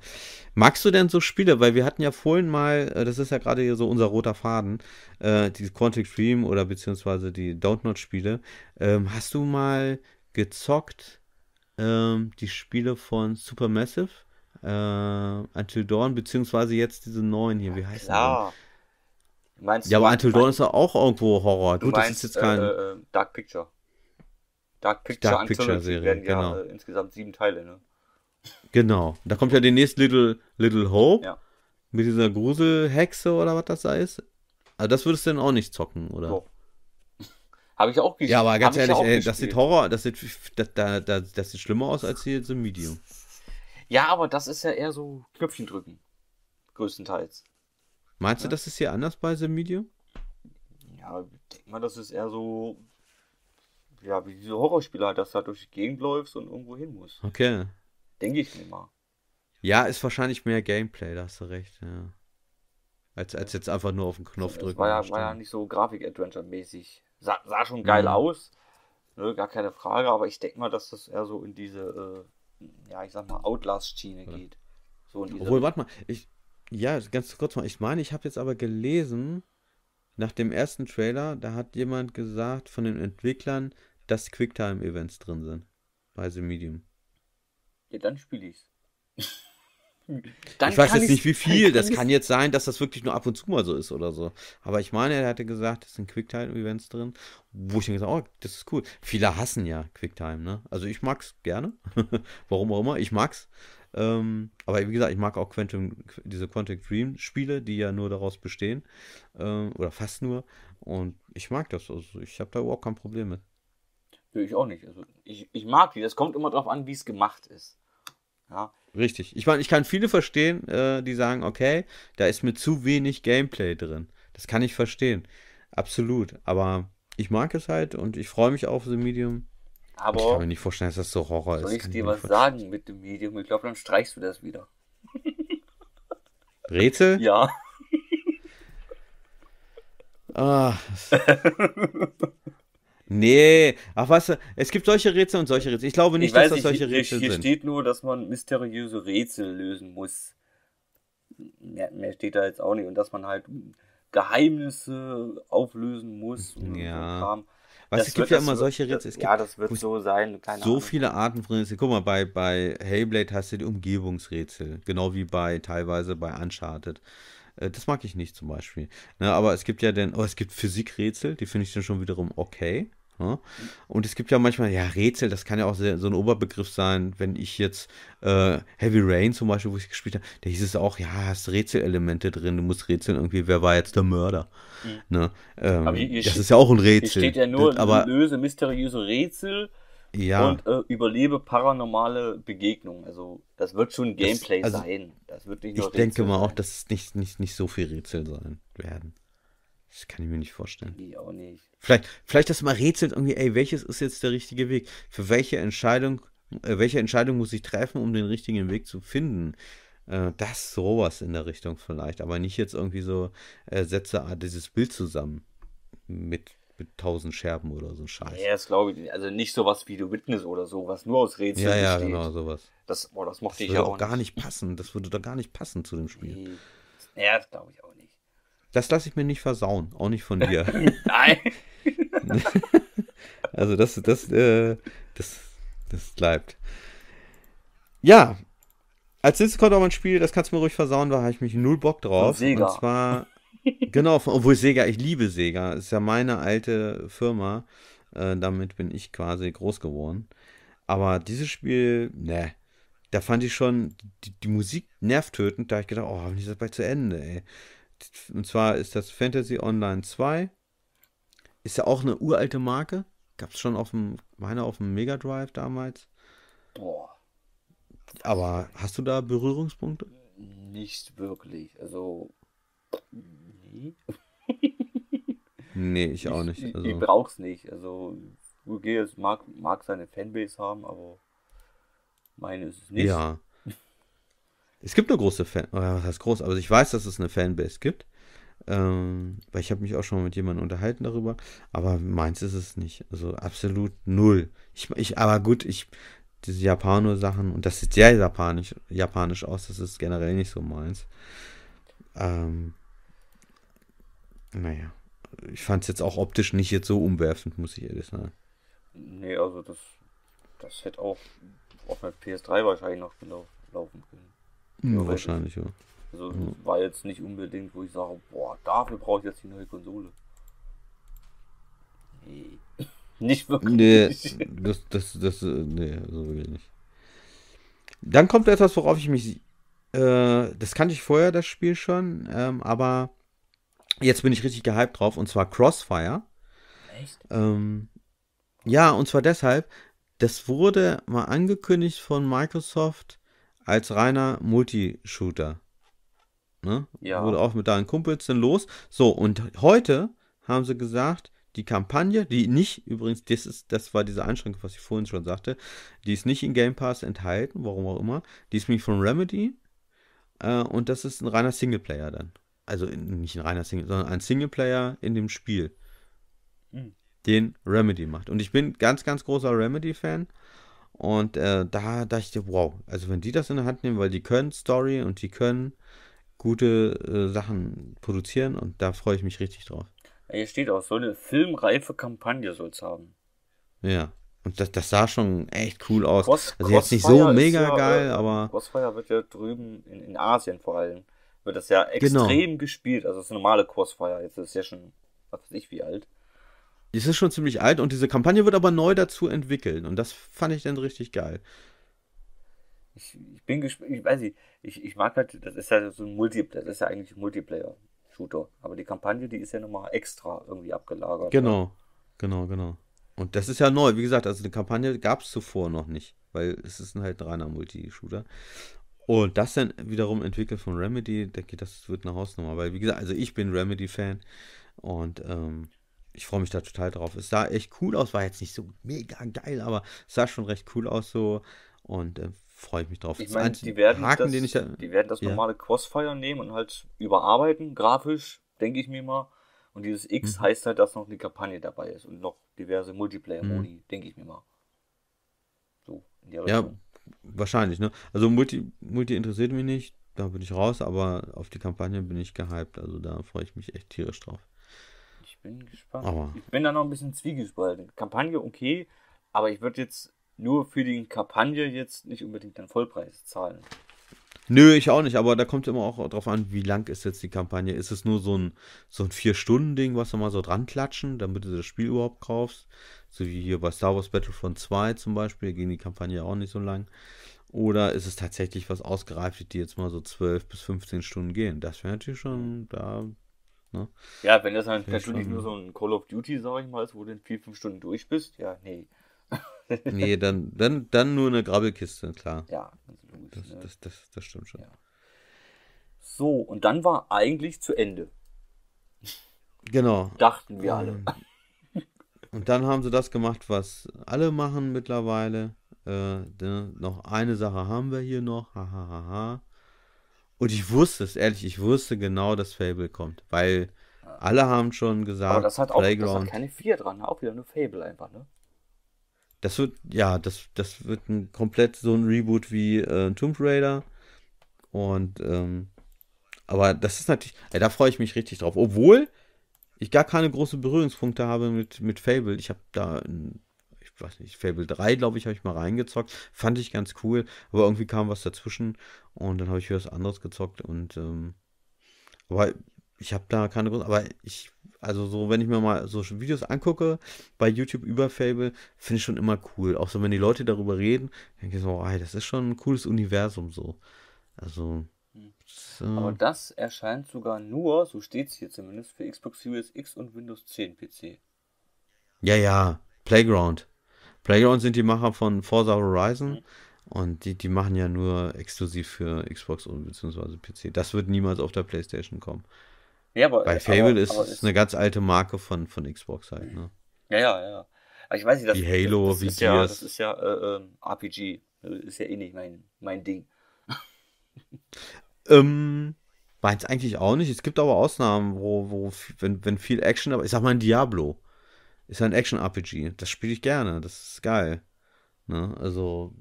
Magst du denn so Spiele? Weil wir hatten ja vorhin mal, äh, das ist ja gerade hier so unser roter Faden, äh, die Quantic Dream oder beziehungsweise die Download-Spiele. Ähm, hast du mal gezockt ähm, die Spiele von Supermassive, äh, Until Dawn, beziehungsweise jetzt diese neuen hier, wie heißt ja, die? Meinst ja, aber Until Dawn ist ja auch irgendwo Horror. Du, Gut, meinst, das ist jetzt kein. Äh, äh Dark Picture. Dark Picture, Dark Picture Serie werden ja genau. äh, insgesamt sieben Teile, ne? Genau. Da kommt ja demnächst Little, Little Hope ja. mit dieser Gruselhexe oder was das da ist. Also das würdest du denn auch nicht zocken, oder? Doch. Habe ich auch gespielt. Ja, aber ganz ehrlich, ey, das sieht Horror, das sieht, das, das, das, das sieht schlimmer aus als hier im Medium. Ja, aber das ist ja eher so Knöpfchen drücken. Größtenteils. Meinst ja? du, das ist hier anders bei The Medium? Ja, ich denke mal, das ist eher so ja, wie diese Horrorspieler, halt, dass du da halt durch die Gegend läufst und irgendwo hin musst. Okay. Denke ich mir mal. Ja, ist wahrscheinlich mehr Gameplay, da hast du recht, ja. Als, als jetzt einfach nur auf den Knopf drücken. War ja, war ja nicht so Grafik-Adventure-mäßig. Sah, sah schon geil ja. Mhm. aus, ne, gar keine Frage, aber ich denke mal, dass das eher so in diese, äh, ja, ich sag mal, Outlast-Schiene geht. So in diese Obwohl, warte mal, ich, ja, ganz kurz mal, ich meine, ich habe jetzt aber gelesen, nach dem ersten Trailer, da hat jemand gesagt von den Entwicklern, dass Quicktime-Events drin sind. Bei The Medium. Ja, dann spiele ich's. Dann ich weiß jetzt nicht, wie viel. Kann das kann jetzt sein, dass das wirklich nur ab und zu mal so ist oder so. Aber ich meine, er hatte gesagt, es sind Quicktime-Events drin, wo ich dann gesagt habe, oh, das ist cool. Viele hassen ja Quicktime, ne? Also ich mag's gerne. Warum auch immer, ich mag's. Ähm, aber wie gesagt, ich mag auch Quantum, diese Quantum Dream-Spiele, die ja nur daraus bestehen. Ähm, oder fast nur. Und ich mag das. Also ich habe da überhaupt kein Problem mit. Nö, ich auch nicht. Also ich, ich mag die. Das kommt immer darauf an, wie es gemacht ist. Ja. Richtig. Ich meine, ich kann viele verstehen, äh, die sagen, okay, da ist mir zu wenig Gameplay drin. Das kann ich verstehen. Absolut. Aber ich mag es halt und ich freue mich auf The Medium. Aber und ich kann mir nicht vorstellen, dass das so Horror soll ist. Soll ich dir was sagen mit dem Medium? Ich glaube, dann streichst du das wieder. Rätsel? Ja. Ah. Nee, ach was, es gibt solche Rätsel und solche Rätsel. Ich glaube nicht, ich weiß, dass das solche ich, Rätsel hier sind. Hier steht nur, dass man mysteriöse Rätsel lösen muss. Mehr, mehr steht da jetzt auch nicht. Und dass man halt Geheimnisse auflösen muss. ja. So Weißt, es gibt ja immer solche Rätsel. Es gibt, ja, das wird so sein. Keine so Ahnung. viele Arten von Rätseln. Guck mal, bei, bei Hellblade hast du die Umgebungsrätsel. Genau wie bei teilweise bei Uncharted. Äh, das mag ich nicht zum Beispiel. Ne, aber es gibt ja dann, oh, es gibt Physikrätsel, die finde ich dann schon wiederum okay. Ne? Und es gibt ja manchmal, ja, Rätsel, das kann ja auch sehr, so ein Oberbegriff sein, wenn ich jetzt äh, Heavy Rain zum Beispiel, wo ich gespielt habe, da hieß es auch, ja, hast Rätselelemente drin, du musst rätseln irgendwie, wer war jetzt der Mörder? Mhm. Ne? Ähm, aber hier, hier das steht, ist ja auch ein Rätsel. Hier steht ja nur, das, aber, löse mysteriöse Rätsel ja. Und äh, überlebe paranormale Begegnungen. Also das wird schon Gameplay das, also, sein. Das wird nicht nur Ich Rätsel denke mal sein. auch, dass es nicht, nicht, nicht so viel Rätsel sein werden. Das kann ich mir nicht vorstellen. Ich auch nicht. Vielleicht, vielleicht dass man rätselt irgendwie, ey, welches ist jetzt der richtige Weg? Für welche Entscheidung, äh, welche Entscheidung muss ich treffen, um den richtigen Weg zu finden? Äh, das sowas in der Richtung vielleicht, aber nicht jetzt irgendwie so äh, Sätze, ah, dieses Bild zusammen mit mit tausend Scherben oder so ein Scheiß. Ja, das glaube ich nicht. Also nicht sowas wie The Witness oder so, was nur aus Rätseln besteht. Ja, ja, besteht. genau, sowas. Das, boah, das mochte das ich ja auch, auch gar nicht passen. Das würde da gar nicht passen zu dem Spiel. Nee. Ja, das glaube ich auch nicht. Das lasse ich mir nicht versauen, auch nicht von dir. Nein. also das, das, äh, das, das bleibt. Ja, als nächstes kommt auch ein Spiel, das kannst du mir ruhig versauen, da habe ich mich null Bock drauf. Und, und zwar genau, obwohl Sega, ich liebe Sega. Ist ja meine alte Firma. Äh, damit bin ich quasi groß geworden. Aber dieses Spiel, ne, da fand ich schon die, die Musik nervtötend. Da habe ich gedacht, oh, hoffentlich ist das bald zu Ende, ey. Und zwar ist das Fantasy Online 2. Ist ja auch eine uralte Marke. Gab es schon auf dem, meine auf dem Mega Drive damals. Boah. Aber hast du da Berührungspunkte? Nicht wirklich. Also nee. ich auch nicht. Also. Ich, ich brauch's nicht. Also Gilles mag, mag seine Fanbase haben, aber meine ist es nicht. Ja. Es gibt eine große Fan, was heißt groß, aber ich weiß, dass es eine Fanbase gibt. Ähm, weil ich habe mich auch schon mit jemandem unterhalten darüber, aber meins ist es nicht. Also absolut null. Ich, ich, aber gut, ich, diese Japano-Sachen, und das sieht sehr japanisch, japanisch aus, das ist generell nicht so meins. Ähm, naja. Ich fand es jetzt auch optisch nicht jetzt so umwerfend, muss ich ehrlich sagen. Nee, also das, das hätte auch auf der PS3 wahrscheinlich noch laufen können. Ja, hm, wahrscheinlich, ja. Also ja. war jetzt nicht unbedingt, wo ich sage, boah, dafür brauche ich jetzt die neue Konsole. Nee. Nicht wirklich. Nee, das, das, das, äh, nee, so will ich nicht. Dann kommt etwas, worauf ich mich. Äh, das kannte ich vorher, das Spiel schon, ähm, aber Jetzt bin ich richtig gehypt drauf und zwar Crossfire. Echt? Ähm, ja, und zwar deshalb, das wurde mal angekündigt von Microsoft als reiner Multishooter. Ne? Ja. Wurde auch mit deinen Kumpels dann los. So, und heute haben sie gesagt, die Kampagne, die nicht, übrigens, das, ist, das war diese Einschränkung, was ich vorhin schon sagte, die ist nicht in Game Pass enthalten, warum auch immer. Die ist nämlich von Remedy. Äh, und das ist ein reiner Singleplayer dann also nicht ein reiner Single, sondern ein Singleplayer in dem Spiel, mhm. den Remedy macht. Und ich bin ganz, ganz großer Remedy-Fan. Und äh, da dachte ich, wow, also wenn die das in der Hand nehmen, weil die können Story und die können gute äh, Sachen produzieren und da freue ich mich richtig drauf. Hier steht auch, so eine filmreife Kampagne soll es haben. Ja. Und das, das sah schon echt cool aus. Cross, also jetzt nicht so mega ja, geil, äh, aber. Crossfire wird ja drüben in, in Asien vor allem wird das ja genau. extrem genau. gespielt. Also das normale Crossfire, jetzt ist es ja schon, was weiß ich, wie alt. Es ist schon ziemlich alt und diese Kampagne wird aber neu dazu entwickelt und das fand ich dann richtig geil. Ich, ich bin gespannt, ich weiß nicht, ich, ich mag halt, das ist ja so ein Multiplayer, das ist ja eigentlich ein Multiplayer-Shooter. Aber die Kampagne, die ist ja nochmal extra irgendwie abgelagert. Ne? Genau, ja. genau, genau. Und das ist ja neu, wie gesagt, also eine Kampagne gab es zuvor noch nicht, weil es ist halt ein reiner Multi-Shooter. Und das dann wiederum entwickelt von Remedy, denke ich, das wird eine Hausnummer. Weil, wie gesagt, also ich bin Remedy-Fan und ähm, ich freue mich da total drauf. Es sah echt cool aus, war jetzt nicht so mega geil, aber es sah schon recht cool aus so und äh, freue ich mich drauf. Ich meine, die werden Haken, das, da, die werden das ja. normale Crossfire nehmen und halt überarbeiten, grafisch, denke ich mir mal. Und dieses X hm. heißt halt, dass noch eine Kampagne dabei ist und noch diverse Multiplayer-Modi, hm. denke ich mir mal. So, in der Richtung. Ja, Wahrscheinlich, ne? Also Multi, Multi interessiert mich nicht, da bin ich raus, aber auf die Kampagne bin ich gehypt. Also da freue ich mich echt tierisch drauf. Ich bin gespannt. Aber ich bin da noch ein bisschen zwiegespalten. Kampagne okay, aber ich würde jetzt nur für die Kampagne jetzt nicht unbedingt den Vollpreis zahlen. Nö, ich auch nicht, aber da kommt immer auch drauf an, wie lang ist jetzt die Kampagne. Ist es nur so ein, so ein Vier-Stunden-Ding, was wir mal so dran klatschen, damit du das Spiel überhaupt kaufst? So wie hier bei Star Wars Battlefront 2 zum Beispiel, ging die Kampagne ja auch nicht so lang. Oder ist es tatsächlich was Ausgereiftes, die jetzt mal so 12 bis 15 Stunden gehen? Das wäre natürlich schon da. Ne? Ja, wenn das halt natürlich nur so ein Call of Duty, sag ich mal, ist, wo du in 4, 5 Stunden durch bist, ja, nee. nee, dann, dann, dann nur eine Grabbelkiste, klar. Ja, logisch, das, ne? das, das, das, stimmt schon. Ja. So, und dann war eigentlich zu Ende. Genau. Dachten wir alle. Ähm, und dann haben sie das gemacht, was alle machen mittlerweile. Äh, ne? Noch eine Sache haben wir hier noch. Ha, ha, ha, ha. Und ich wusste es, ehrlich, ich wusste genau, dass Fable kommt. Weil alle haben schon gesagt, Aber das hat auch Playground, das hat keine vier dran, ne? auch wieder nur Fable einfach, ne? Das wird, ja, das, das wird ein, komplett so ein Reboot wie äh, Tomb Raider. Und, ähm, aber das ist natürlich, ey, da freue ich mich richtig drauf. Obwohl, ich gar keine großen Berührungspunkte habe mit, mit Fable. Ich habe da, ich weiß nicht, Fable 3, glaube ich, habe ich mal reingezockt. Fand ich ganz cool, aber irgendwie kam was dazwischen und dann habe ich wieder was anderes gezockt und, ähm, aber ich habe da keine großen, aber ich, also so, wenn ich mir mal so Videos angucke bei YouTube über Fable, finde ich schon immer cool. Auch so, wenn die Leute darüber reden, denke ich so, oh, ey, das ist schon ein cooles Universum so. Also, so. Aber das erscheint sogar nur, so steht es hier zumindest, für Xbox Series X und Windows 10 PC. Ja, ja, Playground. Playground sind die Macher von Forza Horizon mhm. und die, die machen ja nur exklusiv für Xbox und beziehungsweise PC. Das wird niemals auf der PlayStation kommen. Ja, aber, Bei äh, Fable aber, ist es eine ganz alte Marke von, von Xbox halt. Ne? Ja, ja, ja. Aber ich weiß nicht, das, wie Halo, das, das wie ist Gears. Ja, das ist ja äh, ähm, RPG. Das ist ja eh nicht mein, mein Ding. Ähm, meins eigentlich auch nicht. Es gibt aber Ausnahmen, wo, wo wenn, wenn viel Action, aber ich sag mal ein Diablo. Ist ja ein Action-RPG. Das spiele ich gerne. Das ist geil. Ne? Also,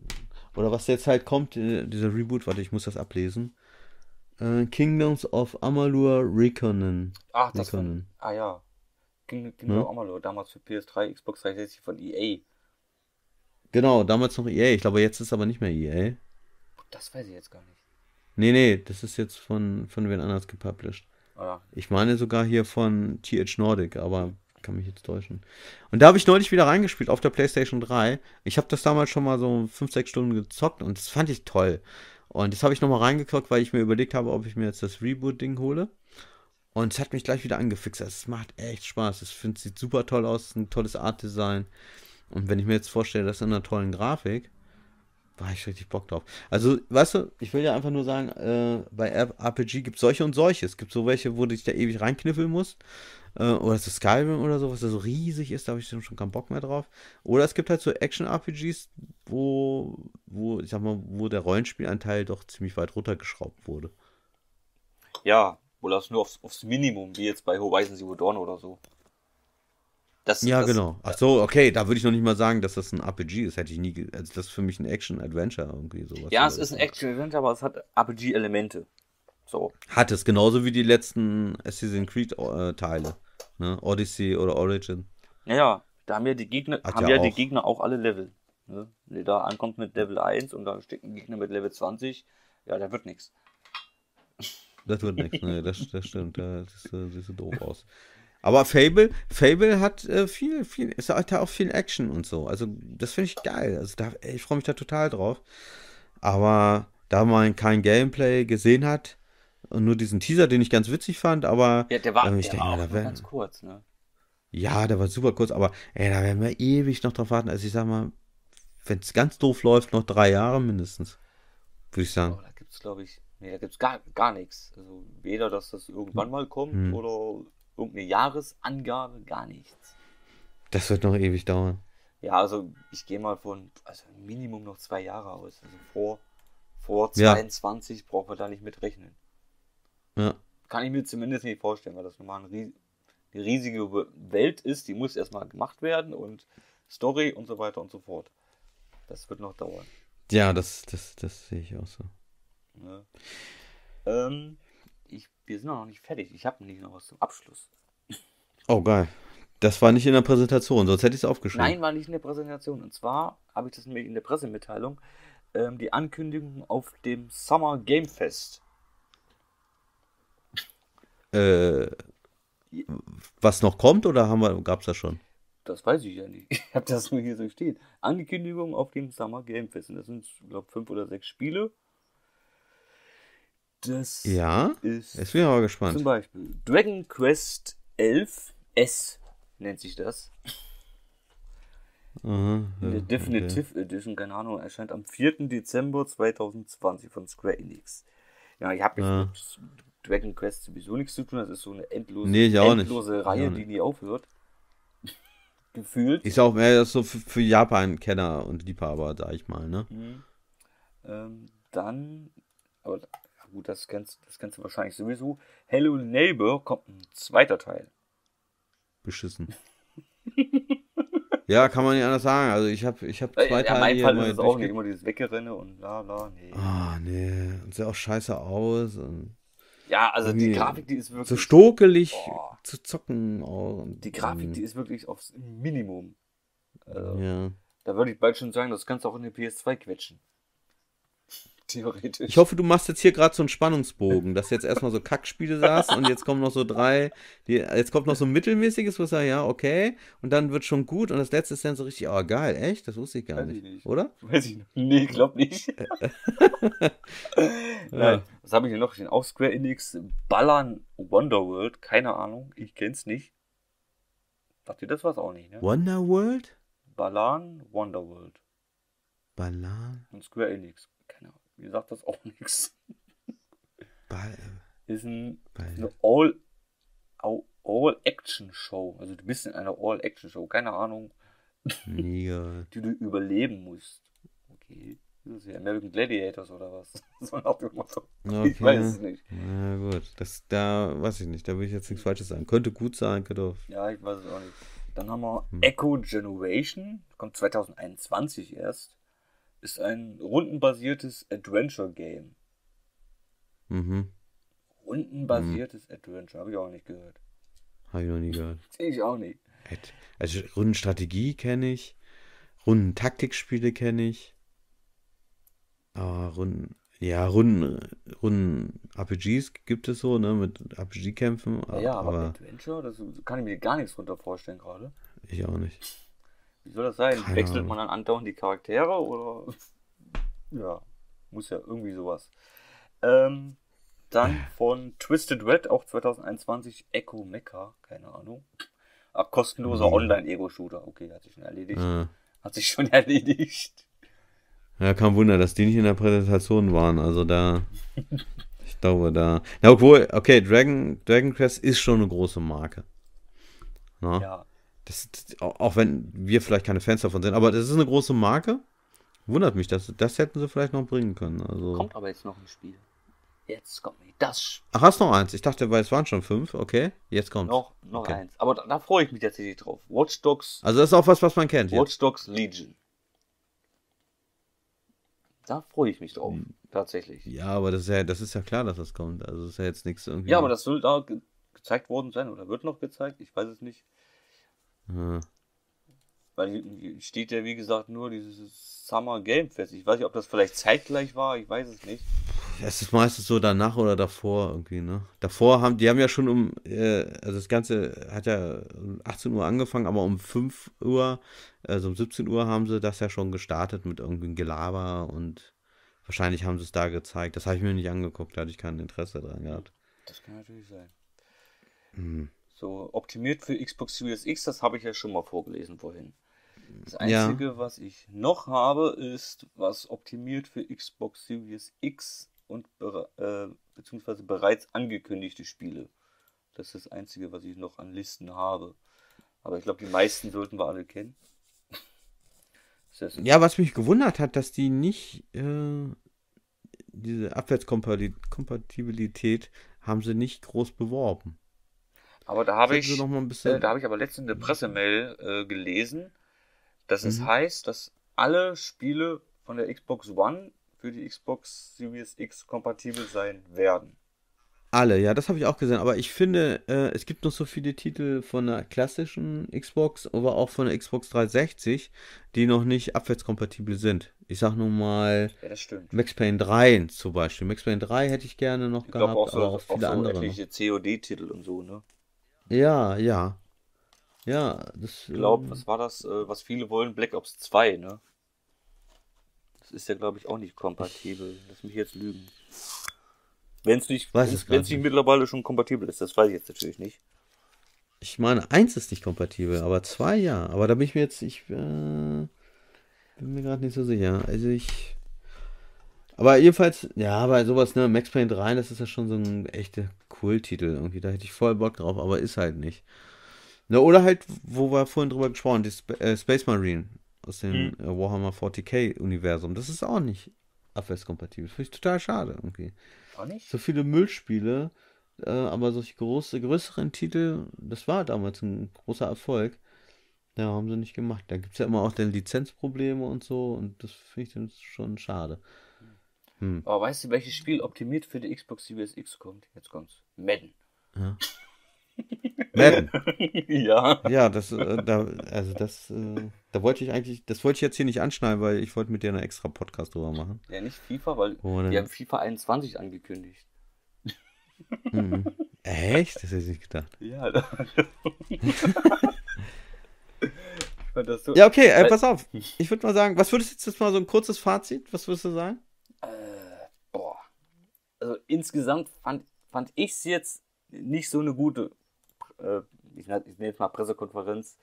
oder was jetzt halt kommt, dieser Reboot, warte, ich muss das ablesen. Äh, Kingdoms of Amalur Reconen. Ach, das Reconen. War, ah ja. Kingdoms King ne? of Amalur, damals für PS3, Xbox 360 von EA. Genau, damals noch EA. Ich glaube, jetzt ist aber nicht mehr EA. Das weiß ich jetzt gar nicht. Nee, nee, das ist jetzt von, von wen anders gepublished. ja. Ah. Ich meine sogar hier von TH Nordic, aber kann mich jetzt täuschen. Und da habe ich neulich wieder reingespielt auf der PlayStation 3. Ich habe das damals schon mal so 5, 6 Stunden gezockt und das fand ich toll. Und das habe ich nochmal reingezockt, weil ich mir überlegt habe, ob ich mir jetzt das Reboot-Ding hole. Und es hat mich gleich wieder angefixt. Es macht echt Spaß. Ich finde, es sieht super toll aus. Ein tolles Art-Design. Und wenn ich mir jetzt vorstelle, das in einer tollen Grafik, war ich richtig Bock drauf. Also, weißt du, ich will ja einfach nur sagen, äh, bei RPG gibt es solche und solche. Es gibt so welche, wo du dich da ewig reinkniffeln musst. Äh, oder ist Skyrim oder so, was da so riesig ist, da habe ich schon keinen Bock mehr drauf. Oder es gibt halt so Action-RPGs, wo, wo, ich sag mal, wo der Rollenspielanteil doch ziemlich weit runtergeschraubt wurde. Ja, oder es nur aufs, aufs Minimum, wie jetzt bei Horizon Zero Dawn oder so. Das, ja, das, genau. Ach so, okay, da würde ich noch nicht mal sagen, dass das ein RPG ist. Hätte ich nie, also das ist für mich ein Action-Adventure irgendwie sowas. Ja, es ist ein Action-Adventure, aber es hat RPG-Elemente. So. Hat es, genauso wie die letzten Assassin's Creed-Teile. Äh, ne? Odyssey oder Origin. Ja, ja, da haben ja die Gegner, hat haben ja, ja die Gegner auch alle Level. Ne? da ankommt mit Level 1 und da steckt ein Gegner mit Level 20, ja, da wird nichts. Das wird nichts, ne, das, das stimmt, das, das sieht so doof aus. Aber Fable, Fable hat äh, viel, viel, ist da auch viel Action und so. Also das finde ich geil. Also da, ich freue mich da total drauf. Aber da man kein Gameplay gesehen hat und nur diesen Teaser, den ich ganz witzig fand, aber ja, der war, ähm, ich der denke, war da wär, ganz kurz, ne? Ja, der war super kurz, aber ey, da werden wir ewig noch drauf warten. Also ich sag mal, wenn es ganz doof läuft, noch drei Jahre mindestens. Würde ich sagen. Oh, da gibt's, glaube ich, nee, da gibt's gar, gar nichts. Also weder, dass das irgendwann hm. mal kommt hm. oder irgendeine Jahresangabe, gar nichts. Das wird noch ewig dauern. Ja, also ich gehe mal von also Minimum noch zwei Jahre aus. Also vor, vor 22 ja. brauchen wir da nicht mit rechnen. Ja. Kann ich mir zumindest nicht vorstellen, weil das nochmal eine riesige Welt ist, die muss erstmal gemacht werden und Story und so weiter und so fort. Das wird noch dauern. Ja, das, das, das sehe ich auch so. Ja. Ne? Ähm, wir sind noch nicht fertig. Ich habe nicht noch was zum Abschluss. Oh, geil. Das war nicht in der Präsentation, sonst hätte ich es aufgeschrieben. Nein, war nicht in der Präsentation. Und zwar habe ich das nämlich in der Pressemitteilung, ähm, die Ankündigung auf dem Summer Game Fest. Äh, was noch kommt oder gab es das schon? Das weiß ich ja nicht. Ich habe das nur hier so stehen. Ankündigung auf dem Summer Game Fest. Und das sind, glaube ich, fünf oder sechs Spiele. Das ja, ist. Jetzt bin ich aber gespannt. Zum Beispiel Dragon Quest 11 S nennt sich das. Aha, ja, In der Definitive okay. Edition, keine Ahnung, erscheint am 4. Dezember 2020 von Square Enix. Ja, ich habe ja. mit Dragon Quest sowieso nichts zu tun, das ist so eine endlose, nee, endlose nicht. Reihe, die nie aufhört. Gefühlt. Ist auch mehr so für, für Japan-Kenner und Liebhaber, sag ich mal, ne? Mhm. Ähm, dann, aber Gut, das kennst, das kennst du wahrscheinlich sowieso. Hello Neighbor kommt ein zweiter Teil. Beschissen. ja, kann man nicht anders sagen. Also ich habe ich hab äh, zwei ja, Teile. In meinem Fall ist es auch nicht immer dieses Wegrenne und bla bla. Nee. Ah, nee. Und sieht auch scheiße aus. Und ja, also nee. die Grafik, die ist wirklich. So stokelig boah. zu zocken. Oh, die Grafik, die ist wirklich aufs Minimum. Also, ja. Da würde ich bald schon sagen, das kannst du auch in die PS2 quetschen theoretisch. Ich hoffe, du machst jetzt hier gerade so einen Spannungsbogen, dass jetzt erstmal so Kackspiele saß und jetzt kommen noch so drei, die, jetzt kommt noch so ein mittelmäßiges, wo ich sage, ja, okay, und dann wird schon gut und das letzte ist dann so richtig, oh geil, echt? Das wusste ich gar nicht, nicht, Oder? Weiß ich noch. Nee, glaub nicht. Nein. Was habe ich denn noch? Den auf Square Enix Ballern Wonderworld, keine Ahnung, ich kenn's nicht. Dachte, das war's auch nicht, ne? Wonderworld? Ballern Wonderworld. Ballern? Und Square Enix. Mir sagt das auch nichts. Ball, äh, ist, ein, Ball. eine All, Action Show. Also du bist in einer All Action Show, keine Ahnung. Mega. die du überleben musst. Okay. Das ist ja American Gladiators oder was? so nach dem Motto. Okay. Ich weiß es nicht. Na gut, das da weiß ich nicht, da will ich jetzt nichts Falsches sagen. Könnte gut sein, könnte auch. Ja, ich weiß es auch nicht. Dann haben wir hm. Echo Generation, kommt 2021 erst ist ein rundenbasiertes Adventure-Game. Mhm. Rundenbasiertes mhm. Adventure, habe ich auch nicht gehört. Habe ich noch nie gehört. ich auch nicht. Also Rundenstrategie kenne ich, Runden-Taktikspiele kenne ich, aber ah, Runden, ja, Runden, Runden RPGs gibt es so, ne, mit RPG-Kämpfen. Ja, aber, aber Adventure, das kann ich mir gar nichts runter vorstellen gerade. Ich auch nicht. Wie soll das sein? Keine Wechselt Ahnung. man dann andauernd die Charaktere oder? Ja, muss ja irgendwie sowas. Ähm, dann von Twisted Red, auch 2021, Echo Mecha, keine Ahnung. Ach, kostenloser mhm. Online-Ego-Shooter. Okay, hat sich schon erledigt. Ah. Hat sich schon erledigt. Ja, kein Wunder, dass die nicht in der Präsentation waren. Also da. ich glaube da. Na, obwohl, okay, Dragon, Dragon Quest ist schon eine große Marke. Na? Ja. Das, auch wenn wir vielleicht keine Fans davon sind, aber das ist eine große Marke. Wundert mich, dass das hätten sie vielleicht noch bringen können. Also. Kommt aber jetzt noch ein Spiel. Jetzt kommt das Spiel. Ach, hast noch eins? Ich dachte, weil es waren schon fünf. Okay, jetzt kommt. Noch, noch okay. eins. Aber da, da freue ich mich tatsächlich drauf. Watch Dogs. Also das ist auch was, was man kennt. Watch Dogs jetzt. Legion. Da freue ich mich drauf, hm. tatsächlich. Ja, aber das ist ja, das ist ja klar, dass das kommt. Also das ist ja jetzt nichts irgendwie. Ja, aber das soll da ge gezeigt worden sein oder wird noch gezeigt. Ich weiß es nicht. Hm. Weil hier steht ja, wie gesagt, nur dieses Summer Game Fest. Ich weiß nicht, ob das vielleicht zeitgleich war, ich weiß es nicht. Es ist meistens so danach oder davor irgendwie, ne? Davor haben, die haben ja schon um, äh, also das Ganze hat ja um 18 Uhr angefangen, aber um 5 Uhr, also um 17 Uhr haben sie das ja schon gestartet mit irgendeinem Gelaber und wahrscheinlich haben sie es da gezeigt. Das habe ich mir nicht angeguckt, da hatte ich kein Interesse dran gehabt. Das kann natürlich sein. Hm. So optimiert für Xbox Series X, das habe ich ja schon mal vorgelesen vorhin. Das Einzige, ja. was ich noch habe, ist, was optimiert für Xbox Series X und äh, beziehungsweise bereits angekündigte Spiele. Das ist das Einzige, was ich noch an Listen habe. Aber ich glaube, die meisten sollten wir alle kennen. ja, was mich gewundert hat, dass die nicht äh, diese Abwärtskompatibilität haben sie nicht groß beworben. Aber da habe ich, äh, da habe ich aber letztens eine Pressemail äh, gelesen, dass mhm. es heißt, dass alle Spiele von der Xbox One für die Xbox Series X kompatibel sein werden. Alle, ja, das habe ich auch gesehen. Aber ich finde, äh, es gibt noch so viele Titel von der klassischen Xbox, aber auch von der Xbox 360, die noch nicht abwärtskompatibel sind. Ich sag nur mal ja, Max Payne 3 zum Beispiel. Max Payne 3 hätte ich gerne noch ich gehabt, glaub, auch so, aber auch viele auch so andere. COD-Titel und so, ne? Ja, ja. Ja, das. Ich glaube, ähm, was war das, äh, was viele wollen? Black Ops 2, ne? Das ist ja, glaube ich, auch nicht kompatibel. Lass mich jetzt lügen. Wenn es nicht, wenn es nicht mittlerweile schon kompatibel ist, das weiß ich jetzt natürlich nicht. Ich meine, eins ist nicht kompatibel, aber zwei ja. Aber da bin ich mir jetzt, ich äh, bin mir gerade nicht so sicher. Also ich aber jedenfalls, ja, bei sowas, ne, Max Payne 3, das ist ja schon so ein echter Kulttitel. Irgendwie, da hätte ich voll Bock drauf, aber ist halt nicht. Ne, oder halt, wo wir vorhin drüber gesprochen, die Sp äh, Space Marine aus dem mhm. Äh, Warhammer 40k-Universum. Das ist auch nicht abwärtskompatibel. Finde ich total schade irgendwie. Auch nicht? So viele Müllspiele, äh, aber solche große, größeren Titel, das war damals ein großer Erfolg. Ja, haben sie nicht gemacht. Da gibt es ja immer auch dann Lizenzprobleme und so und das finde ich dann schon schade. Hm. Aber weißt du, welches Spiel optimiert für die Xbox Series X kommt? Jetzt kommt's. Madden. Ja. Madden. ja. Ja, das, äh, da, also das, äh, da wollte ich eigentlich, das wollte ich jetzt hier nicht anschneiden, weil ich wollte mit dir einen extra Podcast drüber machen. Ja, nicht FIFA, weil Oder? die haben FIFA 21 angekündigt. Hm. Echt? Das hätte ich nicht gedacht. Ja, da, so, ja, okay, äh, pass auf. Ich würde mal sagen, was würdest du jetzt mal so ein kurzes Fazit? Was würdest du sagen? Äh, also insgesamt fand, fand ich es jetzt nicht so eine gute, äh, ich, nenne, ich nenne jetzt mal Pressekonferenz,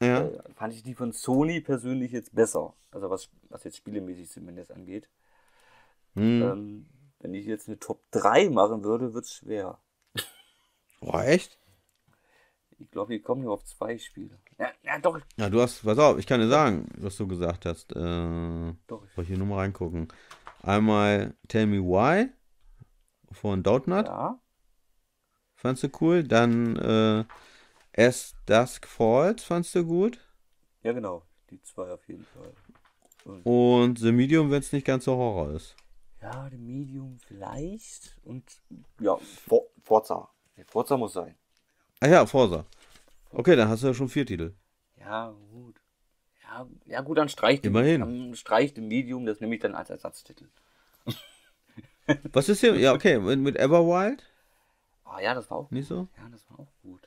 ja. äh, fand ich die von Sony persönlich jetzt besser. Also was, was jetzt spielemäßig zumindest angeht. Hm. Ähm, wenn ich jetzt eine Top 3 machen würde, wird es schwer. Boah, echt? Ich glaube, wir kommen nur auf zwei Spiele. Ja, ja, doch. Ja, du hast, pass auf, ich kann dir sagen, was du gesagt hast. Äh, doch. Soll ich hier nur mal reingucken? Einmal Tell Me Why von Doutnut. Ja. Fandst du cool. Dann äh, As Dusk Falls fandst du gut. Ja, genau. Die zwei auf jeden Fall. Und, Und The Medium, wenn es nicht ganz so Horror ist. Ja, The Medium vielleicht. Und ja, For Forza. Forza muss sein. Ah ja, Forza. Okay, dann hast du ja schon vier Titel. Ja, gut. Ja, ja gut, dann streicht Immerhin. Dann streicht The Medium, das nehme ich dann als Ersatztitel. Was ist hier? Ja, okay, mit, mit Everwild? Ah oh, ja, das war auch Nicht so? Ja, das war auch gut.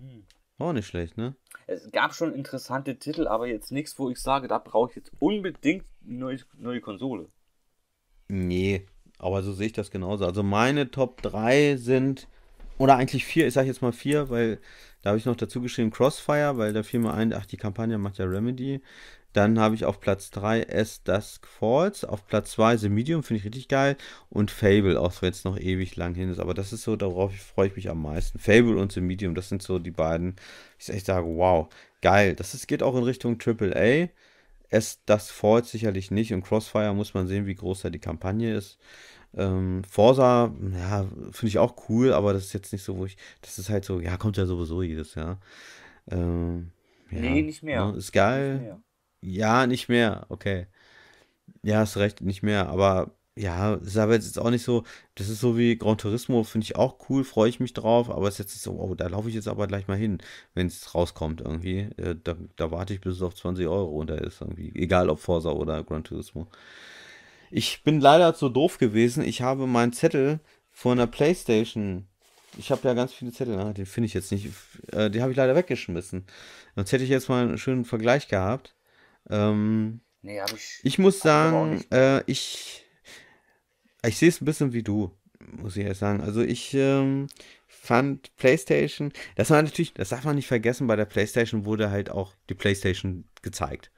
Mhm. Auch nicht schlecht, ne? Es gab schon interessante Titel, aber jetzt nichts, wo ich sage, da brauche ich jetzt unbedingt eine neue, neue Konsole. Nee, aber so sehe ich das genauso. Also meine Top 3 sind, oder eigentlich 4, ich sage jetzt mal 4, weil da habe ich noch dazu geschrieben Crossfire, weil da fiel mir ein, ach, die Kampagne macht ja Remedy. Dann habe ich auf Platz 3 S Dusk Falls, auf Platz 2 The Medium, finde ich richtig geil. Und Fable, auch wenn es noch ewig lang hin ist. Aber das ist so, darauf freue ich mich am meisten. Fable und The Medium, das sind so die beiden, ich echt sage, wow, geil. Das ist, geht auch in Richtung AAA. S Dusk Falls sicherlich nicht. Und Crossfire muss man sehen, wie groß da die Kampagne ist. Ähm, Forsa, ja, finde ich auch cool, aber das ist jetzt nicht so, wo ich. Das ist halt so, ja, kommt ja sowieso jedes Jahr. Ähm, ja, nee, nicht mehr. Ne, ist geil. Ja, nicht mehr, okay. Ja, hast recht, nicht mehr, aber ja, ist aber jetzt auch nicht so, das ist so wie Gran Turismo, finde ich auch cool, freue ich mich drauf, aber es ist jetzt nicht so, oh, da laufe ich jetzt aber gleich mal hin, wenn es rauskommt irgendwie. Äh, da, da, warte ich, bis es auf 20 Euro runter ist, irgendwie. Egal ob Forsa oder Gran Turismo. Ich bin leider so doof gewesen, ich habe meinen Zettel von der Playstation. Ich habe ja ganz viele Zettel, na, ne, den finde ich jetzt nicht. Äh, die habe ich leider weggeschmissen. Sonst hätte ich jetzt mal einen schönen Vergleich gehabt. Ähm, nee, hab ich. Ich muss sagen, ich, äh, ich, ich sehe es ein bisschen wie du, muss ich ehrlich sagen. Also ich ähm, fand PlayStation, das war natürlich, das darf man nicht vergessen, bei der PlayStation wurde halt auch die PlayStation gezeigt.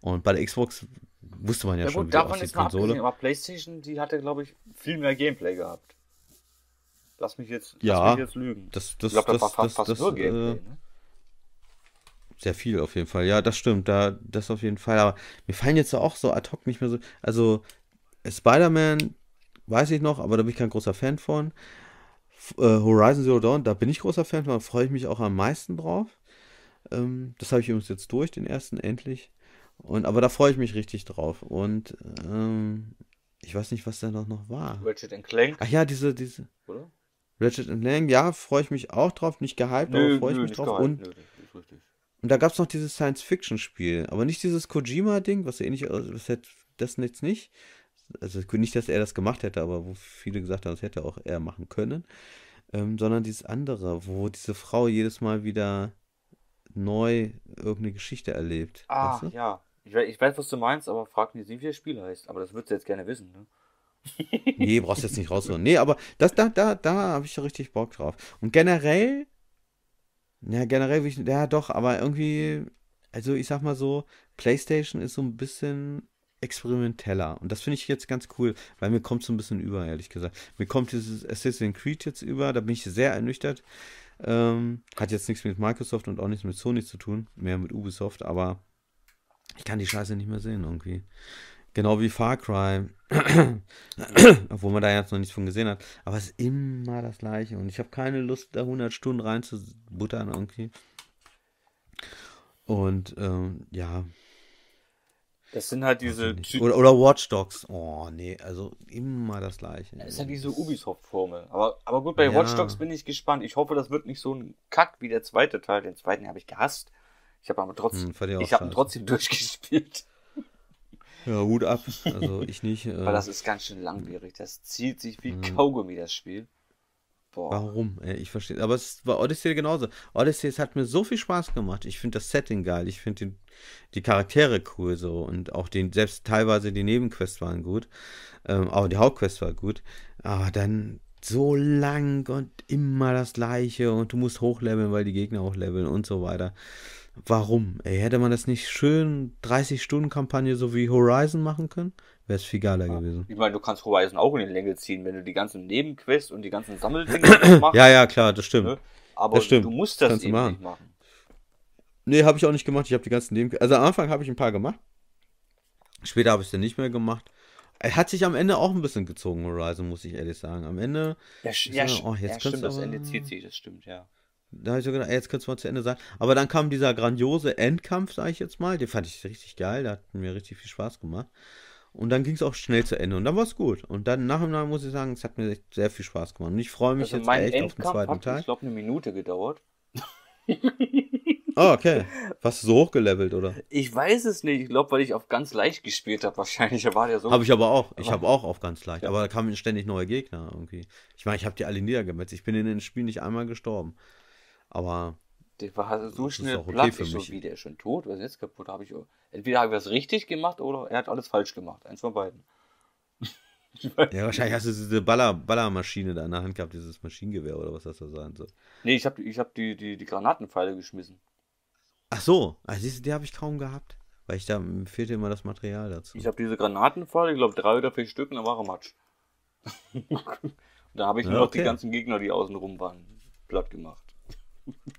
Und bei der Xbox wusste man ja, ja schon, gut, wie davon ist Konsole. Aber PlayStation, die hatte, glaube ich, viel mehr Gameplay gehabt. Lass mich jetzt, ja, lass mich jetzt lügen. Das, das, ich glaube, das, das war fast, das, fast das, nur äh, Gameplay. Äh, ne? sehr viel auf jeden Fall. Ja, das stimmt, da, das auf jeden Fall. Aber mir fallen jetzt auch so ad hoc nicht mehr so. Also, Spider-Man weiß ich noch, aber da bin ich kein großer Fan von. Äh, Horizon Zero Dawn, da bin ich großer Fan von, da freue ich mich auch am meisten drauf. Ähm, das habe ich übrigens jetzt durch, den ersten endlich. Und, aber da freue ich mich richtig drauf. Und ähm, ich weiß nicht, was da noch, noch war. Ratchet Clank. Ach ja, diese, diese. Oder? Ratchet Clank, ja, freue ich mich auch drauf. Nicht gehypt, nö, aber freue ich mich drauf. Gehypt. Und nö, und da gab es noch dieses Science-Fiction-Spiel, aber nicht dieses Kojima-Ding, was ähnlich aus, äh, das hätte das jetzt nicht. Also nicht, dass er das gemacht hätte, aber wo viele gesagt haben, das hätte auch er machen können. Ähm, sondern dieses andere, wo diese Frau jedes Mal wieder neu irgendeine Geschichte erlebt. Ah, weißt du? ja. Ich, ich, weiß, was du meinst, aber frag nicht, wie das Spiel heißt. Aber das würdest du jetzt gerne wissen, ne? nee, brauchst jetzt nicht rausholen. Nee, aber das, da, da, da habe ich richtig Bock drauf. Und generell ja, generell will ich, ja doch, aber irgendwie, also ich sag mal so, PlayStation ist so ein bisschen experimenteller. Und das finde ich jetzt ganz cool, weil mir kommt es so ein bisschen über, ehrlich gesagt. Mir kommt dieses Assassin's Creed jetzt über, da bin ich sehr ernüchtert. Ähm, hat jetzt nichts mit Microsoft und auch nichts mit Sony zu tun, mehr mit Ubisoft, aber ich kann die Scheiße nicht mehr sehen irgendwie. Genau wie Far Cry. Obwohl man da jetzt noch nichts von gesehen hat. Aber es ist immer das Gleiche. Und ich habe keine Lust, da 100 Stunden reinzubuttern irgendwie. Und ähm, ja. Das sind halt diese. Oder, oder Watch Dogs. Oh, nee, also immer das Gleiche. Das ist halt diese Ubisoft-Formel. Aber, aber gut, bei ja. Watch Dogs bin ich gespannt. Ich hoffe, das wird nicht so ein Kack wie der zweite Teil. Den zweiten habe ich gehasst. Ich habe aber hm, trotzdem, hm, ich habe ihn trotzdem durchgespielt. Ja, Hut ab. Also ich nicht. Äh, Aber das ist ganz schön langwierig. Das zieht sich wie äh, Kaugummi, das Spiel. Boah. Warum? Ey, ich verstehe. Aber es war Odyssey genauso. Odyssey hat mir so viel Spaß gemacht. Ich finde das Setting geil. Ich finde die Charaktere cool so. Und auch den, selbst teilweise die Nebenquests waren gut. Ähm, aber die Hauptquest war gut. Aber dann so lang und immer das gleiche. Und du musst hochleveln, weil die Gegner hochleveln und so weiter warum? Ey, hätte man das nicht schön 30-Stunden-Kampagne so wie Horizon machen können? Wäre es viel geiler ja. gewesen. Ich meine, du kannst Horizon auch in die Länge ziehen, wenn du die ganzen Nebenquests und die ganzen Sammeldinge machst. Ja, ja, klar, das stimmt. Ne? Aber das stimmt. du musst das kannst eben machen. nicht machen. Nee, habe ich auch nicht gemacht. Ich habe die ganzen Nebenquests. Also am Anfang habe ich ein paar gemacht. Später habe ich es dann nicht mehr gemacht. Er hat sich am Ende auch ein bisschen gezogen, Horizon, muss ich ehrlich sagen. Am Ende. Ja, ja, sagen, oh, jetzt ja stimmt, das Ende zieht sich, das stimmt, ja. Da habe ich so gedacht, jetzt könnte es mal zu Ende sein. Aber dann kam dieser grandiose Endkampf, sage ich jetzt mal. Den fand ich richtig geil. Der hat mir richtig viel Spaß gemacht. Und dann ging es auch schnell zu Ende. Und dann war es gut. Und dann nach und nach muss ich sagen, es hat mir echt sehr viel Spaß gemacht. Und ich freue mich also jetzt echt Endkampf auf den zweiten hat, Teil. Ich glaube, eine Minute gedauert. oh, okay. Warst du so hochgelevelt, oder? Ich weiß es nicht. Ich glaube, weil ich auf ganz leicht gespielt habe. Wahrscheinlich war der so. Habe ich aber auch. Ich habe auch auf ganz leicht. Aber da kamen ständig neue Gegner irgendwie. Ich meine, ich habe die alle niedergemetzt. Ich bin in den Spielen nicht einmal gestorben. Aber. Der war halt so schnell okay platt, ich so, wie, der ist schon tot, was ist jetzt kaputt? Hab ich, entweder habe ich was richtig gemacht oder er hat alles falsch gemacht. Eins von beiden. ja, wahrscheinlich hast du diese Baller, Ballermaschine da in der Hand gehabt, dieses Maschinengewehr oder was das da sein soll. Nee, ich habe ich hab die, die, die Granatenpfeile geschmissen. Ach so, also ah, diese, die habe ich kaum gehabt, weil ich da fehlte immer das Material dazu. Ich habe diese Granatenpfeile, ich glaube drei oder vier Stück, und dann war er Matsch. da habe ich ja, nur noch die ganzen Gegner, die außen rum waren, platt gemacht.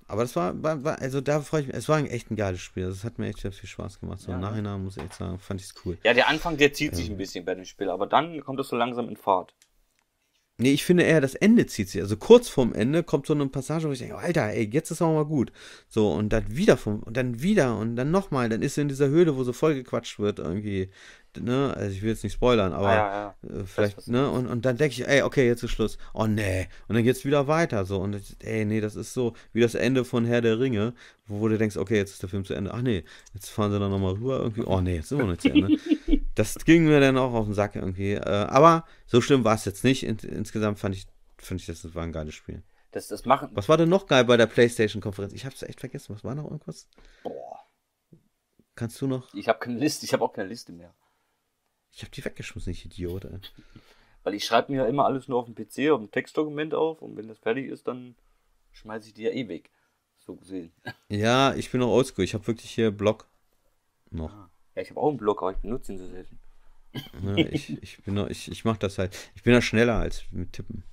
Aber das war, war, war also da freue ich mich, es war echt ein geiles Spiel. Das hat mir echt sehr viel Spaß gemacht. So ja, im Nachhinein muss ich echt sagen, fand ich es cool. Ja, der Anfang, der zieht sich ähm. ein bisschen bei dem Spiel, aber dann kommt es so langsam in Fahrt. Nee, ich finde eher, das Ende zieht sich. Also kurz vorm Ende kommt so eine Passage, wo ich denke, Alter, ey, jetzt ist auch mal gut. So, und dann wieder vom, und dann wieder und dann nochmal. Dann ist sie in dieser Höhle, wo so voll gequatscht wird, irgendwie ne, also ich will jetzt nicht spoilern, aber ah, ja, ja. Äh, vielleicht, ne, und, und dann denke ich, ey, okay, jetzt ist Schluss. Oh nee. Und dann geht es wieder weiter so. Und ich, ey, nee, das ist so wie das Ende von Herr der Ringe, wo du denkst, okay, jetzt ist der Film zu Ende. Ach nee, jetzt fahren sie dann nochmal rüber irgendwie. Oh nee, jetzt sind wir noch nicht zu Ende. Das ging mir dann auch auf den Sack irgendwie. Äh, aber so schlimm war es jetzt nicht. insgesamt fand ich, fand ich, das war ein geiles Spiel. Das, das machen. Was war denn noch geil bei der PlayStation-Konferenz? Ich hab's echt vergessen. Was war noch irgendwas? Boah. Kannst du noch? Ich habe keine Liste, ich habe auch keine Liste mehr. Ich habe die weggeschmissen, ich Idiot. Ey. Weil ich schreibe mir ja immer alles nur auf dem PC, auf dem Textdokument auf und wenn das fertig ist, dann schmeiße ich die ja eh weg. So gesehen. Ja, ich bin noch oldschool. Ich habe wirklich hier Blog noch. Ah. Ja, ich habe auch einen Blog, aber ich benutze ihn so selten. Ja, ich, ich bin noch, ich, ich mache das halt. Ich bin da schneller als mit Tippen.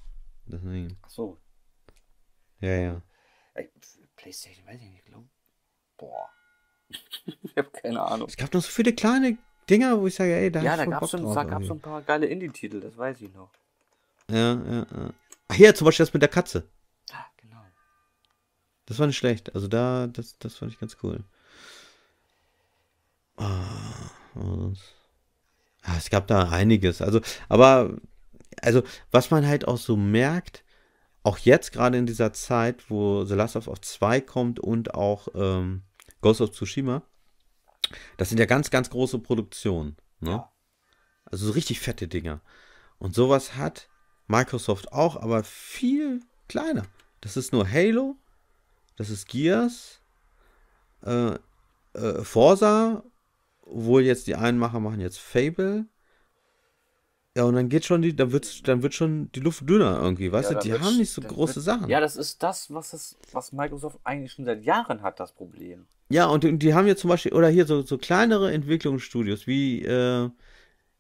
Deswegen. Ach so. Ja, ja. Playstation, weiß ich nicht, glaube Boah. ich habe keine Ahnung. Es gab noch so viele kleine Dinger, wo ich sage, ey, da Ja, da gab es so, ein paar geile Indie-Titel, das weiß ich noch. Ja, ja, ja. Ach ja, zum Beispiel das mit der Katze. Ah, genau. Das war nicht schlecht. Also da, das, das fand ich ganz cool. Ah, sonst. Ja, ah, es gab da einiges. Also, aber, also, was man halt auch so merkt, auch jetzt gerade in dieser Zeit, wo The Last of Us 2 kommt und auch ähm, Ghost of Tsushima, das sind ja ganz, ganz große Produktionen. Ne? Ja. Also so richtig fette Dinger. Und sowas hat Microsoft auch, aber viel kleiner. Das ist nur Halo, das ist Gears, äh, äh, Forza, obwohl jetzt die einen Macher machen jetzt Fable. Ja, und dann geht schon die, dann wird, dann wird schon die Luft dünner irgendwie, weißt ja, du? Die wird, haben nicht so große wird, Sachen. Ja, das ist das, was es, was Microsoft eigentlich schon seit Jahren hat, das Problem. Ja, und die, haben ja zum Beispiel, oder hier so, so kleinere Entwicklungsstudios, wie, äh,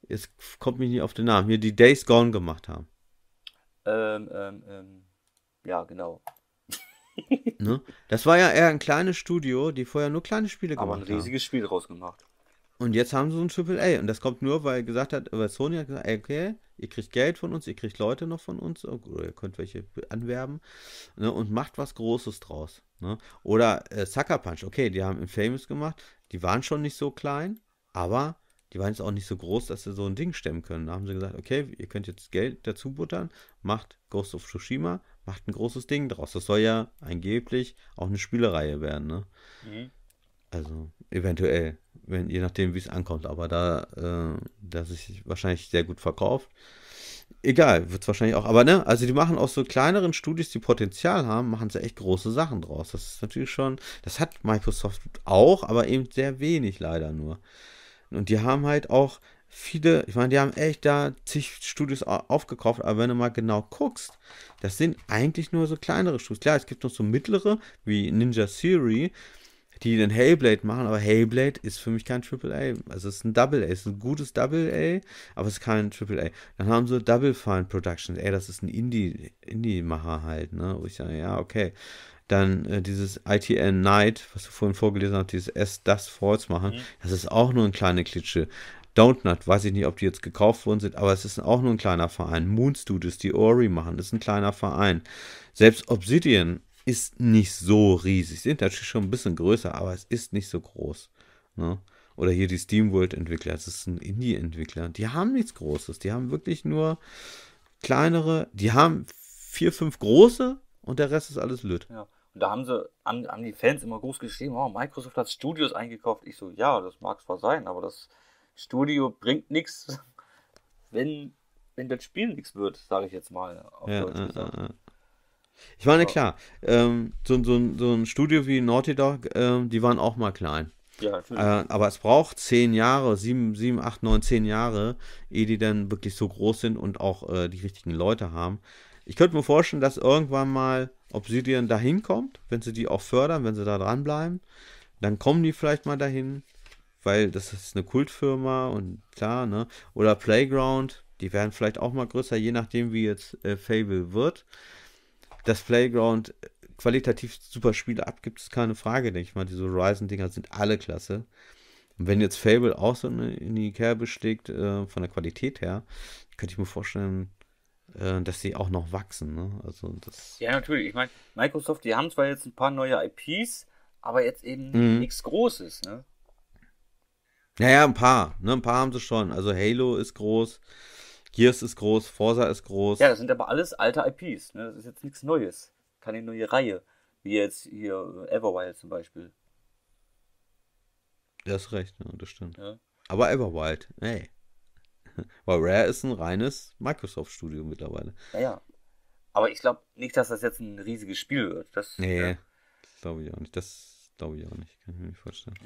es kommt mich nicht auf den Namen, hier die Days Gone gemacht haben. Ähm, ähm, ähm, ja, genau. ne? Das war ja eher ein kleines Studio, die vorher nur kleine Spiele gemacht haben. Aber ein riesiges haben. Spiel rausgemacht. Und jetzt haben sie so ein Triple A und das kommt nur, weil gesagt hat, weil Sony hat gesagt, okay, Ihr kriegt Geld von uns, ihr kriegt Leute noch von uns oh, oder ihr könnt welche anwerben ne, und macht was Großes draus. Ne? Oder äh, Sucker Punch, okay, die haben Infamous gemacht, die waren schon nicht so klein, aber die waren jetzt auch nicht so groß, dass sie so ein Ding stemmen können. Da haben sie gesagt, okay, ihr könnt jetzt Geld dazu buttern, macht Ghost of Tsushima, macht ein großes Ding draus. Das soll ja angeblich auch eine Spielerei werden. Ne? Mhm. Also. Eventuell, wenn, je nachdem, wie es ankommt. Aber da, äh, der sich wahrscheinlich sehr gut verkauft. Egal, wird es wahrscheinlich auch. Aber ne, also die machen aus so kleineren Studios, die Potenzial haben, machen sie echt große Sachen draus. Das ist natürlich schon, das hat Microsoft auch, aber eben sehr wenig leider nur. Und die haben halt auch viele, ich meine, die haben echt da zig Studios aufgekauft, aber wenn du mal genau guckst, das sind eigentlich nur so kleinere Studios. Klar, es gibt noch so mittlere wie Ninja Theory, die einen Hellblade machen, aber Hellblade ist für mich kein Triple A. Also es ist ein Double A, es ist ein gutes Double A, aber es ist kein Triple A. Dann haben sie Double Fine Productions, ey, das ist ein Indie, Indie-Macher halt, ne? Wo ich sage, ja, okay. Dann äh, dieses ITN Night, was du vorhin vorgelesen hast, dieses S, das Falls machen, mhm. das ist auch nur ein kleine Klitsche. Donut, weiß ich nicht, ob die jetzt gekauft worden sind, aber es ist auch nur ein kleiner Verein. Moon Studios, die Ori machen, das ist ein kleiner Verein. Selbst Obsidian ist nicht so riesig. Sind natürlich schon ein bisschen größer, aber es ist nicht so groß. Ne? Oder hier die SteamWorld-Entwickler, das ist ein Indie-Entwickler. Die haben nichts Großes. Die haben wirklich nur kleinere, die haben vier, fünf große und der Rest ist alles löt. Ja. Und da haben sie an, an die Fans immer groß geschrieben, oh, Microsoft hat Studios eingekauft. Ich so, ja, das mag zwar sein, aber das Studio bringt nichts, wenn, wenn das Spiel nichts wird, sage ich jetzt mal. Ja, äh, äh, äh, äh. Ich meine, ja. klar, ähm, so, so, so, ein Studio wie Naughty Dog, ähm, die waren auch mal klein. Ja, äh, aber es braucht zehn Jahre, sieben, sieben, acht, neun, zehn Jahre, ehe die dann wirklich so groß sind und auch äh, die richtigen Leute haben. Ich könnte mir vorstellen, dass irgendwann mal Obsidian dahin kommt, wenn sie die auch fördern, wenn sie da dranbleiben. Dann kommen die vielleicht mal dahin, weil das ist eine Kultfirma und klar, ne? Oder Playground, die werden vielleicht auch mal größer, je nachdem, wie jetzt äh, Fable wird dass Playground äh, qualitativ super Spiele abgibt, ist keine Frage, denke ich mal. Diese Horizon-Dinger sind alle klasse. Und wenn jetzt Fable auch so in die Kerbe schlägt, äh, von der Qualität her, könnte ich mir vorstellen, äh, dass sie auch noch wachsen. Ne? Also das ja, natürlich. Ich meine, Microsoft, die haben zwar jetzt ein paar neue IPs, aber jetzt eben mhm. nichts Großes. Ne? Naja, ein paar. Ne? Ein paar haben sie schon. Also Halo ist groß. Gears ist groß, Forza ist groß. Ja, das sind aber alles alte IPs. Ne? Das ist jetzt nichts Neues. Keine neue Reihe. Wie jetzt hier Everwild zum Beispiel. Das ist recht, ne? das stimmt. Ja. Aber Everwild, ey. Weil Rare ist ein reines Microsoft-Studio mittlerweile. Naja. Aber ich glaube nicht, dass das jetzt ein riesiges Spiel wird. Das, nee, ja. glaube ich auch nicht. Das Glaube ich auch nicht, kann ich mir nicht vorstellen.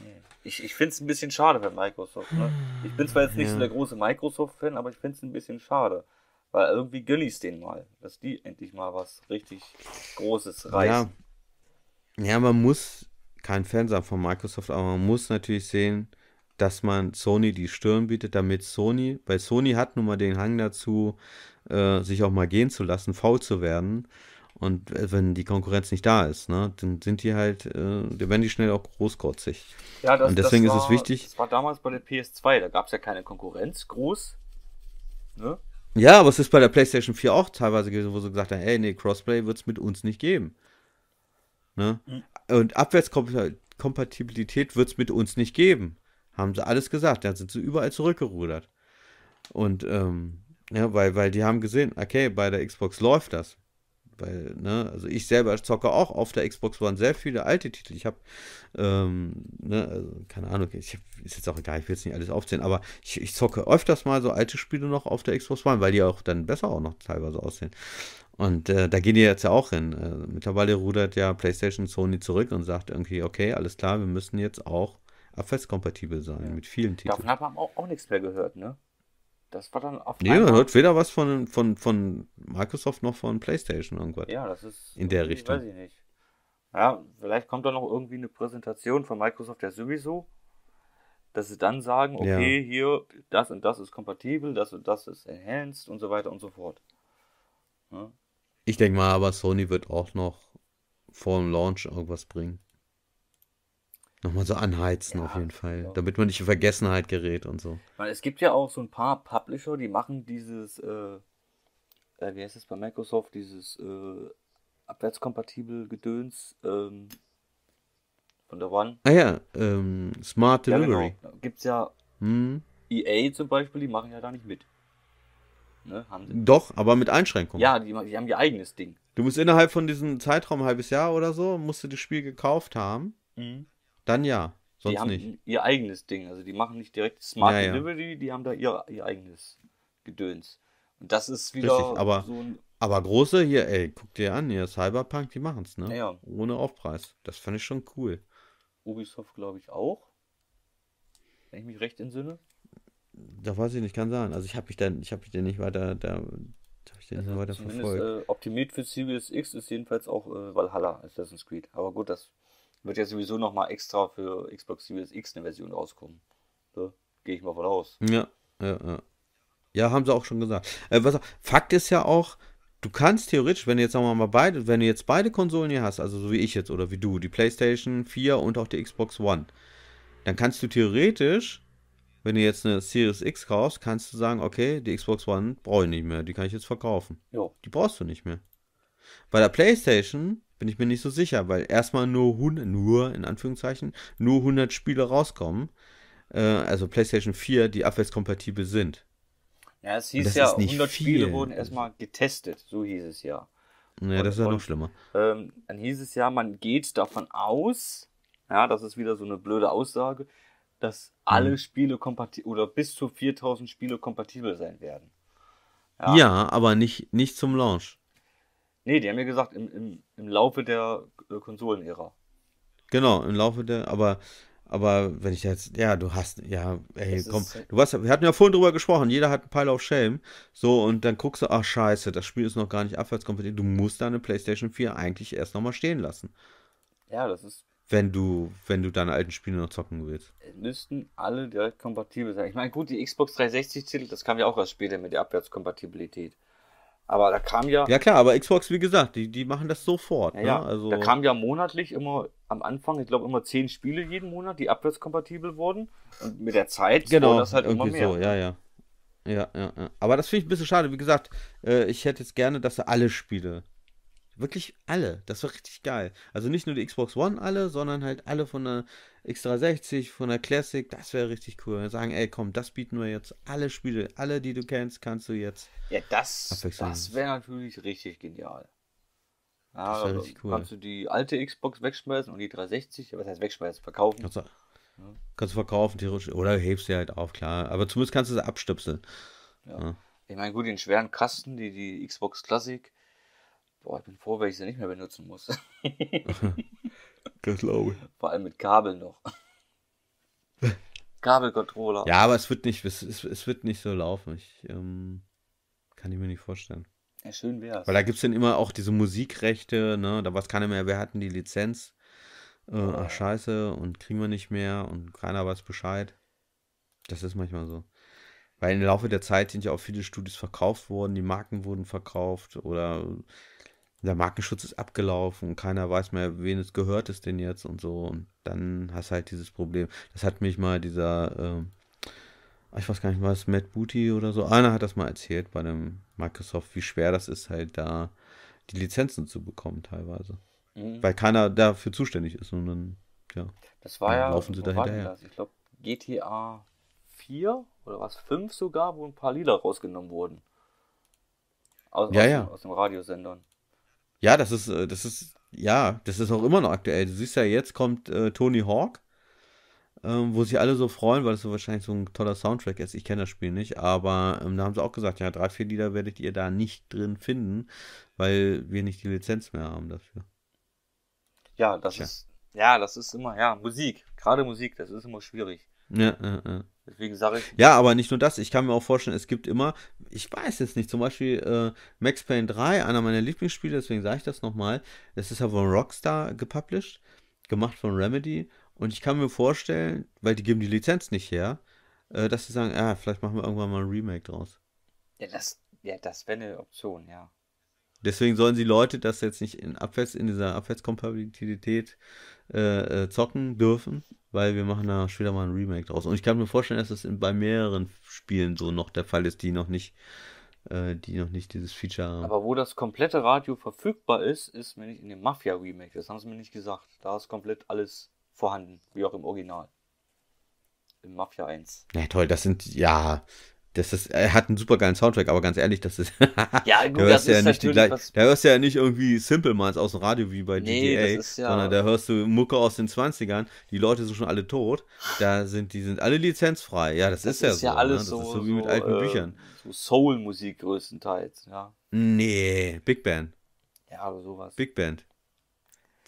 Ich, ich finde es ein bisschen schade für Microsoft. Ne? Ich bin zwar jetzt nicht ja. so der große Microsoft-Fan, aber ich finde es ein bisschen schade. Weil irgendwie gönne ich es denen mal, dass die endlich mal was richtig Großes reißen. Ja, ja man muss kein Fan sein von Microsoft, aber man muss natürlich sehen, dass man Sony die Stirn bietet, damit Sony, weil Sony hat nun mal den Hang dazu, äh, sich auch mal gehen zu lassen, faul zu werden. Und äh, wenn die Konkurrenz nicht da ist, ne, dann sind die halt, äh, werden die schnell auch großkotzig. Ja, das, und deswegen das war, ist es wichtig. Das war damals bei der PS2, da gab es ja keine Konkurrenz groß. Ne? Ja, aber es ist bei der PlayStation 4 auch teilweise gewesen, wo sie gesagt haben, hey, nee, Crossplay wird es mit uns nicht geben. Ne? Mhm. Und Abwärtskompatibilität wird es mit uns nicht geben. Haben sie alles gesagt. Da sind sie überall zurückgerudert. Und ähm, ja, weil, weil die haben gesehen, okay, bei der Xbox läuft das weil, ne, also ich selber zocke auch auf der Xbox One sehr viele alte Titel. Ich habe, ähm, ne, also keine Ahnung, ich hab, ist jetzt auch egal, ich will jetzt nicht alles aufzählen, aber ich, ich zocke öfters mal so alte Spiele noch auf der Xbox One, weil die auch dann besser auch noch teilweise aussehen. Und äh, da gehen die jetzt ja auch hin. Äh, mittlerweile rudert ja PlayStation Sony zurück und sagt irgendwie, okay, alles klar, wir müssen jetzt auch abwärtskompatibel sein ja. mit vielen Titeln. Davon haben wir auch, auch nichts mehr gehört, ne? das war dann auf. Nee, man hört weder was von, von, von Microsoft noch von PlayStation irgendwas. Ja, das ist. In der Richtung. Weiß ich nicht. Ja, vielleicht kommt da noch irgendwie eine Präsentation von Microsoft ja sowieso, dass sie dann sagen, okay, ja. hier, das und das ist kompatibel, das und das ist enhanced und so weiter und so fort. Ja. Ich denke mal, aber Sony wird auch noch vor dem Launch irgendwas bringen. Nochmal so anheizen ja, auf jeden Fall, ja. Genau. damit man nicht in Vergessenheit gerät und so. Weil es gibt ja auch so ein paar Publisher, die machen dieses, äh, äh, wie heißt es bei Microsoft, dieses äh, abwärtskompatibel Gedöns ähm, von der One. Ah ja, ähm, Smart Delivery. Ja, genau. Gibt's ja hm. EA zum Beispiel, die machen ja da nicht mit. Ne, haben sie. Doch, aber mit Einschränkungen. Ja, die, die haben ihr eigenes Ding. Du musst innerhalb von diesem Zeitraum, ein halbes Jahr oder so, musst du das Spiel gekauft haben. Mhm. Dann ja. Sonst die haben nicht. ihr eigenes Ding. Also die machen nicht direkt Smart ja, Delivery, ja. die haben da ihr, ihr eigenes Gedöns. Und das ist wieder Richtig, aber, so ein. Aber große hier, ey, guck dir an, hier Cyberpunk, die machen es, ne? Ja. Ohne Aufpreis. Das fand ich schon cool. Ubisoft, glaube ich, auch. Wenn ich mich recht entsinne. Da weiß ich nicht, kann sein. Also ich habe mich dann, ich habe mich dann nicht weiter, da, habe ich den also weiter verfolgt. Äh, optimiert für Series X ist jedenfalls auch äh, Valhalla Assassin's Creed. Aber gut, das wird ja sowieso nochmal extra für Xbox Series X eine Version rauskommen. So, ne? Gehe ich mal von aus. Ja, ja, ja. Ja, haben sie auch schon gesagt. Äh, was, Fakt ist ja auch, du kannst theoretisch, wenn du jetzt sagen wir mal beide, wenn du jetzt beide Konsolen hier hast, also so wie ich jetzt oder wie du, die PlayStation 4 und auch die Xbox One, dann kannst du theoretisch, wenn du jetzt eine Series X kaufst, kannst du sagen, okay, die Xbox One brauche ich nicht mehr, die kann ich jetzt verkaufen. Jo. Die brauchst du nicht mehr. Bei der PlayStation bin ich mir nicht so sicher, weil erstmal nur 100, nur in Anführungszeichen, nur 100 Spiele rauskommen. Äh, also PlayStation 4, die abwärtskompatibel sind. Ja, es hieß ja, 100 viel. Spiele wurden erstmal getestet, so hieß es ja. Ja, und, das ist ja noch schlimmer. Ähm, dann hieß es ja, man geht davon aus, ja, das ist wieder so eine blöde Aussage, dass alle mhm. Spiele kompatibel oder bis zu 4000 Spiele kompatibel sein werden. Ja, ja aber nicht, nicht zum Launch. Nee, die haben ja gesagt, im, im, im Laufe der äh, Konsolenära. Genau, im Laufe der, aber, aber wenn ich jetzt, ja, du hast, ja, ey, komm, äh, du warst, wir hatten ja vorhin drüber gesprochen, jeder hat ein Pile of Shame, so, und dann guckst du, ach, scheiße, das Spiel ist noch gar nicht abwärtskompatibel, du musst deine Playstation 4 eigentlich erst nochmal stehen lassen. Ja, das ist wenn du, wenn du deine alten Spiele noch zocken willst. Müssten alle direkt kompatibel sein. Ich meine, gut, die Xbox 360-Titel, das kam ja auch erst später mit der Abwärtskompatibilität. Aber da kam ja. Ja klar, aber Xbox, wie gesagt, die, die machen das sofort. Ja, ne? ja. Also da kam ja monatlich immer am Anfang, ich glaube, immer zehn Spiele jeden Monat, die abwärtskompatibel wurden. Und mit der Zeit genau, wurde das halt irgendwie immer mehr. So, ja, ja. Ja, ja, ja. Aber das finde ich ein bisschen schade. Wie gesagt, äh, ich hätte jetzt gerne, dass sie alle Spiele Wirklich alle. Das war richtig geil. Also nicht nur die Xbox One alle, sondern halt alle von der X360, von der Classic. Das wäre richtig cool. Sagen, ey, komm, das bieten wir jetzt. Alle Spiele, alle, die du kennst, kannst du jetzt. Ja, das, das wäre natürlich richtig genial. Ja, das richtig cool. Kannst du die alte Xbox wegschmeißen und die 360, was heißt wegschmeißen, verkaufen? Kannst du, ja. kannst du verkaufen, theoretisch. Oder hebst sie halt auf, klar. Aber zumindest kannst du sie abstöpseln. Ja. ja. Ich meine, gut, den schweren Kasten, die, die Xbox Classic, Boah, ich bin froh, wenn ich sie nicht mehr benutzen muss. das glaube ich. Vor allem mit Kabel noch. Kabelcontroller. Ja, aber es wird nicht, es, es, es wird nicht so laufen. Ich, ähm, kann ich mir nicht vorstellen. Ja, schön wär's. Weil da gibt es dann immer auch diese Musikrechte, ne? Da weiß keiner mehr, wer hat denn die Lizenz. Äh, ah. Ach scheiße, und kriegen wir nicht mehr und keiner weiß Bescheid. Das ist manchmal so. Weil im Laufe der Zeit sind ja auch viele Studios verkauft worden, die Marken wurden verkauft oder der Markenschutz ist abgelaufen und keiner weiß mehr, wen es gehört ist denn jetzt und so. Und dann hast du halt dieses Problem. Das hat mich mal dieser, äh, ich weiß gar nicht, was, Matt Booty oder so, einer hat das mal erzählt bei dem Microsoft, wie schwer das ist, halt da die Lizenzen zu bekommen teilweise. Mhm. Weil keiner dafür zuständig ist und dann, ja. Das war ja, laufen sie da hinterher. Ich glaube, GTA 4 oder was, 5 sogar, wo ein paar Lieder rausgenommen wurden. Aus, ja, aus, ja. aus den Radiosendern. Ja, das ist, äh, das ist, ja, das ist auch immer noch aktuell. Du siehst ja, jetzt kommt äh, Tony Hawk, ähm, wo sich alle so freuen, weil das so wahrscheinlich so ein toller Soundtrack ist. Ich kenne das Spiel nicht, aber ähm, da haben sie auch gesagt, ja, drei, vier Lieder werdet ihr da nicht drin finden, weil wir nicht die Lizenz mehr haben dafür. Ja, das Tja. ist, ja, das ist immer, ja, Musik, gerade Musik, das ist immer schwierig. Ja, ja, ja. Deswegen sage ich. Ja, aber nicht nur das. Ich kann mir auch vorstellen, es gibt immer, ich weiß jetzt nicht, zum Beispiel äh, Max Payne 3, einer meiner Lieblingsspiele, deswegen sage ich das nochmal. Das ist ja von Rockstar gepublished, gemacht von Remedy. Und ich kann mir vorstellen, weil die geben die Lizenz nicht her, äh, dass sie sagen, ah, vielleicht machen wir irgendwann mal ein Remake draus. Ja, das, ja, das wäre eine Option, ja. Deswegen sollen sie Leute das jetzt nicht in Abwärts, in dieser Abwärtskompatibilität äh, äh, zocken dürfen, weil wir machen da später mal ein Remake draus. Und ich kann mir vorstellen, dass das in, bei mehreren Spielen so noch der Fall ist, die noch nicht, äh, die noch nicht dieses Feature haben. Aber wo das komplette Radio verfügbar ist, ist mir nicht in dem Mafia Remake. Das haben sie mir nicht gesagt. Da ist komplett alles vorhanden, wie auch im Original. Im Mafia 1. Na ja, toll, das sind ja das ist, er hat einen super geilen Soundtrack, aber ganz ehrlich, das ist. ja, gut, da hörst das ja nicht die Da hörst du ja nicht irgendwie Simple Minds aus dem Radio wie bei nee, GTA, ja sondern da hörst du Mucke aus den 20ern. Die Leute sind schon alle tot. Da sind, die sind alle lizenzfrei. Ja, das, das ist, ja ist ja ne? so. Alles ne? Das so, ist so wie mit alten äh, Büchern. So Soul-Musik größtenteils, ja. Nee, Big Band. Ja, aber sowas. Big Band.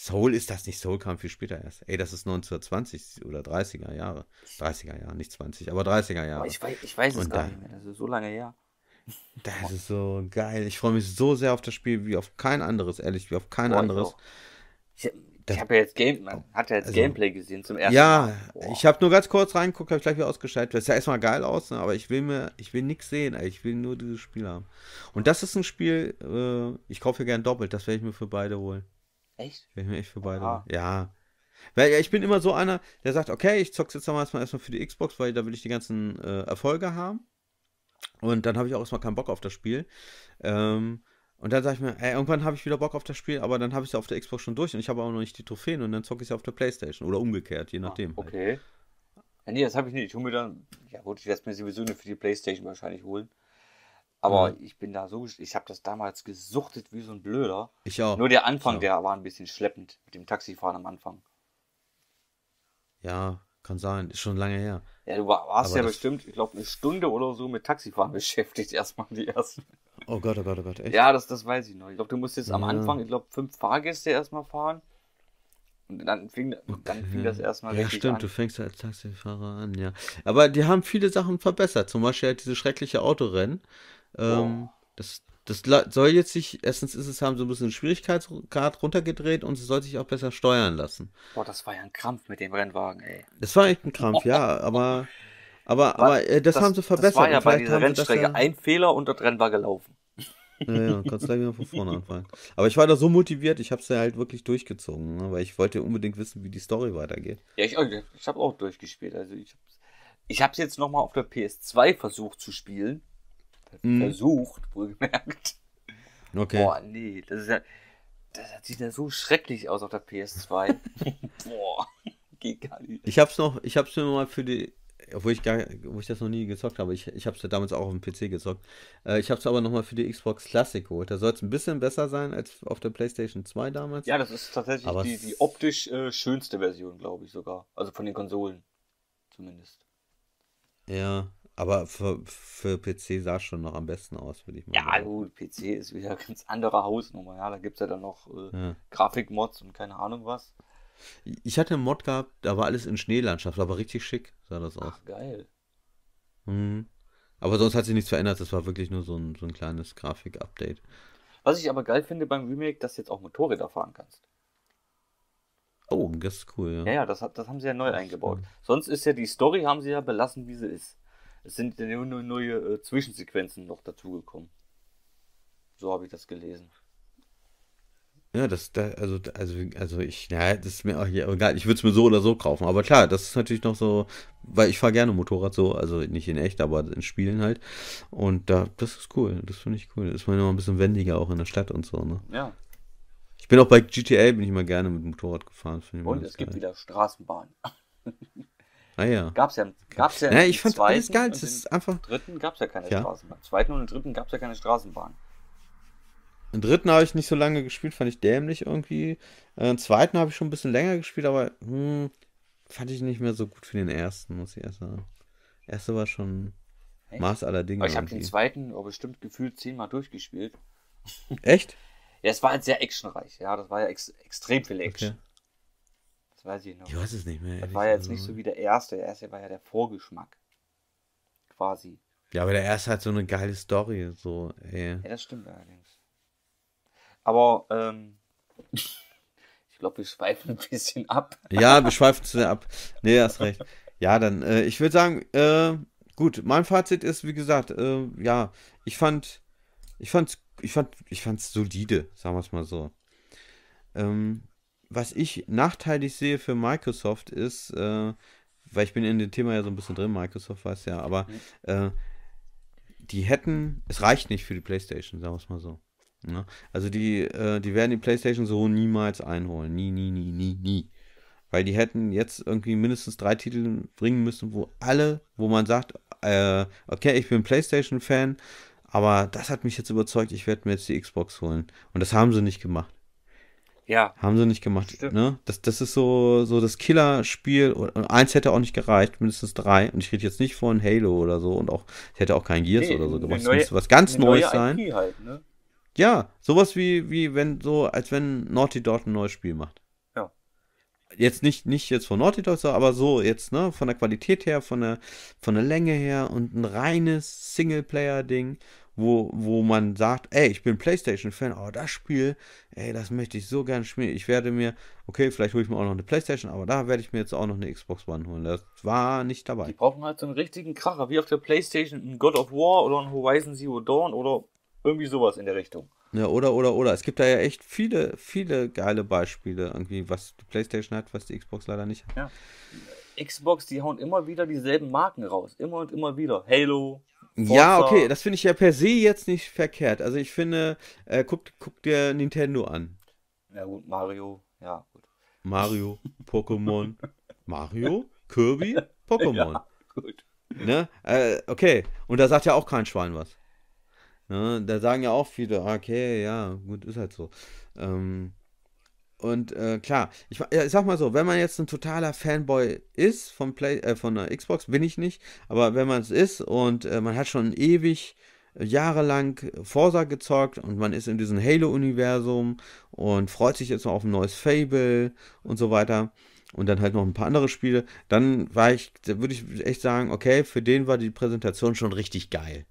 Soul ist das nicht. Soul kam viel später erst. Ey, das ist 1920 oder 30er Jahre. 30er Jahre, nicht 20, aber 30er Jahre. Ich weiß, ich weiß es Und gar da, nicht mehr. Das ist so lange her. Das ist so geil. Ich freue mich so sehr auf das Spiel wie auf kein anderes, ehrlich, wie auf kein Boah, anderes. Ich, ich, habe ja jetzt Game, man hat ja jetzt also, Gameplay gesehen zum ersten ja, Mal. Ja, ich habe nur ganz kurz reingeguckt, habe ich gleich wieder ausgeschaltet. Das sah erstmal geil aus, ne? aber ich will mir, ich will nichts sehen, ey. ich will nur dieses Spiel haben. Und das ist ein Spiel, äh, ich kaufe hier gern doppelt, das werde ich mir für beide holen. Echt? Ich mir echt für beide. Aha. Ja. Weil ich bin immer so einer, der sagt, okay, ich zock's jetzt damals erstmal für die Xbox, weil da will ich die ganzen äh, Erfolge haben. Und dann habe ich auch erstmal keinen Bock auf das Spiel. Ähm, und dann sage ich mir, ey, irgendwann habe ich wieder Bock auf das Spiel, aber dann habe ich es ja auf der Xbox schon durch und ich habe auch noch nicht die Trophäen und dann zocke ich es ja auf der Playstation oder umgekehrt, je ah, nachdem. Ah, okay. Halt. Ja, nee, das habe ich nicht. Ich hole mir dann, ja gut, ich werde mir sowieso nur für die Playstation wahrscheinlich holen. Aber mhm. ich bin da so, ich habe das damals gesuchtet wie so ein Blöder. Ich auch. Nur der Anfang, der war ein bisschen schleppend mit dem Taxifahren am Anfang. Ja, kann sein, ist schon lange her. Ja, du warst Aber ja bestimmt, ich glaube, eine Stunde oder so mit Taxifahren beschäftigt, erstmal die ersten. Oh Gott, oh Gott, oh Gott, echt? Ja, das, das weiß ich noch. Ich glaube, du musstest ja. am Anfang, ich glaube, fünf Fahrgäste erstmal fahren. Und dann fing, okay. dann fing das erstmal ja, stimmt, an. Ja, stimmt, du fängst als Taxifahrer an, ja. Aber die haben viele Sachen verbessert. Zum Beispiel halt diese schreckliche Autorennen. Ähm, oh. Das, das soll jetzt sich, erstens ist es haben so ein bisschen Schwierigkeitsgrad runtergedreht und es soll sich auch besser steuern lassen. Boah, das war ja ein Krampf mit dem Rennwagen, ey. Das war echt ein Krampf, ja, aber, aber, aber äh, das, das haben sie verbessert. Das war ja bei dieser Rennstrecke ja... ein Fehler und das Rennen war gelaufen. Ja, ja, kannst gleich wieder von vorne anfangen. Aber ich war da so motiviert, ich hab's ja halt wirklich durchgezogen, ne? weil ich wollte unbedingt wissen, wie die Story weitergeht. Ja, ich, ich habe auch durchgespielt. Also ich, ich hab's jetzt nochmal auf der PS2 versucht zu spielen mhm. versucht, wohlgemerkt. Okay. Boah, nee, das ist ja. Das sieht ja so schrecklich aus auf der PS2. Boah, geht gar nicht. Ich hab's noch, ich hab's mir mal für die. Obwohl ich, gar, obwohl ich das noch nie gezockt habe. Ich, ich habe es ja damals auch auf dem PC gezockt. Äh, ich habe es aber nochmal für die Xbox Classic geholt. Da soll es ein bisschen besser sein als auf der PlayStation 2 damals. Ja, das ist tatsächlich aber die, die optisch äh, schönste Version, glaube ich sogar. Also von den Konsolen zumindest. Ja, aber für, für PC sah es schon noch am besten aus, würde ich mal ja, sagen. Ja, gut, PC ist wieder ganz andere Hausnummer. Ja, da gibt es ja dann noch äh, ja. Grafikmods und keine Ahnung was. Ich hatte einen Mod gehabt, da war alles in Schneelandschaft, aber richtig schick sah das aus. Ach, geil. Mhm. Aber sonst hat sich nichts verändert, das war wirklich nur so ein, so ein kleines Grafik-Update. Was ich aber geil finde beim Remake, dass du jetzt auch Motorräder fahren kannst. Oh, das ist cool, ja. Ja, ja das, das haben sie ja neu eingebaut. Sonst ist ja die Story, haben sie ja belassen, wie sie ist. Es sind nur neue, neue äh, Zwischensequenzen noch dazugekommen. So habe ich das gelesen. Ja, das, da, also, also, also ich, ja, das ist mir auch egal, ich würde es mir so oder so kaufen. Aber klar, das ist natürlich noch so, weil ich fahre gerne Motorrad so, also nicht in echt, aber in Spielen halt. Und da, das ist cool, das finde ich cool. Das ist man immer ein bisschen wendiger auch in der Stadt und so, ne? Ja. Ich bin auch bei GTA, bin ich mal gerne mit dem Motorrad gefahren. Und es gibt wieder Straßenbahn. Ah ja. Gab's ja, gab's ja, ja ich fand alles geil. Das ist einfach. Dritten gab's ja keine ja. Straßenbahn. Im zweiten und im dritten gab es ja keine Straßenbahn. Im dritten habe ich nicht so lange gespielt, fand ich dämlich irgendwie. Äh, Im zweiten habe ich schon ein bisschen länger gespielt, aber hm, fand ich nicht mehr so gut für den ersten, muss ich erst sagen. Der erste war schon Echt? Maß aller Dinge. Aber ich habe den zweiten oh, bestimmt gefühlt zehnmal durchgespielt. Echt? ja, es war halt sehr actionreich. Ja, das war ja ex extrem viel Action. Okay. Das weiß ich noch. Ich weiß es nicht mehr. Das war ja jetzt nicht so wie der erste. Der erste war ja der Vorgeschmack. Quasi. Ja, aber der erste hat so eine geile Story. So, ey. Ja, das stimmt allerdings. Aber, ähm, ich glaube, wir schweifen ein bisschen ab. ja, wir schweifen zu sehr ab. Nee, hast recht. Ja, dann, äh, ich würde sagen, äh, gut, mein Fazit ist, wie gesagt, äh, ja, ich fand, ich fand's, ich fand, ich fand's solide, sagen wir es mal so. Ähm, was ich nachteilig sehe für Microsoft ist, äh, weil ich bin in dem Thema ja so ein bisschen drin, Microsoft weiß ja, aber mhm. äh, die hätten, es reicht nicht für die PlayStation, sagen wir es mal so. Ne? Also die, äh, die werden die PlayStation so niemals einholen. Nie, nie, nie, nie, nie. Weil die hätten jetzt irgendwie mindestens drei Titel bringen müssen, wo alle, wo man sagt, äh, okay, ich bin PlayStation-Fan, aber das hat mich jetzt überzeugt, ich werde mir jetzt die Xbox holen. Und das haben sie nicht gemacht. Ja. Haben sie nicht gemacht. Ne? Das, das ist so, so das Killerspiel. Und eins hätte auch nicht gereicht, mindestens drei. Und ich rede jetzt nicht von Halo oder so. Und auch, ich hätte auch kein Gears nee, oder so gemacht. das müsste was ganz Neues sein. Halt, ne? Ja, sowas wie, wie wenn, so, als wenn Naughty Dog ein neues Spiel macht. Ja. Jetzt nicht, nicht jetzt von Naughty Dog, aber so jetzt, ne? Von der Qualität her, von der, von der Länge her und ein reines Singleplayer-Ding wo, wo man sagt, ey, ich bin Playstation-Fan, aber oh, das Spiel, ey, das möchte ich so gerne spielen. Ich werde mir, okay, vielleicht hole ich mir auch noch eine Playstation, aber da werde ich mir jetzt auch noch eine Xbox One holen. Das war nicht dabei. Die brauchen halt so einen richtigen Kracher, wie auf der Playstation ein God of War oder ein Horizon Zero Dawn oder irgendwie sowas in der Richtung. Ja, oder, oder, oder. Es gibt da ja echt viele, viele geile Beispiele, irgendwie, was die Playstation hat, was die Xbox leider nicht hat. Ja. Xbox, die hauen immer wieder dieselben Marken raus. Immer und immer wieder. Halo. Forza. Ja, okay, das finde ich ja per se jetzt nicht verkehrt. Also ich finde, äh, guck, guck dir Nintendo an. Ja gut, Mario, ja gut. Mario, Pokémon, Mario, Kirby, Pokémon. Ja, gut. Ne? Äh, okay, und da sagt ja auch kein Schwein was. Ne? Da sagen ja auch viele, okay, ja, gut, ist halt so. Ähm, und äh, klar, ich, ja, ich, sag mal so, wenn man jetzt ein totaler Fanboy ist von, Play, äh, von der Xbox, bin ich nicht, aber wenn man es ist und äh, man hat schon ewig äh, jahrelang Forsa gezockt und man ist in diesem Halo-Universum und freut sich jetzt noch auf ein neues Fable und so weiter und dann halt noch ein paar andere Spiele, dann war ich, würde ich echt sagen, okay, für den war die Präsentation schon richtig geil.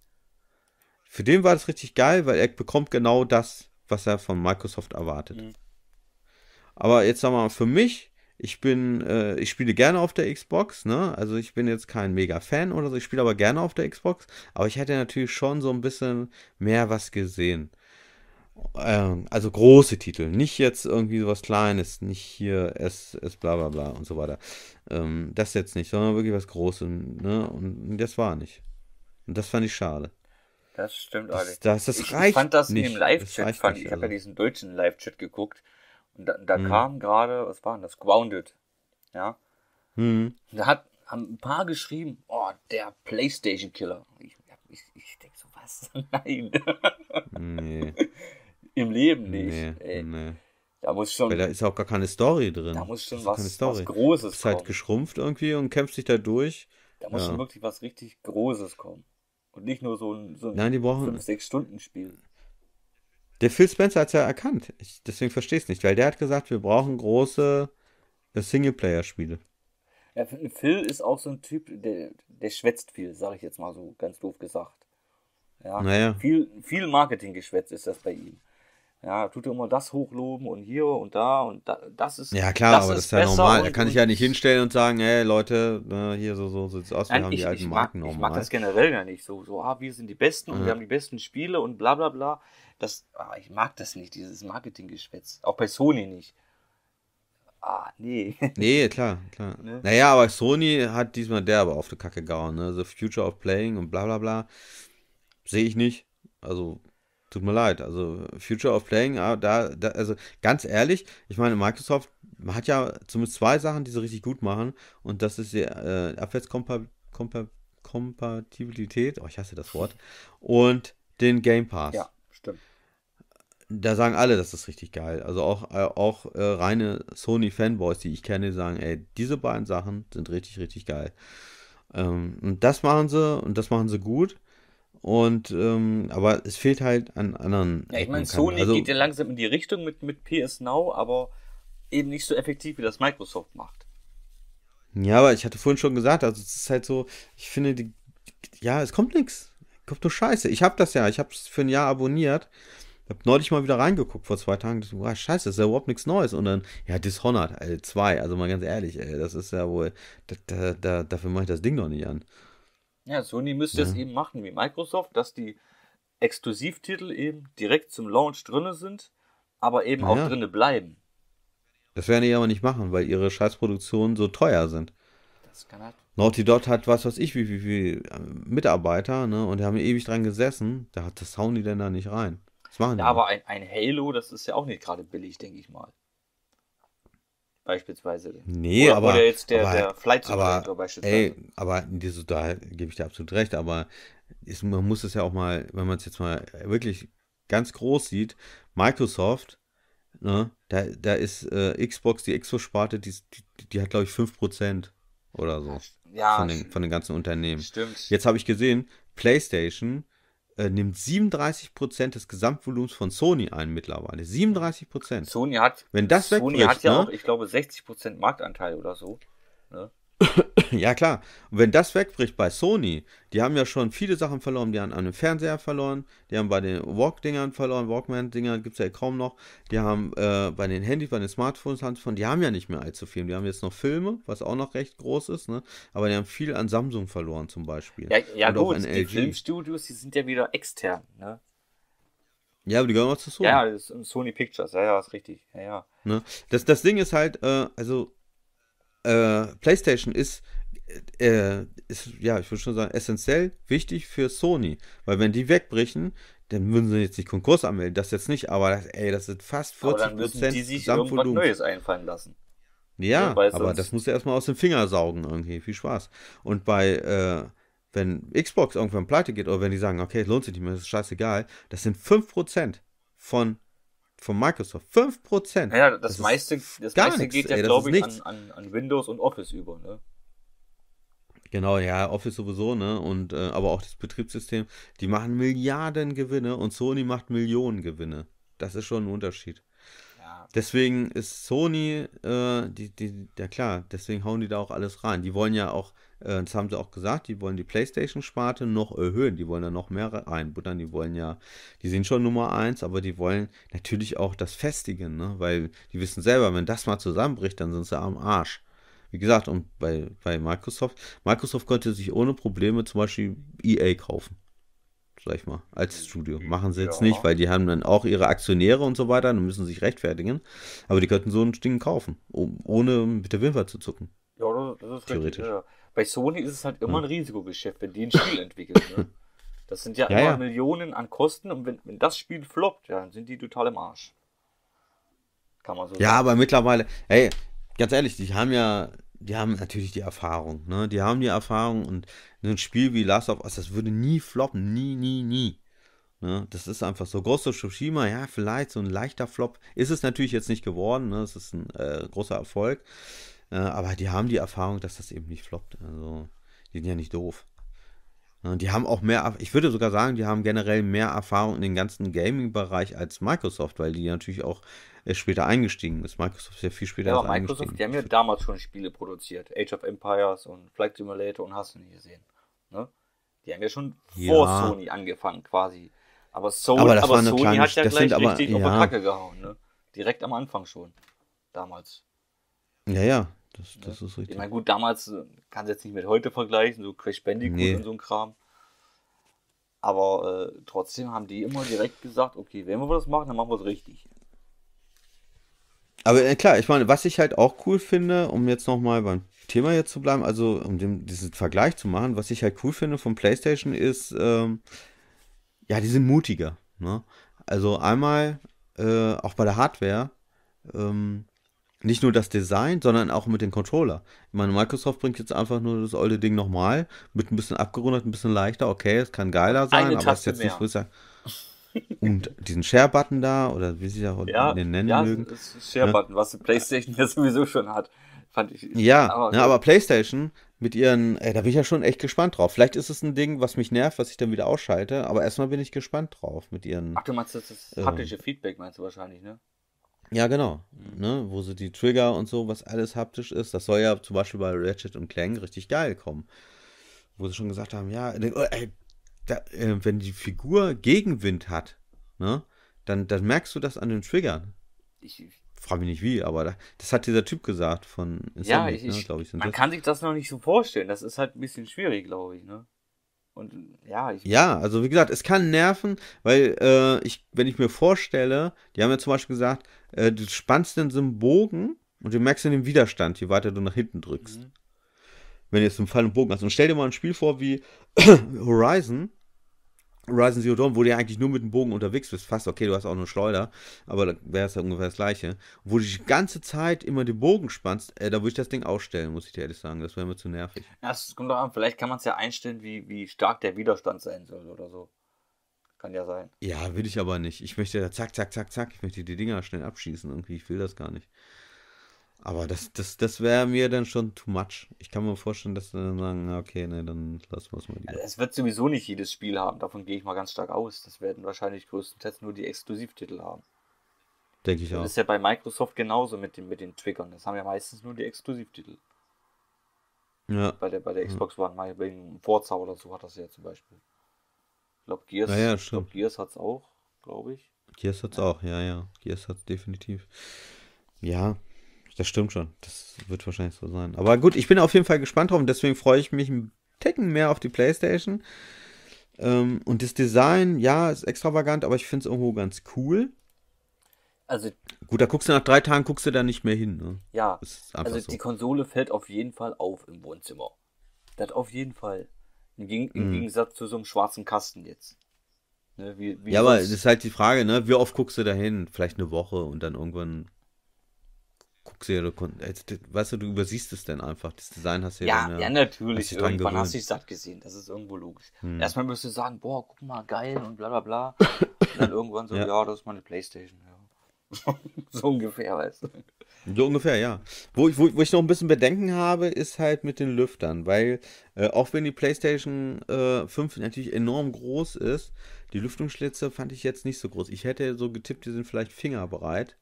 Für den war das richtig geil, weil er bekommt genau das, was er von Microsoft erwartet. Mhm. Aber jetzt sag mal, für mich, ich bin, äh, ich spiele gerne auf der Xbox, ne? Also ich bin jetzt kein Mega-Fan oder so, ich spiele aber gerne auf der Xbox, aber ich hätte natürlich schon so ein bisschen mehr was gesehen. Ähm, also große Titel, nicht jetzt irgendwie sowas Kleines, nicht hier es, es bla bla bla und so weiter. Ähm, das jetzt nicht, sondern wirklich was Großes, ne? Und, das war nicht. Und das fand ich schade. Das stimmt, Alex. Das, das, das ich reicht fand das nicht. in dem Live-Chat, fand nicht, ich also. habe ja diesen deutschen Live-Chat geguckt und da, da mhm. kam gerade, was war denn das? Grounded. Ja. Mhm. Da hat, haben ein paar geschrieben, oh, der PlayStation Killer. Ich, ich, ich denke so, was? Nein. Nee. Im Leben nicht. Nee, nee. Da muss schon. Weil da ist auch gar keine Story drin. Da muss schon da was, was, Großes halt kommen. Du bist halt geschrumpft irgendwie und kämpft sich da durch. Da muss ja. schon wirklich was richtig Großes kommen. Und nicht nur so ein, so 5-6-Stunden-Spiel. Der Phil Spencer hat es ja erkannt. Ich, deswegen verstehe ich es nicht, weil der hat gesagt, wir brauchen große äh, Singleplayer-Spiele. Ja, Phil ist auch so ein Typ, der, der schwätzt viel, sage ich jetzt mal so ganz doof gesagt. Ja, naja. viel, viel Marketinggeschwätz ist das bei ihm ja, tut er immer das hochloben und hier und da und da, das ist. Ja, klar, das aber das ist ja normal. Da kann ich ja nicht hinstellen und sagen, hey Leute, ne, hier so, so es aus, wir Nein, haben ich, die alten ich mag, Marken nochmal. Ich mag das generell ja nicht so. So, ah, wir sind die Besten ja. und wir haben die besten Spiele und bla bla bla. Das, ah, ich mag das nicht, dieses Marketinggeschwätz. Auch bei Sony nicht. Ah, nee. Nee, klar, klar. Ne? Naja, aber Sony hat diesmal der aber auf die Kacke gehauen, ne? The Future of Playing und bla bla bla. Sehe ich nicht. Also Tut mir leid, also Future of Playing, ah, da, da, also ganz ehrlich, ich meine, Microsoft hat ja zumindest zwei Sachen, die sie richtig gut machen und das ist die äh, Abwärtskompatibilität, oh, ich hasse das Wort, und den Game Pass. Ja, stimmt da sagen alle, das ist richtig geil. Also auch, äh, auch äh, reine Sony-Fanboys, die ich kenne, sagen, ey, diese beiden Sachen sind richtig, richtig geil. Ähm, und das machen sie und das machen sie gut. Und ähm, aber es fehlt halt an anderen. Ja, ich meine, Sony also, geht ja langsam in die Richtung mit, mit PS Now, aber eben nicht so effektiv, wie das Microsoft macht. Ja, aber ich hatte vorhin schon gesagt, also es ist halt so, ich finde, die, ja, es kommt nichts. Kommt nur Scheiße. Ich habe das ja, ich habe es für ein Jahr abonniert. Hab neulich mal wieder reingeguckt vor zwei Tagen. Dachte, wow, scheiße, das ist ja überhaupt nichts Neues. Und dann, ja, Dishonored, 2, also mal ganz ehrlich, ey, das ist ja wohl, da, da, da, dafür mache ich das Ding noch nicht an. Ja, Sony müsste mhm. das eben machen wie Microsoft, dass die Exklusivtitel eben direkt zum Launch drinne sind, aber eben naja. auch drinne bleiben. Das werden die aber nicht machen, weil ihre Scheißproduktionen so teuer sind. Das kann halt Naughty Dot hat was weiß ich, wie viele äh, Mitarbeiter, ne? Und die haben ewig dran gesessen. Da hat das hauen die denn da nicht rein. Das machen ja, die aber ein, ein, Halo, das ist ja auch nicht gerade billig, denke ich mal beispielsweise. Nee, oder, aber. Oder jetzt der, aber, der halt- Flight Simulator aber, beispielsweise. Ey, aber diese, da halt, gebe ich dir absolut recht, aber ist, man muss es ja auch mal, wenn man es jetzt mal wirklich ganz groß sieht, Microsoft, ne, da, da ist äh, Xbox, die Xbox-Sparte, die, die, die, hat, glaube ich, 5% oder so. Ja. Von den, von den ganzen Unternehmen. Stimmt. Jetzt habe ich gesehen, PlayStation äh, nimmt 37% des Gesamtvolumens von Sony ein mittlerweile. 37%. Sony hat, Wenn das Sony hat ja ne? auch, ich glaube, 60% Marktanteil oder so. Ne? Ja, klar. Und wenn das wegbricht bei Sony, die haben ja schon viele Sachen verloren. Die haben an dem Fernseher verloren, die haben bei den Walk-Dingern verloren, Walkman-Dinger gibt es ja kaum noch. Die haben äh, bei den Handys, bei den Smartphones, von, die haben ja nicht mehr allzu viel. Die haben jetzt noch Filme, was auch noch recht groß ist, ne? aber die haben viel an Samsung verloren zum Beispiel. Ja, ja gut, die LG. Filmstudios, die sind ja wieder extern. Ne? Ja, aber die gehören auch zu Sony. Ja, Sony Pictures, ja, ja, ist richtig. Ja, ja. Ne? Das, das Ding ist halt, äh, also äh, PlayStation ist äh, ist, ja, ich würde schon sagen, essentiell wichtig für Sony. Weil wenn die wegbrechen, dann würden sie jetzt nicht Konkurs anmelden, das jetzt nicht, aber das, ey, das sind fast 40 aber Prozent. Die sich irgendwas Neues einfallen lassen. Ja, ne, aber das muss ja erstmal aus dem Finger saugen irgendwie. Viel Spaß. Und bei, äh, wenn Xbox irgendwann pleite geht oder wenn die sagen, okay, es lohnt sich nicht mehr, das ist scheißegal, das sind 5% von, von Microsoft. 5%. Ja, das, das meiste, das meiste geht ja, glaube ich, an, an, an, Windows und Office über. Ne? Genau, ja, Office sowieso, ne? Und äh, aber auch das Betriebssystem, die machen Milliarden Gewinne und Sony macht Millionen Gewinne. Das ist schon ein Unterschied. Ja. Deswegen ist Sony, äh, die, die, ja klar, deswegen hauen die da auch alles rein. Die wollen ja auch, äh, das haben sie auch gesagt, die wollen die PlayStation-Sparte noch erhöhen, die wollen da noch mehr reinbuttern. die wollen ja, die sind schon Nummer eins, aber die wollen natürlich auch das festigen, ne? Weil die wissen selber, wenn das mal zusammenbricht, dann sind sie am Arsch. Wie gesagt, und bei, bei Microsoft, Microsoft könnte sich ohne Probleme zum Beispiel EA kaufen. Sag ich mal, als Studio. Machen sie jetzt ja. nicht, weil die haben dann auch ihre Aktionäre und so weiter und müssen sich rechtfertigen. Aber die könnten so ein Ding kaufen, um, ohne mit der Wimper zu zucken. Ja, das ist Theoretisch. Richtig, ja. Bei Sony ist es halt immer hm. ein Risikogeschäft, wenn die ein Spiel entwickeln. Ne? Das sind ja, ja, immer Millionen an Kosten und wenn, wenn das Spiel floppt, ja, dann sind die total im Arsch. Kann man so ja, sagen. aber mittlerweile, hey, ganz ehrlich, die haben ja, die haben natürlich die Erfahrung, ne? Die haben die Erfahrung und ein Spiel wie Last of Us, das würde nie floppen, nie, nie, nie. Ne? Das ist einfach so. Ghost of Tsushima, ja, vielleicht so ein leichter Flop. Ist es natürlich jetzt nicht geworden, ne? Es ist ein äh, großer Erfolg. Äh, aber die haben die Erfahrung, dass das eben nicht floppt. Also, die sind ja nicht doof. Ne? Die haben auch mehr, ich würde sogar sagen, die haben generell mehr Erfahrung in den ganzen Gaming-Bereich als Microsoft, weil die natürlich auch äh, später eingestiegen ist. Microsoft ist ja viel später ja, aber Microsoft, die haben ja damals schon Spiele produziert. Age of Empires und Flight Simulator und hast du nicht gesehen. Ne? Die haben ja schon ja. vor Sony angefangen quasi. Aber, Sony, aber, das aber war Sony kleine, hat ja gleich aber, richtig ja. auf die Kacke gehauen. Ne? Direkt am Anfang schon. Damals. Ja, ja. Das, ne? das ja. ist richtig. Ich meine, gut, damals äh, kann es jetzt nicht mit heute vergleichen, so Crash Bandicoot nee. und so ein Kram. Aber äh, trotzdem haben die immer direkt gesagt, okay, wenn wir das machen, dann machen wir es richtig. Aber äh, klar, ich meine, was ich halt auch cool finde, um jetzt nochmal beim Thema hier zu bleiben, also um dem, diesen Vergleich zu machen, was ich halt cool finde von PlayStation ist, ähm, ja, die sind mutiger. Ne? Also einmal äh, auch bei der Hardware, ähm, nicht nur das Design, sondern auch mit dem Controller. Ich meine, Microsoft bringt jetzt einfach nur das alte Ding nochmal, mit ein bisschen abgerundet, ein bisschen leichter. Okay, es kann geiler sein, Eine aber es ist jetzt mehr. nicht größer. So und diesen Share-Button da, oder wie sie da ja, den nennen ja, mögen. Share-Button, was die PlayStation ja sowieso schon hat. Fand ich. Ja, aber, ja, ne, aber PlayStation mit ihren, ey, da bin ich ja schon echt gespannt drauf. Vielleicht ist es ein Ding, was mich nervt, was ich dann wieder ausschalte, aber erstmal bin ich gespannt drauf mit ihren. Ach, du meinst das, das ähm, haptische Feedback, meinst du wahrscheinlich, ne? Ja, genau. Mhm. Ne, wo sie die Trigger und so, was alles haptisch ist, das soll ja zum Beispiel bei Ratchet und Clank richtig geil kommen. Wo sie schon gesagt haben, ja, ey, da, äh, wenn die Figur Gegenwind hat, ne, dann, dann merkst du das an den Triggern. Ich, frage mich nicht wie, aber das hat dieser Typ gesagt von Insomniac, ja, ich, ne, glaube ich. Man das. kann sich das noch nicht so vorstellen. Das ist halt ein bisschen schwierig, glaube ich, ne? Und ja, ich. Ja, also wie gesagt, es kann nerven, weil äh, ich, wenn ich mir vorstelle, die haben ja zum Beispiel gesagt, äh, du spannst den so Bogen und du merkst den Widerstand, je weiter du nach hinten drückst. Mhm. Wenn du jetzt einen Fall im Bogen hast. Und stell dir mal ein Spiel vor wie Horizon, Horizon Zero Dawn, wo du ja eigentlich nur mit dem Bogen unterwegs bist, fast okay, du hast auch eine Schleuder, aber da wäre es ja ungefähr das gleiche. Wo du die ganze Zeit immer den Bogen spannst, äh, da würde ich das Ding ausstellen, muss ich dir ehrlich sagen, das wäre mir zu nervig. Ja, es kommt doch an, vielleicht kann man es ja einstellen, wie, wie stark der Widerstand sein soll oder so. Kann ja sein. Ja, will ich aber nicht. Ich möchte da zack, zack, zack, zack, ich möchte die Dinger schnell abschießen irgendwie, ich will das gar nicht. Aber das, das, das wäre mir dann schon too much. Ich kann mir vorstellen, dass sie dann sagen, okay, nee, dann lassen wir es mal lieber. es wird sowieso nicht jedes Spiel haben, davon gehe ich mal ganz stark aus. Das werden wahrscheinlich größtenteils nur die Exklusivtitel haben. Denke ich auch. Das ist ja bei Microsoft genauso mit den, mit den Triggern. Das haben ja meistens nur die Exklusivtitel. Ja. Bei der, bei der Xbox ja. One, wegen Forza oder so hat das ja zum Beispiel. Ich glaube, Gears, ja, ja, glaub, Gears hat es auch, glaube ich. Gears hat es ja. auch, ja, ja. Gears hat es definitiv. Ja, das stimmt schon. Das wird wahrscheinlich so sein. Aber gut, ich bin auf jeden Fall gespannt drauf und deswegen freue ich mich ein Ticken mehr auf die Playstation. Ähm, und das Design, ja, ist extravagant, aber ich finde es irgendwo ganz cool. Also, gut, da guckst du nach drei Tagen, guckst du da nicht mehr hin. Ne? Ja, also so. die Konsole fällt auf jeden Fall auf im Wohnzimmer. Das auf jeden Fall. Im, Geg im mhm. Gegensatz zu so einem schwarzen Kasten jetzt. Ne, wie, wie ja, aber das ist halt die Frage, ne? Wie oft guckst du da hin? Vielleicht eine Woche und dann irgendwann Guckserie konnten. Äh, weißt du, du übersiehst es dann einfach. Das Design hast du ja. Ja, dann, ja, ja natürlich. Irgendwann hast du dich satt gesehen. Das ist irgendwo logisch. Hm. Erstmal müsstest du sagen, boah, guck mal, geil und bla bla bla. Und dann irgendwann so, ja, ja das ist meine Playstation. Ja. so ungefähr, weißt du. So ungefähr, ja. Wo ich, wo, wo ich noch ein bisschen Bedenken habe, ist halt mit den Lüftern, weil äh, auch wenn die PlayStation äh, 5 natürlich enorm groß ist, die Lüftungsschlitze fand ich jetzt nicht so groß. Ich hätte so getippt, die sind vielleicht fingerbreit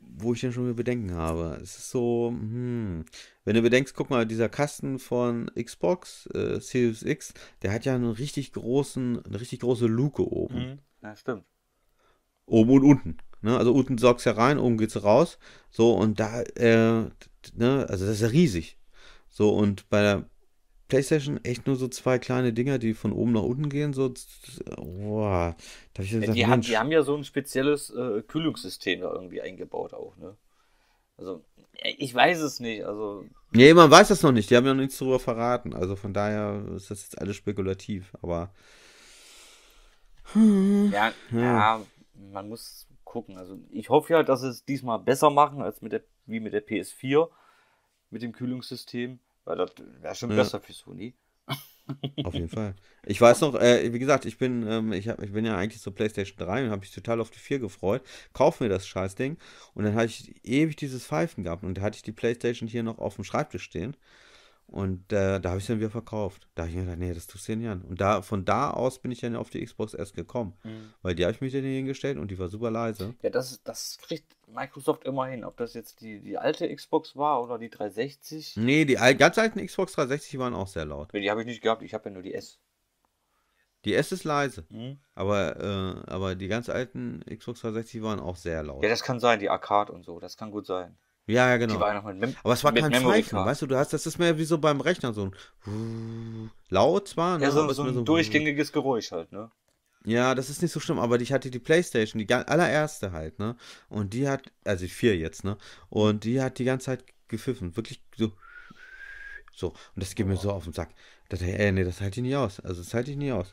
wo ich denn schon Bedenken habe. Es ist so, hm, wenn du bedenkst, guck mal, dieser Kasten von Xbox äh, Series X, der hat ja einen richtig großen, eine richtig große Luke oben. Mhm. Ja, stimmt. Oben und unten. Ne? Also unten saugst du ja rein, oben geht's raus. So, und da, äh, ne, also das ist ja riesig. So, und bei der PlayStation echt nur so zwei kleine Dinger, die von oben nach unten gehen. So, boah, da hab ich gesagt, die, Mensch. haben, die haben ja so ein spezielles äh, Kühlungssystem da irgendwie eingebaut auch, ne? Also, ich weiß es nicht. Also. Nee, man weiß das noch nicht. Die haben ja noch nichts darüber verraten. Also von daher ist das jetzt alles spekulativ, aber. Ja, ja. Hm. ja man muss gucken. Also ich hoffe ja, dass sie es diesmal besser machen als mit der, wie mit der PS4, mit dem Kühlungssystem. Weil das wäre schon ja. besser für Sony. Auf jeden Fall. Ich weiß noch, äh, wie gesagt, ich bin, ähm, ich, hab, ich bin ja eigentlich zur PlayStation 3 und habe mich total auf die 4 gefreut. Kauf mir das Scheißding. Und dann hatte ich ewig dieses Pfeifen gehabt und da hatte ich die PlayStation hier noch auf dem Schreibtisch stehen. Und äh, da habe ich es dann wieder verkauft. Da habe ich mir gedacht, nee, das tust du nicht an. Und da, von da aus bin ich dann auf die Xbox S gekommen. Mhm. Weil die habe ich mich dann hingestellt und die war super leise. Ja, das, das kriegt Microsoft immer hin. Ob das jetzt die, die alte Xbox war oder die 360. Nee, die ganz alten Xbox 360 waren auch sehr laut. Die habe ich nicht gehabt, ich habe ja nur die S. Die S ist leise. Mhm. Aber, äh, aber die ganz alten Xbox 360 waren auch sehr laut. Ja, das kann sein, die Arcade und so. Das kann gut sein. Ja, ja, genau. Die war noch mit Mem Aber es war kein Pfeifen, weißt du, du hast, das ist mehr wie so beim Rechner, so ein laut zwar, ne? Ja, so, so, ein so durchgängiges Geräusch halt, ne? Ja, das ist nicht so schlimm, aber ich hatte die Playstation, die allererste halt, ne? Und die hat, also die vier jetzt, ne? Und die hat die ganze Zeit gepfiffen, wirklich so. So, und das geht oh. mir so auf den Sack. Da dachte ich, ey, nee, das halte ich nie aus. Also, das halte ich nie aus.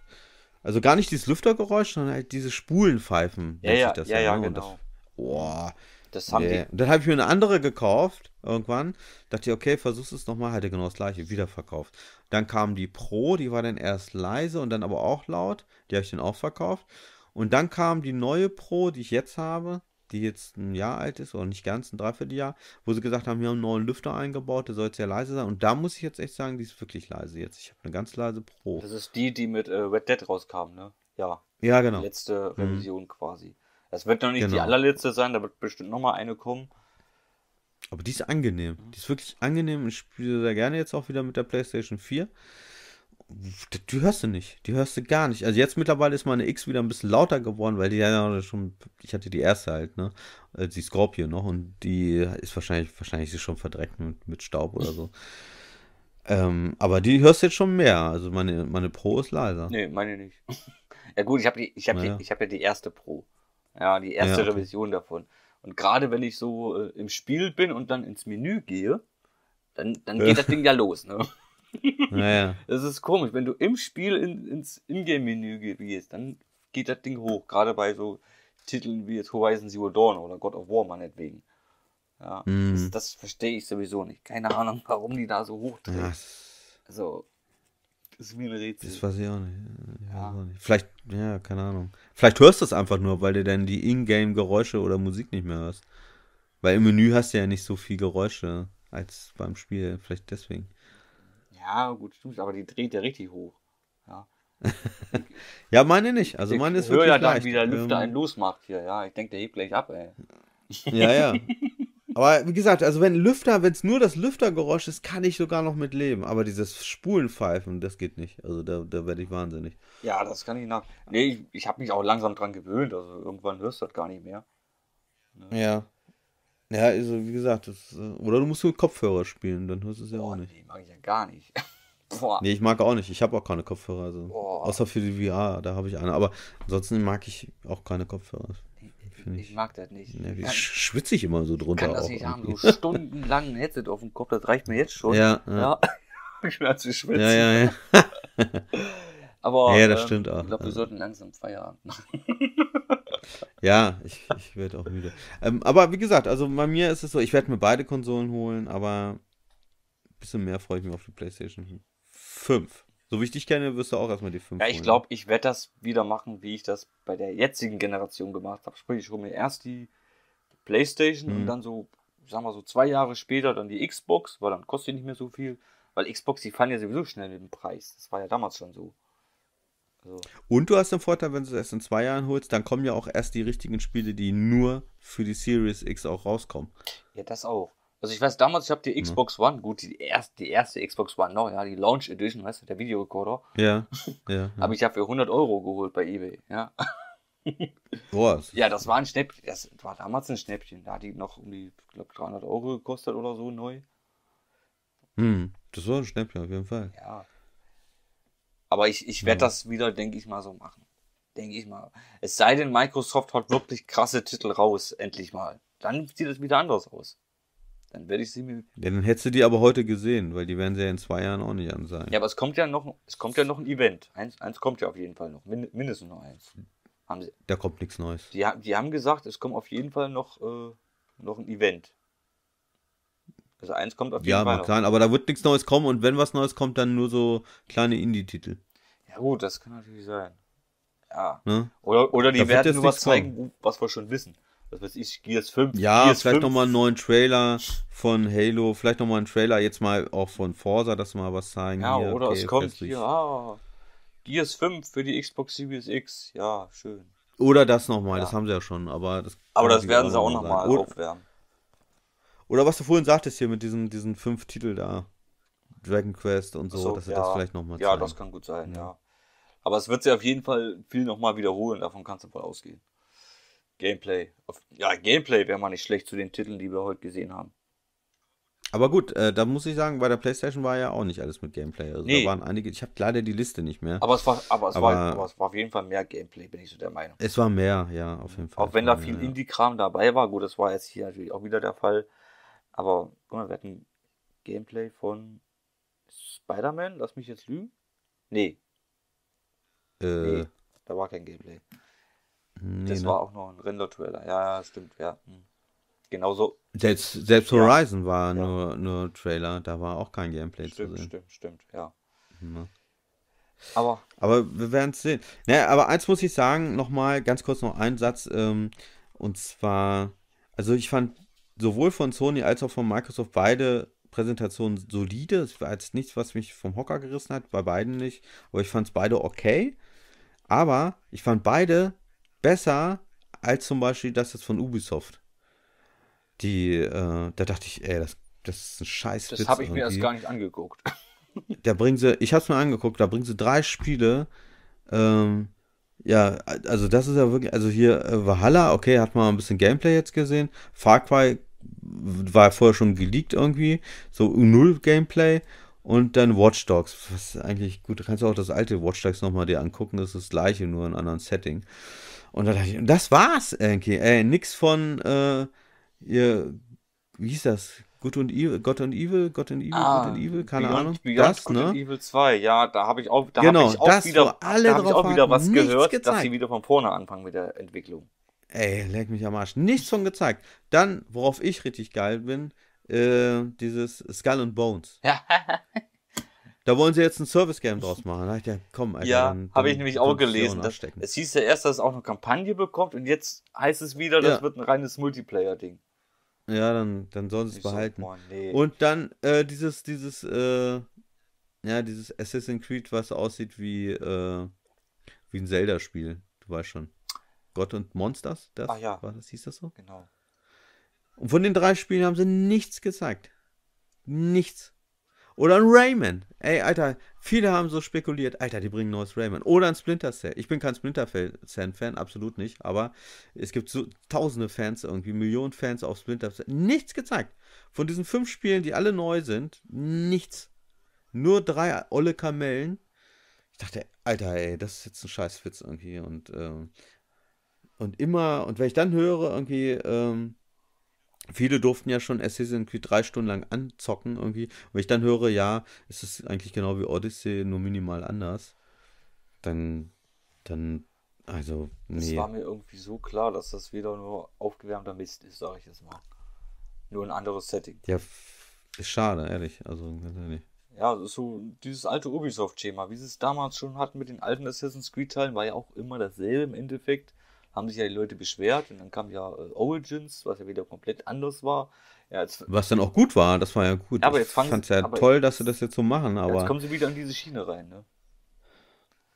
Also gar nicht dieses Lüftergeräusch, sondern halt diese Spulenpfeifen. Ja, ja, ja, ja, ne? genau. Das, das haben yeah. die. dann habe ich mir eine andere gekauft irgendwann. Dachte ich, okay, versuch's es nochmal. Hatte genau das gleiche, wiederverkauft. Dann kam die Pro, die war dann erst leise und dann aber auch laut. Die habe ich dann auch verkauft. Und dann kam die neue Pro, die ich jetzt habe, die jetzt ein Jahr alt ist oder nicht ganz, ein Dreivierteljahr, wo sie gesagt haben, wir haben einen neuen Lüfter eingebaut, der soll jetzt ja leise sein. Und da muss ich jetzt echt sagen, die ist wirklich leise jetzt. Ich habe eine ganz leise Pro. Das ist die, die mit äh, Red Dead rauskam, ne? Ja. Ja, genau. Die letzte mhm. Revision mhm. quasi. Das wird noch nicht genau. die allerletzte sein, da wird bestimmt noch mal eine kommen. Aber die ist angenehm. Die ist wirklich angenehm. Ich spiele sehr gerne jetzt auch wieder mit der PlayStation 4. Die hörst du nicht. Die hörst du gar nicht. Also jetzt mittlerweile ist meine X wieder ein bisschen lauter geworden, weil die ja schon. Ich hatte die erste halt, ne? Äh, die Scorpio noch und die ist wahrscheinlich, wahrscheinlich ist schon verdreckt mit, mit Staub oder so. ähm, aber die hörst du jetzt schon mehr. Also meine, meine Pro ist leiser. Nee, meine nicht. ja gut, ich habe die, ich ich habe ja die erste Pro. Ja, die erste ja, Revision davon. Und gerade wenn ich so äh, im Spiel bin und dann ins Menü gehe, dann, dann geht das Ding ja los, ne? Naja. Das ist komisch, wenn du im Spiel in, ins Ingame-Menü gehst, dann geht das Ding hoch. Gerade bei so Titeln wie jetzt Horizon Zero Dawn oder God of War meinetwegen. Ja, mm. das, das verstehe ich sowieso nicht. Keine Ahnung, warum die da so hoch drehen. Ja. Also, das ist mir ein Rätsel. Das weiß ich auch nicht. ja. Auch nicht. Vielleicht, ja, keine Ahnung. Vielleicht hörst du es einfach nur, weil du dann die Ingame-Geräusche oder Musik nicht mehr hörst. Weil im Menü hast du ja nicht so viel Geräusche als beim Spiel. Vielleicht deswegen. Ja, gut, stimmt, aber die dreht ja richtig hoch. Ja. ja, meine nicht. Also ich meine ist wirklich Ich ja dann, leicht. wie der Lüfter ähm, einen losmacht hier. Ja, ich denke, der hebt gleich ab, ey. Ja, ja. Aber wie gesagt, also wenn Lüfter, wenn es nur das Lüftergeräusch ist, kann ich sogar noch mitleben. Aber dieses Spulenpfeifen, das geht nicht. Also da, da werde ich wahnsinnig. Ja, das kann ich nach. Nee, ich, ich habe mich auch langsam dran gewöhnt. Also irgendwann hörst du das gar nicht mehr. Ne? Ja. Ja, also wie gesagt, das, äh, oder du musst nur Kopfhörer spielen, dann hörst du es ja Boah, auch nicht. Nee, mag ich ja gar nicht. Boah. Nee, ich mag auch nicht. Ich habe auch keine Kopfhörer. Also. Außer für die VR, da habe ich eine. Aber ansonsten mag ich auch keine Kopfhörer. Nee finde ich. mag das nicht. Ne, ich schwitze ich immer so drunter. Ich kann das nicht haben, so stundenlang ein Headset auf dem Kopf, das reicht mir jetzt schon. Ja. ja. ja. ich bin zu schwitzen. Ja, ja, ja. Aber ja, das äh, stimmt auch. ich glaube, wir ja. sollten langsam Feierabend machen. ja, ich, ich werde auch müde. Ähm, aber wie gesagt, also bei mir ist es so, ich werde mir beide Konsolen holen, aber ein bisschen mehr freue ich mich auf die PlayStation 5. So wie ich dich kenne, wirst du auch erstmal die 5. Ja, ich glaube, ich werde das wieder machen, wie ich das bei der jetzigen Generation gemacht habe. Sprich, ich hole mir erst die Playstation mhm. und dann so, sagen wir so zwei Jahre später dann die Xbox, weil dann kostet die nicht mehr so viel. Weil Xbox, die fallen ja sowieso schnell mit dem Preis. Das war ja damals schon so. Also. Und du hast den Vorteil, wenn du es erst in zwei Jahren holst, dann kommen ja auch erst die richtigen Spiele, die nur für die Series X auch rauskommen. Ja, das auch. Also ich weiß damals, ich habe die mhm. Xbox One, gut, die erste, die erste Xbox One, noch, ja, die Launch Edition, weißt du, der Videorekorder. Ja. ja, ja. habe ich ja für 100 Euro geholt bei eBay, ja. Boah. Ja, das war ein Schnäppchen, das war damals ein Schnäppchen, da hat die noch um die, glaube 300 Euro gekostet oder so, neu. Hm, das war ein Schnäppchen auf jeden Fall. Ja. Aber ich, ich werde ja. das wieder, denke ich mal, so machen. Denke ich mal. Es sei denn, Microsoft hat wirklich krasse Titel raus, endlich mal. Dann sieht es wieder anders aus. Dann werde ich sie mir. Ja, dann hättest du die aber heute gesehen, weil die werden sie ja in zwei Jahren auch nicht an sein. Ja, aber es kommt ja noch, es kommt ja noch ein Event. Eins, eins kommt ja auf jeden Fall noch. mindestens noch eins. Haben sie, da kommt nichts Neues. Die, die haben gesagt, es kommt auf jeden Fall noch, äh, noch ein Event. Also eins kommt auf jeden ja, Fall. Ja, mag aber da wird nichts Neues kommen und wenn was Neues kommt, dann nur so kleine Indie-Titel. Ja, gut, das kann natürlich sein. Ja. Ne? Oder, oder die da werden nur was kommen. was wir schon wissen was weiß ich, Gears 5. Ja, Gears vielleicht nochmal einen neuen Trailer von Halo, vielleicht nochmal einen Trailer jetzt mal auch von Forza, dass mal was zeigen. Ja, hier, oder okay, es kommt hier, ah, Gears 5 für die Xbox Series X, ja, schön. Oder das nochmal, ja. das haben sie ja schon, aber das. Aber das werden sie auch nochmal noch aufwärmen. Oder was du vorhin sagtest hier mit diesem, diesen fünf Titel da. Dragon Quest und so, so dass sie ja. das vielleicht nochmal zeigen. Ja, das kann gut sein, ja. ja. Aber es wird sich auf jeden Fall viel nochmal wiederholen, davon kannst du voll ausgehen. Gameplay. Auf, ja, Gameplay wäre mal nicht schlecht zu den Titeln, die wir heute gesehen haben. Aber gut, äh, da muss ich sagen, bei der PlayStation war ja auch nicht alles mit Gameplay. Also nee. da waren einige, ich habe leider die Liste nicht mehr. Aber es, war, aber, es aber, war, aber es war auf jeden Fall mehr Gameplay, bin ich so der Meinung. Es war mehr, ja, auf jeden Fall. Auch wenn da viel ja. Indie-Kram dabei war, gut, das war jetzt hier natürlich auch wieder der Fall. Aber guck mal, wir hatten Gameplay von Spider-Man, lass mich jetzt lügen. Nee. Äh, nee, da war kein Gameplay. Nee, das ne? war auch noch ein Render-Trailer. Ja, stimmt, ja. Hm. Genauso. Selbst, selbst Horizon ja. war ja. Nur, nur Trailer, da war auch kein Gameplay stimmt, zu sehen. Stimmt, stimmt, ja. ja. Ne? Aber, aber wir werden es sehen. Naja, ne, aber eins muss ich sagen, nochmal, ganz kurz noch einen Satz. Ähm, und zwar, also ich fand sowohl von Sony als auch von Microsoft beide Präsentationen solide. Es war jetzt nichts, was mich vom Hocker gerissen hat, bei beiden nicht. Aber ich fand es beide okay. Aber ich fand beide besser als zum Beispiel das jetzt von Ubisoft. Die, äh, da dachte ich, ey, das, das ist ein Scheiß. Das habe ich mir erst gar nicht angeguckt. Da bringen sie, ich habe es mir angeguckt, da bringen sie drei Spiele. Ähm, ja, also das ist ja wirklich, also hier äh, Valhalla, okay, hat man ein bisschen Gameplay jetzt gesehen. Far Cry war vorher schon geleakt irgendwie, so null Gameplay. Und dann Watch Dogs, was eigentlich gut, kannst du auch das alte Watch Dogs nochmal dir angucken, das ist das gleiche, nur in einem anderen Setting. Und dann dachte ich, das war's irgendwie. Ey, nix von, äh, ihr, wie hieß das? Good und Evil, God and Evil, God and Evil, ah, God and Evil, keine Beyond, Ahnung. Beyond das, Good ne? and Evil 2, ja, da habe ich auch, da genau, ich auch das, wieder, alle da hab ich auch wieder was gehört, gezeigt. dass sie wieder von vorne anfangen mit der Entwicklung. Ey, leck mich am Arsch. Nichts von gezeigt. Dann, worauf ich richtig geil bin, äh, dieses Skull and Bones. Ja. Da wollen sie jetzt ein Service-Game draus machen. Da ich ja, komm, Alter, ja, habe ich nämlich auch gelesen. Dass, es hieß ja erst, dass es auch eine Kampagne bekommt und jetzt heißt es wieder, ja. das wird ein reines Multiplayer-Ding. Ja, dann, dann sollen sie es behalten. So, boah, nee. Und dann äh, dieses, dieses, äh, ja, dieses Assassin's Creed, was aussieht wie, äh, wie ein Zelda-Spiel. Du weißt schon. Gott und Monsters? Das, ah, ja. War, das hieß das so? Genau. Und von den drei Spielen haben sie nichts gezeigt. Nichts. Oder ein Rayman. Ey, Alter, viele haben so spekuliert, Alter, die bringen neues Rayman. Oder ein Splinter Cell. Ich bin kein Splinter Cell-Fan, absolut nicht. Aber es gibt so tausende Fans, irgendwie Millionen Fans auf Splinter Cell. Nichts gezeigt. Von diesen fünf Spielen, die alle neu sind, nichts. Nur drei olle Kamellen. Ich dachte, Alter, ey, das ist jetzt ein Scheißwitz irgendwie. Und, ähm, und immer, und wenn ich dann höre, irgendwie, ähm, viele durften ja schon Assassin's Creed drei Stunden lang anzocken irgendwie. Und wenn ich dann höre, ja, ist es eigentlich genau wie Odyssey, nur minimal anders, dann, dann, also, nee. Es war mir irgendwie so klar, dass das wieder nur aufgewärmter Mist ist, sage ich jetzt mal. Nur ein anderes Setting. Ja, ist schade, ehrlich. Also, ehrlich. Ja, so dieses alte Ubisoft-Schema, wie sie es damals schon hatten mit den alten Assassin's Creed-Teilen, war ja auch immer dasselbe im Endeffekt haben sich ja die Leute beschwert und dann kam ja äh, Origins, was ja wieder komplett anders war. Ja, jetzt, was dann auch gut war, das war ja gut. aber jetzt ich fand es ja toll, dass sie das jetzt so machen. Aber jetzt kommen sie wieder an diese Schiene rein, ne?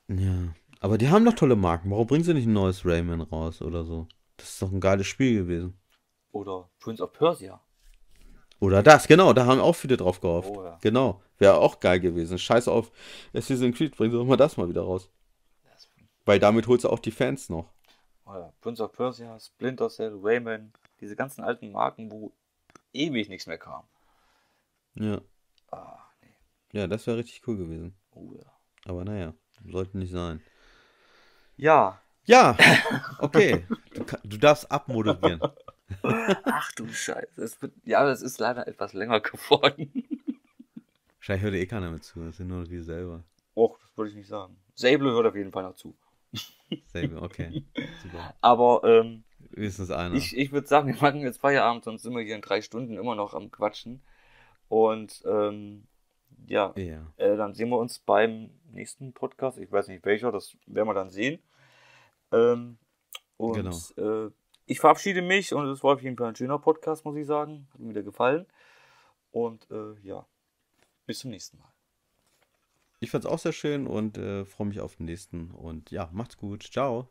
Ja, aber die haben doch tolle Marken. Warum bringen sie nicht ein neues Rayman raus oder so? Das ist doch ein geiles Spiel gewesen. Oder Prince of Persia. Oder das, genau, da haben auch viele drauf gehofft. Oh, ja. Genau, wäre auch geil gewesen. Scheiß auf Assassin's Creed, bringen sie doch mal das mal wieder raus. Weil damit holst du auch die Fans noch äh, Prince of Persia, Splinter Cell, Rayman, diese ganzen alten Marken, wo ewig nichts mehr kam. Ja. Ah, nee. Ja, das wäre richtig cool gewesen. Oh ja. Aber naja, sollte nicht sein. Ja. Ja, okay. du, du darfst abmoderieren. Ach du Scheiße. Es wird, ja, das ist leider etwas länger geworden. Wahrscheinlich hört eh keiner mit zu. Das sind nur wir selber. Och, das würde ich nicht sagen. Sable hört auf jeden Fall noch zu. Same, okay. Super. Aber ähm, Wenigstens einer. ich, ich würde sagen, wir machen jetzt Feierabend, sonst sind wir hier in drei Stunden immer noch am Quatschen. Und ähm, ja, ja. Äh, dann sehen wir uns beim nächsten Podcast. Ich weiß nicht welcher, das werden wir dann sehen. Ähm, und genau. äh, ich verabschiede mich und es war auf jeden Fall ein schöner Podcast, muss ich sagen. Hat mir wieder gefallen. Und äh, ja, bis zum nächsten Mal. Ich fand es auch sehr schön und äh, freue mich auf den nächsten. Und ja, macht's gut. Ciao.